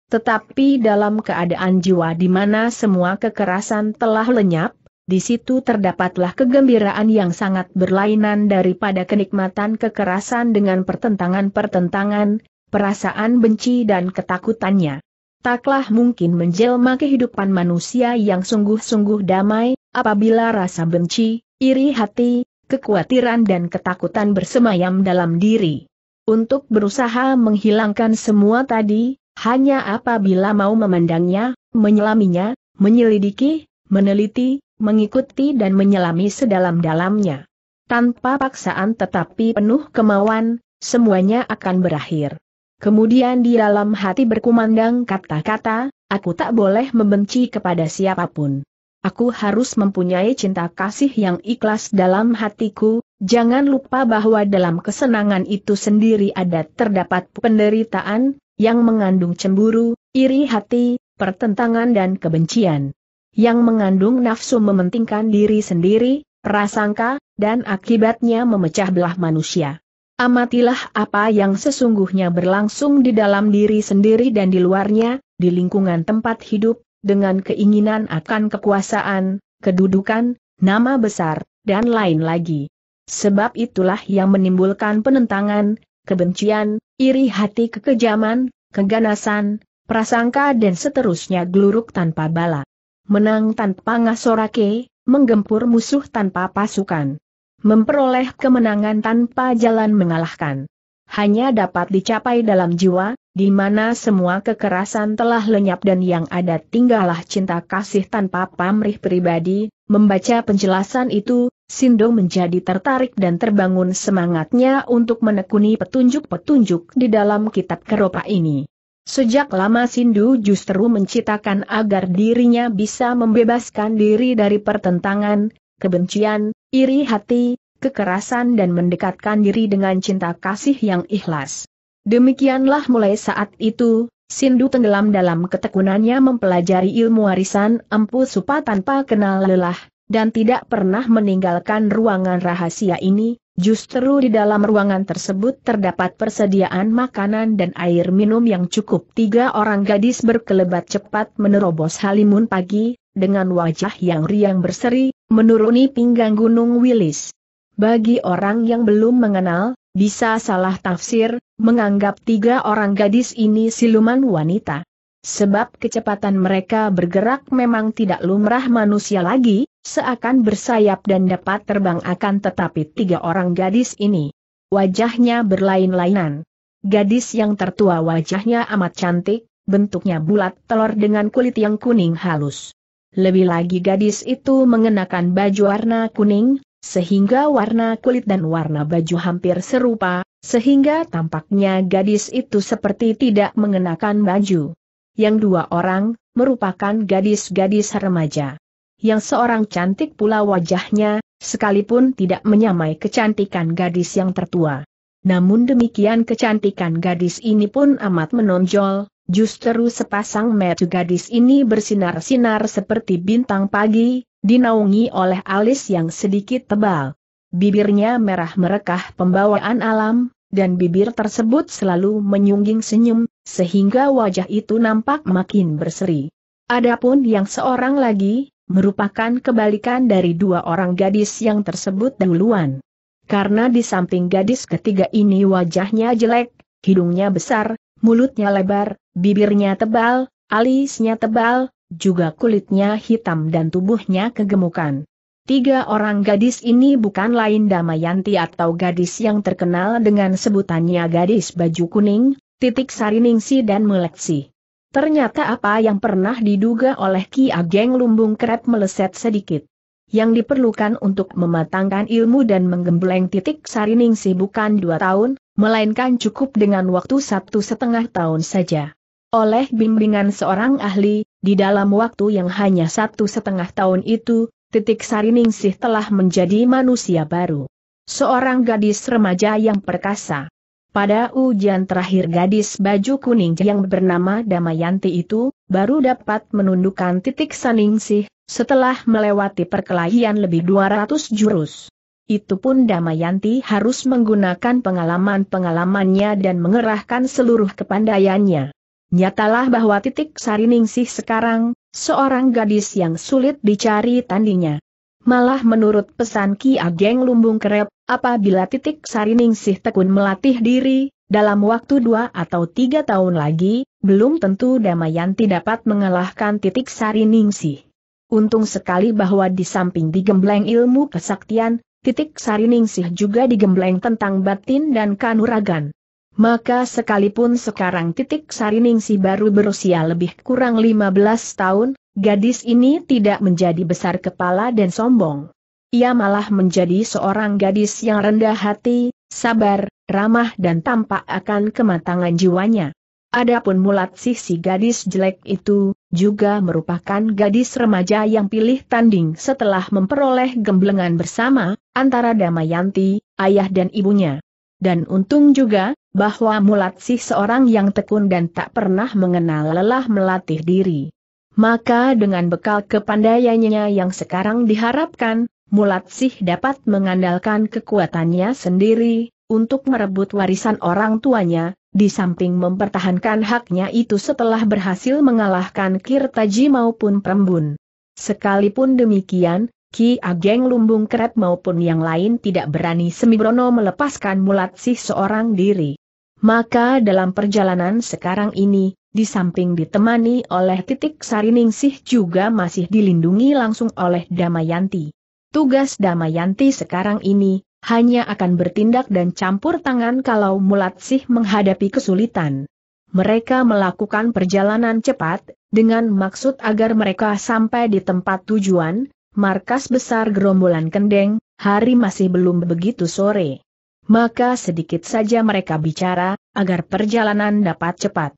Tetapi dalam keadaan jiwa di mana semua kekerasan telah lenyap, di situ terdapatlah kegembiraan yang sangat berlainan daripada kenikmatan kekerasan dengan pertentangan-pertentangan, perasaan benci dan ketakutannya taklah mungkin menjelma kehidupan manusia yang sungguh-sungguh damai, apabila rasa benci, iri hati, kekhawatiran dan ketakutan bersemayam dalam diri. Untuk berusaha menghilangkan semua tadi, hanya apabila mau memandangnya, menyelaminya, menyelidiki, meneliti, mengikuti dan menyelami sedalam-dalamnya. Tanpa paksaan tetapi penuh kemauan, semuanya akan berakhir. Kemudian di dalam hati berkumandang kata-kata, aku tak boleh membenci kepada siapapun. Aku harus mempunyai cinta kasih yang ikhlas dalam hatiku, jangan lupa bahwa dalam kesenangan itu sendiri ada terdapat penderitaan, yang mengandung cemburu, iri hati, pertentangan dan kebencian. Yang mengandung nafsu mementingkan diri sendiri, prasangka, dan akibatnya memecah belah manusia. Amatilah apa yang sesungguhnya berlangsung di dalam diri sendiri dan di luarnya, di lingkungan tempat hidup, dengan keinginan akan kekuasaan, kedudukan, nama besar, dan lain lagi. Sebab itulah yang menimbulkan penentangan, kebencian, iri hati kekejaman, keganasan, prasangka dan seterusnya geluruk tanpa bala. Menang tanpa ngasorake, menggempur musuh tanpa pasukan. Memperoleh kemenangan tanpa jalan mengalahkan. Hanya dapat dicapai dalam jiwa, di mana semua kekerasan telah lenyap dan yang ada tinggallah cinta kasih tanpa pamrih pribadi, membaca penjelasan itu, Sindo menjadi tertarik dan terbangun semangatnya untuk menekuni petunjuk-petunjuk di dalam kitab keropa ini. Sejak lama Sindu justru mencitakan agar dirinya bisa membebaskan diri dari pertentangan, kebencian, iri hati, kekerasan dan mendekatkan diri dengan cinta kasih yang ikhlas. Demikianlah mulai saat itu, Sindu tenggelam dalam ketekunannya mempelajari ilmu warisan empu supa tanpa kenal lelah, dan tidak pernah meninggalkan ruangan rahasia ini, justru di dalam ruangan tersebut terdapat persediaan makanan dan air minum yang cukup. Tiga orang gadis berkelebat cepat menerobos halimun pagi, dengan wajah yang riang berseri, menuruni pinggang Gunung Wilis. Bagi orang yang belum mengenal, bisa salah tafsir, menganggap tiga orang gadis ini siluman wanita. Sebab kecepatan mereka bergerak memang tidak lumrah manusia lagi, seakan bersayap dan dapat terbang akan tetapi tiga orang gadis ini. Wajahnya berlain-lainan. Gadis yang tertua wajahnya amat cantik, bentuknya bulat telur dengan kulit yang kuning halus. Lebih lagi gadis itu mengenakan baju warna kuning, sehingga warna kulit dan warna baju hampir serupa, sehingga tampaknya gadis itu seperti tidak mengenakan baju. Yang dua orang, merupakan gadis-gadis remaja. Yang seorang cantik pula wajahnya, sekalipun tidak menyamai kecantikan gadis yang tertua. Namun demikian kecantikan gadis ini pun amat menonjol, Justru sepasang mata gadis ini bersinar-sinar seperti bintang pagi, dinaungi oleh alis yang sedikit tebal. Bibirnya merah merekah pembawaan alam, dan bibir tersebut selalu menyungging senyum, sehingga wajah itu nampak makin berseri. Adapun yang seorang lagi, merupakan kebalikan dari dua orang gadis yang tersebut duluan, Karena di samping gadis ketiga ini wajahnya jelek, hidungnya besar, mulutnya lebar, Bibirnya tebal, alisnya tebal, juga kulitnya hitam dan tubuhnya kegemukan. Tiga orang gadis ini bukan lain Damayanti atau gadis yang terkenal dengan sebutannya gadis baju kuning, titik sariningsi dan meleksi. Ternyata apa yang pernah diduga oleh Ki Ageng Lumbung Krep meleset sedikit. Yang diperlukan untuk mematangkan ilmu dan menggembleng titik sariningsi bukan dua tahun, melainkan cukup dengan waktu satu setengah tahun saja. Oleh bimbingan seorang ahli, di dalam waktu yang hanya satu setengah tahun itu, titik Sariningsih telah menjadi manusia baru. Seorang gadis remaja yang perkasa. Pada ujian terakhir gadis baju kuning yang bernama Damayanti itu, baru dapat menundukkan titik Saningsih, setelah melewati perkelahian lebih 200 jurus. Itu pun Damayanti harus menggunakan pengalaman-pengalamannya dan mengerahkan seluruh kepandaiannya. Nyatalah bahwa titik Sariningsih sekarang, seorang gadis yang sulit dicari tandinya, Malah menurut pesan Ki Ageng Lumbung Kerep, apabila titik Sariningsih tekun melatih diri, dalam waktu dua atau tiga tahun lagi, belum tentu Damayanti dapat mengalahkan titik Sariningsih. Untung sekali bahwa di samping digembleng ilmu kesaktian, titik Sariningsih juga digembleng tentang batin dan kanuragan. Maka sekalipun sekarang titik Sariningsi baru berusia lebih kurang 15 tahun, gadis ini tidak menjadi besar kepala dan sombong. Ia malah menjadi seorang gadis yang rendah hati, sabar, ramah dan tampak akan kematangan jiwanya. Adapun mulat sisi gadis jelek itu, juga merupakan gadis remaja yang pilih tanding setelah memperoleh gemblengan bersama, antara Damayanti, ayah dan ibunya. Dan untung juga, bahwa mulat sih seorang yang tekun dan tak pernah mengenal lelah melatih diri. Maka dengan bekal kepandaiannya yang sekarang diharapkan, mulat sih dapat mengandalkan kekuatannya sendiri, untuk merebut warisan orang tuanya, di samping mempertahankan haknya itu setelah berhasil mengalahkan Kirtaji maupun Prembun. Sekalipun demikian, Ki Ageng Lumbung Krep maupun yang lain tidak berani Semibrono melepaskan mulat sih seorang diri. Maka dalam perjalanan sekarang ini, di samping ditemani oleh titik Sariningsih juga masih dilindungi langsung oleh Damayanti. Tugas Damayanti sekarang ini, hanya akan bertindak dan campur tangan kalau Mulatsih menghadapi kesulitan. Mereka melakukan perjalanan cepat, dengan maksud agar mereka sampai di tempat tujuan, markas besar gerombolan kendeng, hari masih belum begitu sore. Maka sedikit saja mereka bicara, agar perjalanan dapat cepat.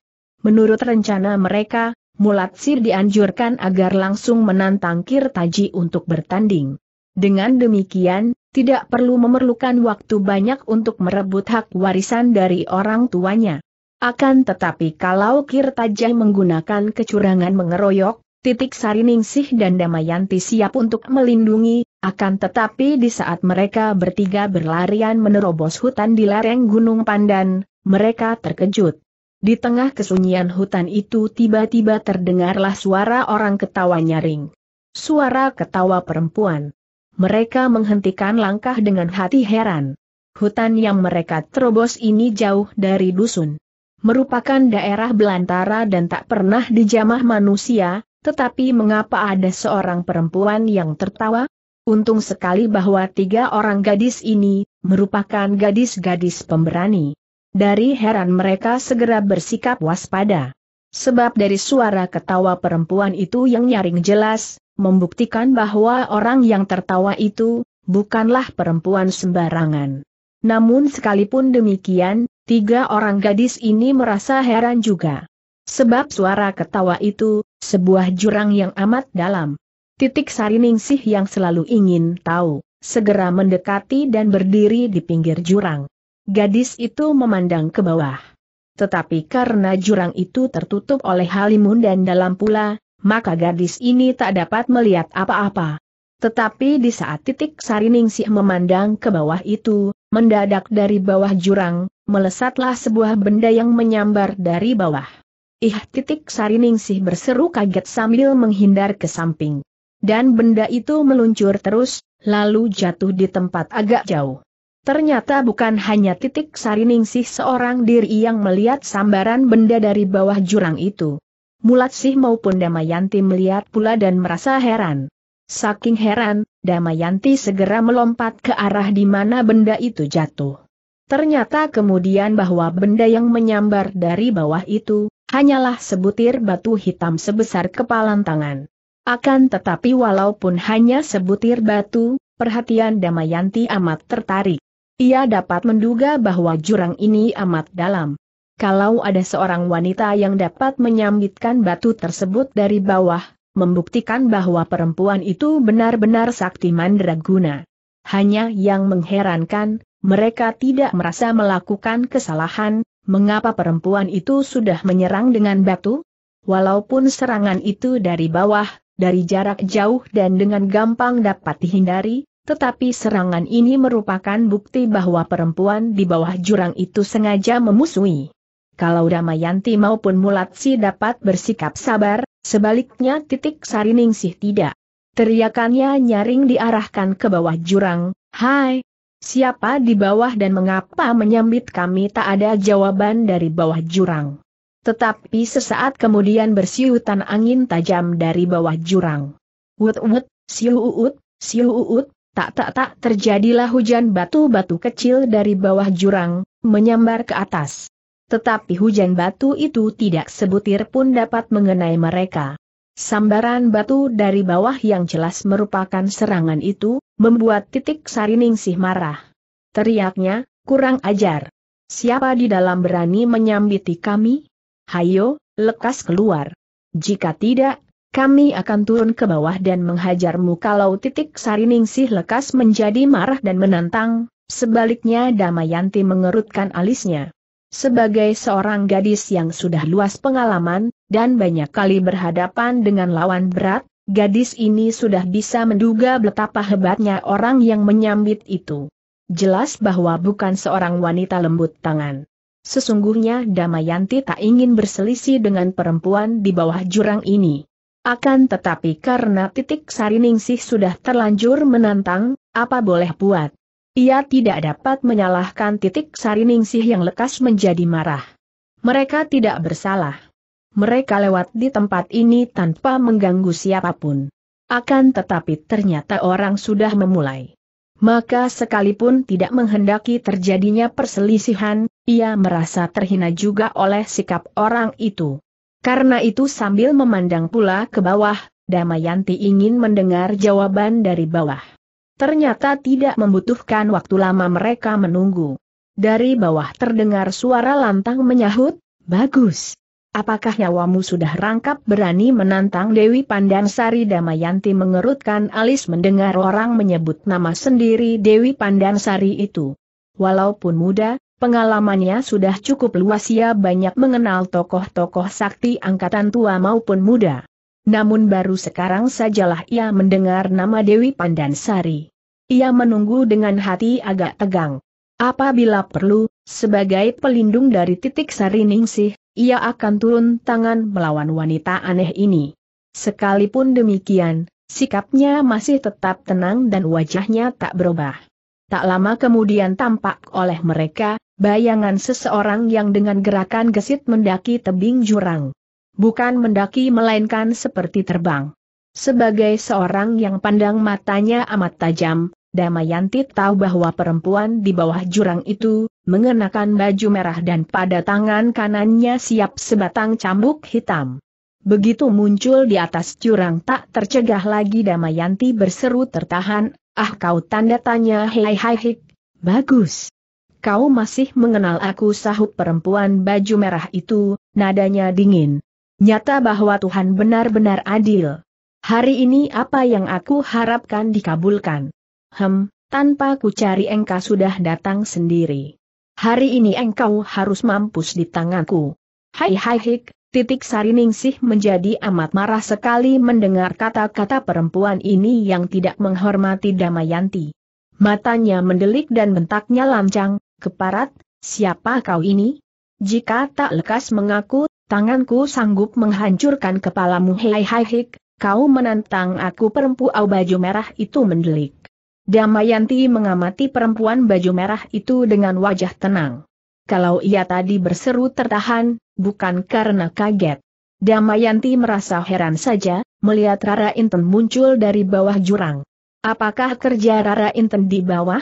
Menurut rencana mereka, Mulatsir dianjurkan agar langsung menantang Kirtaji untuk bertanding. Dengan demikian, tidak perlu memerlukan waktu banyak untuk merebut hak warisan dari orang tuanya. Akan tetapi kalau Kirtaji menggunakan kecurangan mengeroyok, titik Sariningsih dan Damayanti siap untuk melindungi, akan tetapi di saat mereka bertiga berlarian menerobos hutan di lereng Gunung Pandan, mereka terkejut. Di tengah kesunyian hutan itu tiba-tiba terdengarlah suara orang ketawa nyaring. Suara ketawa perempuan. Mereka menghentikan langkah dengan hati heran. Hutan yang mereka terobos ini jauh dari dusun. Merupakan daerah belantara dan tak pernah dijamah manusia, tetapi mengapa ada seorang perempuan yang tertawa? Untung sekali bahwa tiga orang gadis ini, merupakan gadis-gadis pemberani. Dari heran mereka segera bersikap waspada. Sebab dari suara ketawa perempuan itu yang nyaring jelas, membuktikan bahwa orang yang tertawa itu, bukanlah perempuan sembarangan. Namun sekalipun demikian, tiga orang gadis ini merasa heran juga. Sebab suara ketawa itu, sebuah jurang yang amat dalam. Titik Sariningsih yang selalu ingin tahu, segera mendekati dan berdiri di pinggir jurang. Gadis itu memandang ke bawah. Tetapi karena jurang itu tertutup oleh halimun dan dalam pula, maka gadis ini tak dapat melihat apa-apa. Tetapi di saat titik Sariningsih memandang ke bawah itu, mendadak dari bawah jurang, melesatlah sebuah benda yang menyambar dari bawah. Ih titik Sariningsih berseru kaget sambil menghindar ke samping. Dan benda itu meluncur terus, lalu jatuh di tempat agak jauh. Ternyata bukan hanya titik sariningsih seorang diri yang melihat sambaran benda dari bawah jurang itu. Mulat sih maupun Damayanti melihat pula dan merasa heran. Saking heran, Damayanti segera melompat ke arah di mana benda itu jatuh. Ternyata kemudian bahwa benda yang menyambar dari bawah itu, hanyalah sebutir batu hitam sebesar kepalan tangan. Akan tetapi walaupun hanya sebutir batu, perhatian Damayanti amat tertarik. Ia dapat menduga bahwa jurang ini amat dalam. Kalau ada seorang wanita yang dapat menyambitkan batu tersebut dari bawah, membuktikan bahwa perempuan itu benar-benar sakti mandraguna. Hanya yang mengherankan, mereka tidak merasa melakukan kesalahan, mengapa perempuan itu sudah menyerang dengan batu? Walaupun serangan itu dari bawah, dari jarak jauh dan dengan gampang dapat dihindari, tetapi serangan ini merupakan bukti bahwa perempuan di bawah jurang itu sengaja memusuhi. Kalau Damayanti maupun Mulatsi dapat bersikap sabar, sebaliknya titik Sariningsih tidak. Teriakannya nyaring diarahkan ke bawah jurang, Hai! Siapa di bawah dan mengapa menyambit kami tak ada jawaban dari bawah jurang. Tetapi sesaat kemudian bersiutan angin tajam dari bawah jurang. Wut-wut, siu-uut, siu-uut, tak-tak-tak terjadilah hujan batu-batu kecil dari bawah jurang, menyambar ke atas. Tetapi hujan batu itu tidak sebutir pun dapat mengenai mereka. Sambaran batu dari bawah yang jelas merupakan serangan itu, membuat titik sariningsih marah. Teriaknya, kurang ajar. Siapa di dalam berani menyambiti kami? Hayo, lekas keluar. Jika tidak, kami akan turun ke bawah dan menghajarmu kalau titik Sariningsih lekas menjadi marah dan menantang, sebaliknya Damayanti mengerutkan alisnya. Sebagai seorang gadis yang sudah luas pengalaman, dan banyak kali berhadapan dengan lawan berat, gadis ini sudah bisa menduga betapa hebatnya orang yang menyambit itu. Jelas bahwa bukan seorang wanita lembut tangan. Sesungguhnya Damayanti tak ingin berselisih dengan perempuan di bawah jurang ini. Akan tetapi karena titik Sariningsih sudah terlanjur menantang, apa boleh buat? Ia tidak dapat menyalahkan titik Sariningsih yang lekas menjadi marah. Mereka tidak bersalah. Mereka lewat di tempat ini tanpa mengganggu siapapun. Akan tetapi ternyata orang sudah memulai. Maka sekalipun tidak menghendaki terjadinya perselisihan, ia merasa terhina juga oleh sikap orang itu. Karena itu sambil memandang pula ke bawah, Damayanti ingin mendengar jawaban dari bawah. Ternyata tidak membutuhkan waktu lama mereka menunggu. Dari bawah terdengar suara lantang menyahut, Bagus. Apakah nyawamu sudah rangkap berani menantang Dewi Pandansari Damayanti mengerutkan alis mendengar orang menyebut nama sendiri Dewi Pandansari itu. Walaupun muda, pengalamannya sudah cukup luas ia banyak mengenal tokoh-tokoh sakti angkatan tua maupun muda. Namun baru sekarang sajalah ia mendengar nama Dewi Pandansari. Ia menunggu dengan hati agak tegang. Apabila perlu, sebagai pelindung dari titik sari ningsih, ia akan turun tangan melawan wanita aneh ini. Sekalipun demikian, sikapnya masih tetap tenang dan wajahnya tak berubah. Tak lama kemudian tampak oleh mereka, bayangan seseorang yang dengan gerakan gesit mendaki tebing jurang. Bukan mendaki melainkan seperti terbang. Sebagai seorang yang pandang matanya amat tajam, Damayanti tahu bahwa perempuan di bawah jurang itu, mengenakan baju merah dan pada tangan kanannya siap sebatang cambuk hitam. Begitu muncul di atas jurang tak tercegah lagi Damayanti berseru tertahan, ah kau tanda tanya hei hei hik, bagus. Kau masih mengenal aku sahut perempuan baju merah itu, nadanya dingin. Nyata bahwa Tuhan benar-benar adil. Hari ini apa yang aku harapkan dikabulkan. Hem, tanpa ku cari engkau sudah datang sendiri. Hari ini engkau harus mampus di tanganku. Hai hai hik, titik sari ningsih menjadi amat marah sekali mendengar kata-kata perempuan ini yang tidak menghormati Damayanti. Matanya mendelik dan bentaknya lancang, keparat, siapa kau ini? Jika tak lekas mengaku, tanganku sanggup menghancurkan kepalamu hei hai hik, kau menantang aku perempuan baju merah itu mendelik. Damayanti mengamati perempuan baju merah itu dengan wajah tenang. Kalau ia tadi berseru tertahan, bukan karena kaget. Damayanti merasa heran saja, melihat Rara Inten muncul dari bawah jurang. Apakah kerja Rara Inten di bawah?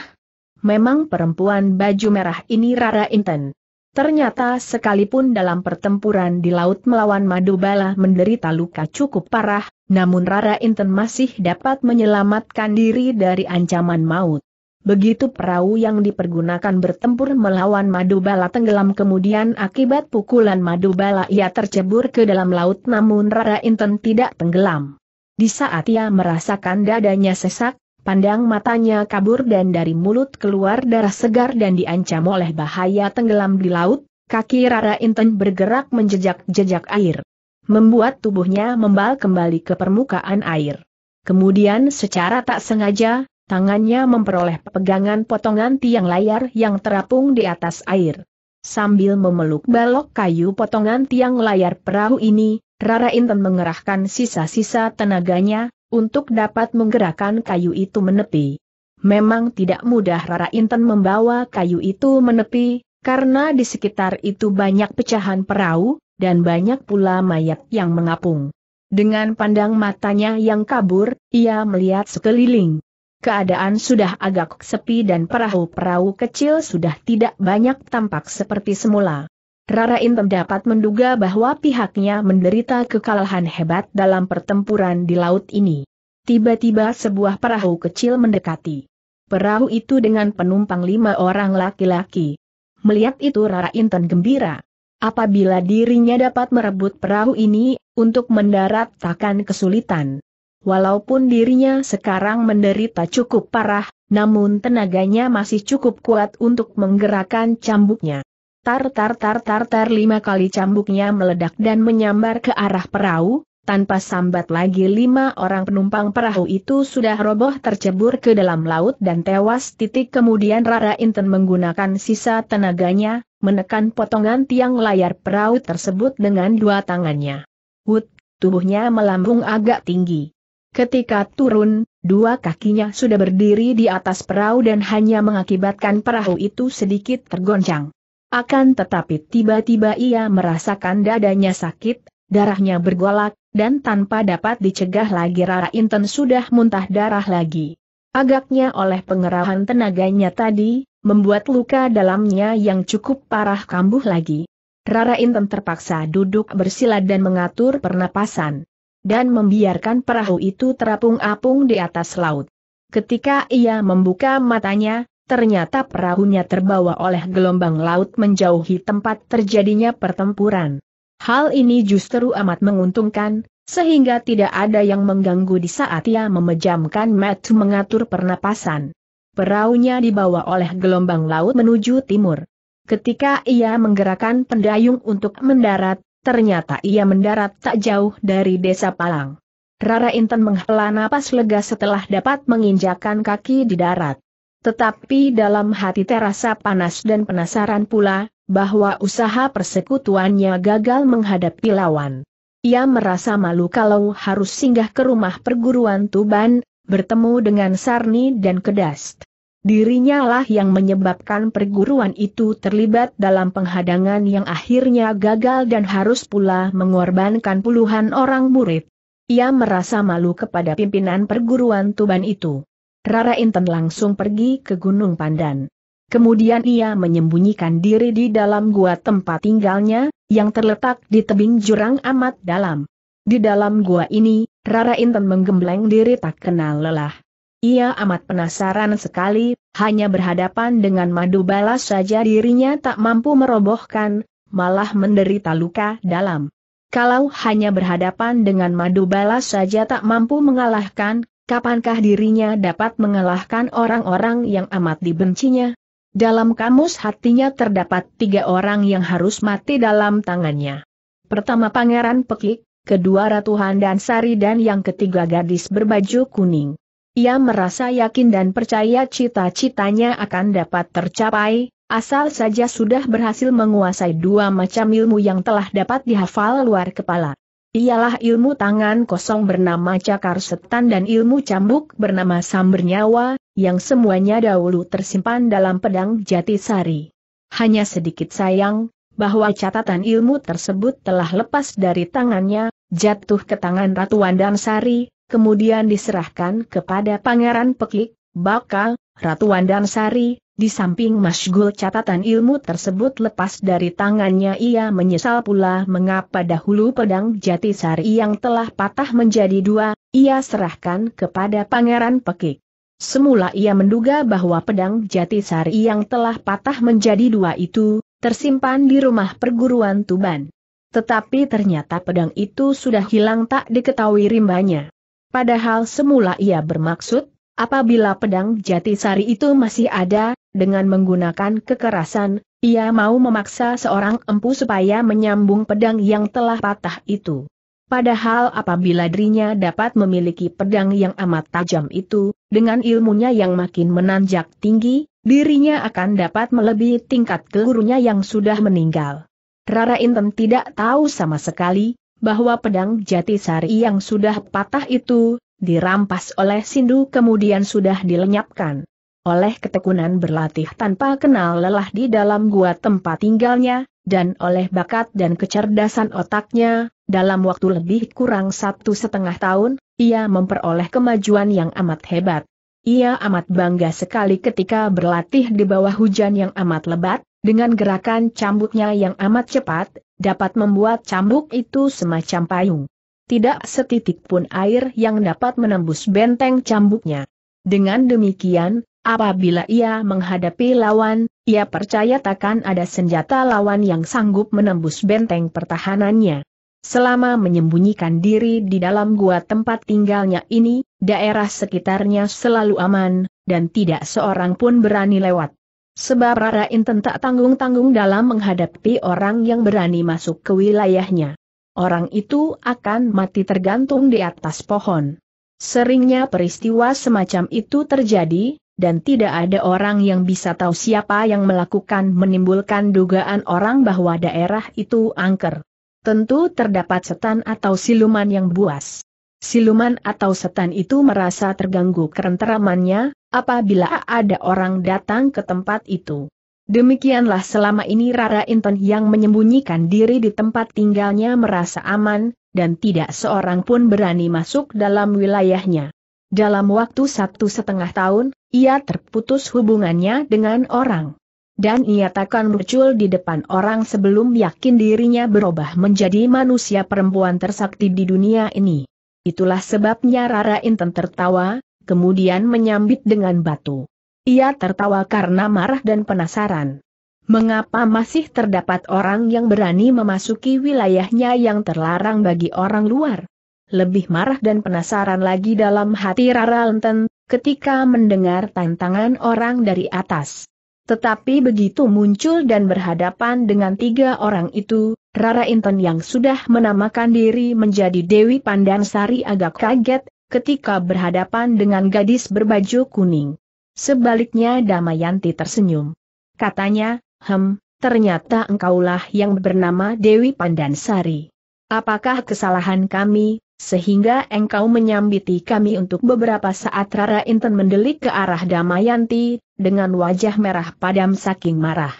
Memang perempuan baju merah ini Rara Inten. Ternyata sekalipun dalam pertempuran di laut melawan Madubala menderita luka cukup parah, namun Rara Inten masih dapat menyelamatkan diri dari ancaman maut. Begitu perahu yang dipergunakan bertempur melawan Madubala tenggelam kemudian akibat pukulan Madubala ia tercebur ke dalam laut namun Rara Inten tidak tenggelam. Di saat ia merasakan dadanya sesak, Pandang matanya kabur dan dari mulut keluar darah segar dan diancam oleh bahaya tenggelam di laut, kaki Rara Inten bergerak menjejak-jejak air. Membuat tubuhnya membal kembali ke permukaan air. Kemudian secara tak sengaja, tangannya memperoleh pegangan potongan tiang layar yang terapung di atas air. Sambil memeluk balok kayu potongan tiang layar perahu ini, Rara Inten mengerahkan sisa-sisa tenaganya, untuk dapat menggerakkan kayu itu menepi. Memang tidak mudah Rara Inten membawa kayu itu menepi, karena di sekitar itu banyak pecahan perahu, dan banyak pula mayat yang mengapung. Dengan pandang matanya yang kabur, ia melihat sekeliling. Keadaan sudah agak sepi dan perahu-perahu kecil sudah tidak banyak tampak seperti semula. Rara Rarain dapat menduga bahwa pihaknya menderita kekalahan hebat dalam pertempuran di laut ini. Tiba-tiba sebuah perahu kecil mendekati. Perahu itu dengan penumpang lima orang laki-laki. Melihat itu Rara Inten gembira. Apabila dirinya dapat merebut perahu ini, untuk mendarat takkan kesulitan. Walaupun dirinya sekarang menderita cukup parah, namun tenaganya masih cukup kuat untuk menggerakkan cambuknya. Tar tar tar tar tar lima kali cambuknya meledak dan menyambar ke arah perahu, tanpa sambat lagi lima orang penumpang perahu itu sudah roboh tercebur ke dalam laut dan tewas titik kemudian Rara Inten menggunakan sisa tenaganya, menekan potongan tiang layar perahu tersebut dengan dua tangannya. Wut, tubuhnya melambung agak tinggi. Ketika turun, dua kakinya sudah berdiri di atas perahu dan hanya mengakibatkan perahu itu sedikit tergoncang. Akan tetapi tiba-tiba ia merasakan dadanya sakit, darahnya bergolak, dan tanpa dapat dicegah lagi Rara Inten sudah muntah darah lagi. Agaknya oleh pengerahan tenaganya tadi, membuat luka dalamnya yang cukup parah kambuh lagi. Rara Inten terpaksa duduk bersila dan mengatur pernapasan. Dan membiarkan perahu itu terapung-apung di atas laut. Ketika ia membuka matanya, Ternyata perahunya terbawa oleh gelombang laut menjauhi tempat terjadinya pertempuran. Hal ini justru amat menguntungkan, sehingga tidak ada yang mengganggu di saat ia memejamkan mata mengatur pernapasan. Perahunya dibawa oleh gelombang laut menuju timur. Ketika ia menggerakkan pendayung untuk mendarat, ternyata ia mendarat tak jauh dari desa Palang. Rara Intan menghela napas lega setelah dapat menginjakan kaki di darat. Tetapi dalam hati terasa panas dan penasaran pula, bahwa usaha persekutuannya gagal menghadapi lawan. Ia merasa malu kalau harus singgah ke rumah perguruan Tuban, bertemu dengan Sarni dan Kedast. Dirinya lah yang menyebabkan perguruan itu terlibat dalam penghadangan yang akhirnya gagal dan harus pula mengorbankan puluhan orang murid. Ia merasa malu kepada pimpinan perguruan Tuban itu. Rara Inten langsung pergi ke Gunung Pandan. Kemudian ia menyembunyikan diri di dalam gua tempat tinggalnya, yang terletak di tebing jurang amat dalam. Di dalam gua ini, Rara Inten menggembleng diri tak kenal lelah. Ia amat penasaran sekali, hanya berhadapan dengan madu balas saja dirinya tak mampu merobohkan, malah menderita luka dalam. Kalau hanya berhadapan dengan madu balas saja tak mampu mengalahkan, Kapankah dirinya dapat mengalahkan orang-orang yang amat dibencinya? Dalam kamus hatinya terdapat tiga orang yang harus mati dalam tangannya. Pertama Pangeran Pekik, kedua Ratu Handan Sari dan yang ketiga gadis berbaju kuning. Ia merasa yakin dan percaya cita-citanya akan dapat tercapai, asal saja sudah berhasil menguasai dua macam ilmu yang telah dapat dihafal luar kepala ialah ilmu tangan kosong bernama cakar setan dan ilmu cambuk bernama samber nyawa, yang semuanya dahulu tersimpan dalam pedang Jatisari. Hanya sedikit sayang, bahwa catatan ilmu tersebut telah lepas dari tangannya, jatuh ke tangan Ratu Wandansari, kemudian diserahkan kepada Pangeran pekik bakal Ratu Wandansari, di samping masgul catatan ilmu tersebut lepas dari tangannya ia menyesal pula mengapa dahulu pedang Jatisari yang telah patah menjadi dua, ia serahkan kepada Pangeran Pekik. Semula ia menduga bahwa pedang Jatisari yang telah patah menjadi dua itu, tersimpan di rumah perguruan Tuban. Tetapi ternyata pedang itu sudah hilang tak diketahui rimbanya. Padahal semula ia bermaksud, apabila pedang Jatisari itu masih ada, dengan menggunakan kekerasan, ia mau memaksa seorang empu supaya menyambung pedang yang telah patah itu. Padahal apabila dirinya dapat memiliki pedang yang amat tajam itu, dengan ilmunya yang makin menanjak tinggi, dirinya akan dapat melebihi tingkat gurunya yang sudah meninggal. Rara Inten tidak tahu sama sekali, bahwa pedang Jatisari yang sudah patah itu, dirampas oleh Sindu kemudian sudah dilenyapkan oleh ketekunan berlatih tanpa kenal lelah di dalam gua tempat tinggalnya, dan oleh bakat dan kecerdasan otaknya, dalam waktu lebih kurang satu setengah tahun, ia memperoleh kemajuan yang amat hebat. Ia amat bangga sekali ketika berlatih di bawah hujan yang amat lebat, dengan gerakan cambuknya yang amat cepat, dapat membuat cambuk itu semacam payung. Tidak setitik pun air yang dapat menembus benteng cambuknya. Dengan demikian, Apabila ia menghadapi lawan, ia percaya takkan ada senjata lawan yang sanggup menembus benteng pertahanannya. Selama menyembunyikan diri di dalam gua tempat tinggalnya ini, daerah sekitarnya selalu aman, dan tidak seorang pun berani lewat. Sebab Rara Inten tak tanggung-tanggung dalam menghadapi orang yang berani masuk ke wilayahnya. Orang itu akan mati tergantung di atas pohon. Seringnya peristiwa semacam itu terjadi, dan tidak ada orang yang bisa tahu siapa yang melakukan menimbulkan dugaan orang bahwa daerah itu angker. Tentu terdapat setan atau siluman yang buas. Siluman atau setan itu merasa terganggu kerenteramannya, apabila ada orang datang ke tempat itu. Demikianlah selama ini Rara Inton yang menyembunyikan diri di tempat tinggalnya merasa aman, dan tidak seorang pun berani masuk dalam wilayahnya. Dalam waktu satu setengah tahun, ia terputus hubungannya dengan orang. Dan ia takkan muncul di depan orang sebelum yakin dirinya berubah menjadi manusia perempuan tersakti di dunia ini. Itulah sebabnya Rara Inten tertawa, kemudian menyambit dengan batu. Ia tertawa karena marah dan penasaran. Mengapa masih terdapat orang yang berani memasuki wilayahnya yang terlarang bagi orang luar? Lebih marah dan penasaran lagi dalam hati Rara Lenten, ketika mendengar tantangan orang dari atas. Tetapi begitu muncul dan berhadapan dengan tiga orang itu, Rara Inten yang sudah menamakan diri menjadi Dewi Pandansari agak kaget, ketika berhadapan dengan gadis berbaju kuning. Sebaliknya Damayanti tersenyum. Katanya, hem, ternyata engkaulah yang bernama Dewi Pandansari. Apakah kesalahan kami, sehingga engkau menyambiti kami untuk beberapa saat Rara Inten mendelik ke arah Damayanti, dengan wajah merah padam saking marah.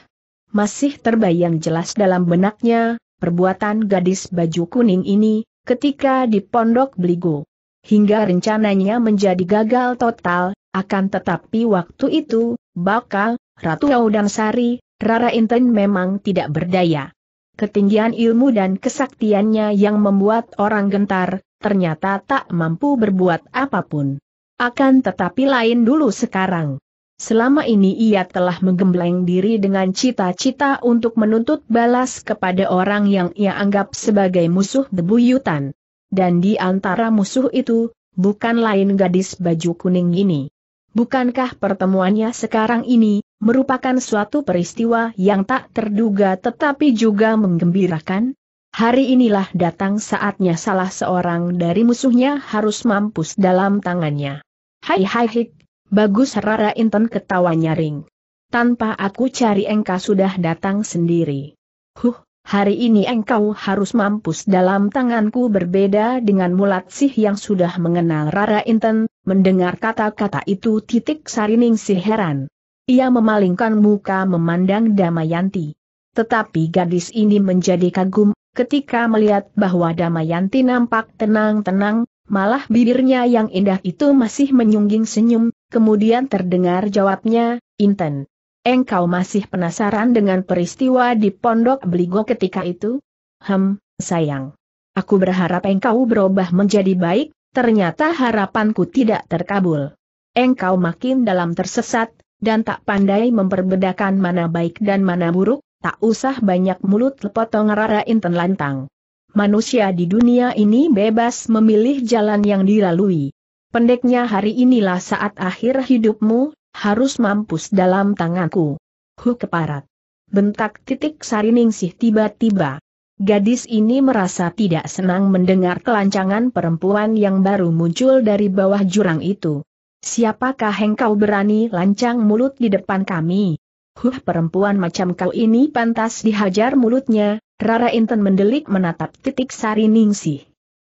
Masih terbayang jelas dalam benaknya, perbuatan gadis baju kuning ini, ketika di pondok beligo. Hingga rencananya menjadi gagal total, akan tetapi waktu itu, bakal, Ratu Audang Sari, Rara Inten memang tidak berdaya. Ketinggian ilmu dan kesaktiannya yang membuat orang gentar, ternyata tak mampu berbuat apapun. Akan tetapi lain dulu sekarang. Selama ini ia telah menggembleng diri dengan cita-cita untuk menuntut balas kepada orang yang ia anggap sebagai musuh bebuyutan. Dan di antara musuh itu, bukan lain gadis baju kuning ini. Bukankah pertemuannya sekarang ini, merupakan suatu peristiwa yang tak terduga tetapi juga menggembirakan? Hari inilah datang saatnya salah seorang dari musuhnya harus mampus dalam tangannya. Hai hai hik, bagus Rara Inten ketawa nyaring. Tanpa aku cari engkau sudah datang sendiri. Huh, hari ini engkau harus mampus dalam tanganku berbeda dengan mulat sih yang sudah mengenal Rara Inten, mendengar kata-kata itu titik sarining si heran. Ia memalingkan muka memandang Damayanti. Tetapi gadis ini menjadi kagum ketika melihat bahwa Damayanti nampak tenang-tenang, malah bibirnya yang indah itu masih menyungging senyum, kemudian terdengar jawabnya, Inten. Engkau masih penasaran dengan peristiwa di Pondok Beligo ketika itu? Hem, sayang. Aku berharap engkau berubah menjadi baik, ternyata harapanku tidak terkabul. Engkau makin dalam tersesat, dan tak pandai memperbedakan mana baik dan mana buruk, Tak usah banyak mulut lepotong Rara Inten lantang. Manusia di dunia ini bebas memilih jalan yang dilalui. Pendeknya hari inilah saat akhir hidupmu, harus mampus dalam tanganku. Hu keparat. Bentak titik sariningsih tiba-tiba. Gadis ini merasa tidak senang mendengar kelancangan perempuan yang baru muncul dari bawah jurang itu. Siapakah engkau berani lancang mulut di depan kami? Huh perempuan macam kau ini pantas dihajar mulutnya, Rara Inten mendelik menatap titik sari ningsih.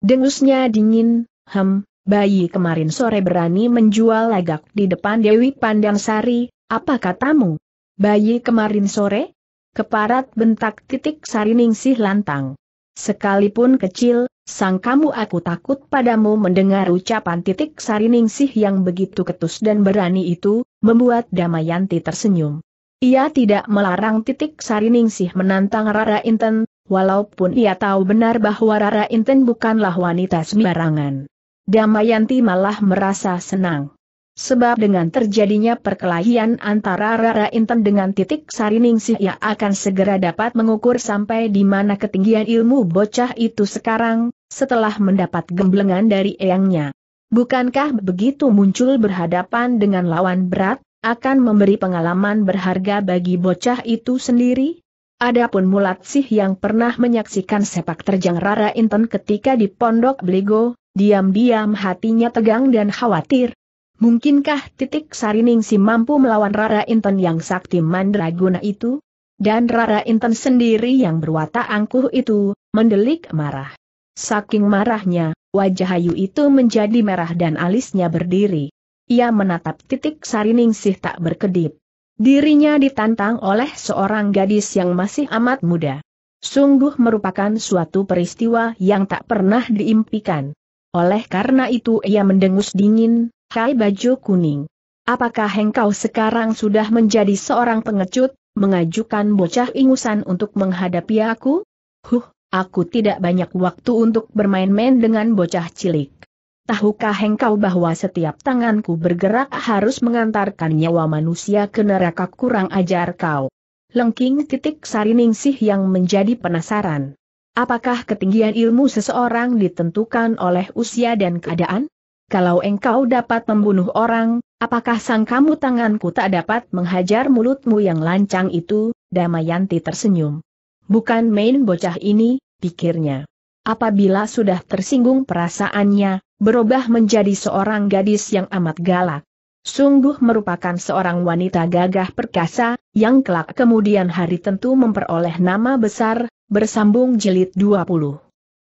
Dengusnya dingin, hem, bayi kemarin sore berani menjual lagak di depan Dewi Pandang Sari, apa katamu? Bayi kemarin sore? Keparat bentak titik sari ningsih lantang. Sekalipun kecil, sang kamu aku takut padamu mendengar ucapan titik sari ningsih yang begitu ketus dan berani itu, membuat Damayanti tersenyum. Ia tidak melarang titik Sariningsih menantang Rara Inten, walaupun ia tahu benar bahwa Rara Inten bukanlah wanita sembarangan. Damayanti malah merasa senang. Sebab dengan terjadinya perkelahian antara Rara Inten dengan titik Sariningsih ia akan segera dapat mengukur sampai di mana ketinggian ilmu bocah itu sekarang, setelah mendapat gemblengan dari eyangnya. Bukankah begitu muncul berhadapan dengan lawan berat, akan memberi pengalaman berharga bagi bocah itu sendiri? Adapun Mulat Sih yang pernah menyaksikan sepak terjang Rara Inten ketika di Pondok Beligo, diam-diam hatinya tegang dan khawatir. Mungkinkah titik Sariningsi mampu melawan Rara Inten yang sakti mandraguna itu? Dan Rara Inten sendiri yang berwatak angkuh itu, mendelik marah. Saking marahnya, wajah Ayu itu menjadi merah dan alisnya berdiri. Ia menatap titik Sariningsih tak berkedip. Dirinya ditantang oleh seorang gadis yang masih amat muda. Sungguh merupakan suatu peristiwa yang tak pernah diimpikan. Oleh karena itu ia mendengus dingin, hai baju kuning. Apakah engkau sekarang sudah menjadi seorang pengecut, mengajukan bocah ingusan untuk menghadapi aku? Huh, aku tidak banyak waktu untuk bermain-main dengan bocah cilik tahukah engkau bahwa setiap tanganku bergerak harus mengantarkan nyawa manusia ke neraka kurang ajar kau? Lengking titik sariningsih yang menjadi penasaran. Apakah ketinggian ilmu seseorang ditentukan oleh usia dan keadaan? Kalau engkau dapat membunuh orang, apakah sang kamu tanganku tak dapat menghajar mulutmu yang lancang itu? Damayanti tersenyum. Bukan main bocah ini, pikirnya. Apabila sudah tersinggung perasaannya, berubah menjadi seorang gadis yang amat galak. Sungguh merupakan seorang wanita gagah perkasa, yang kelak kemudian hari tentu memperoleh nama besar, bersambung jilid 20.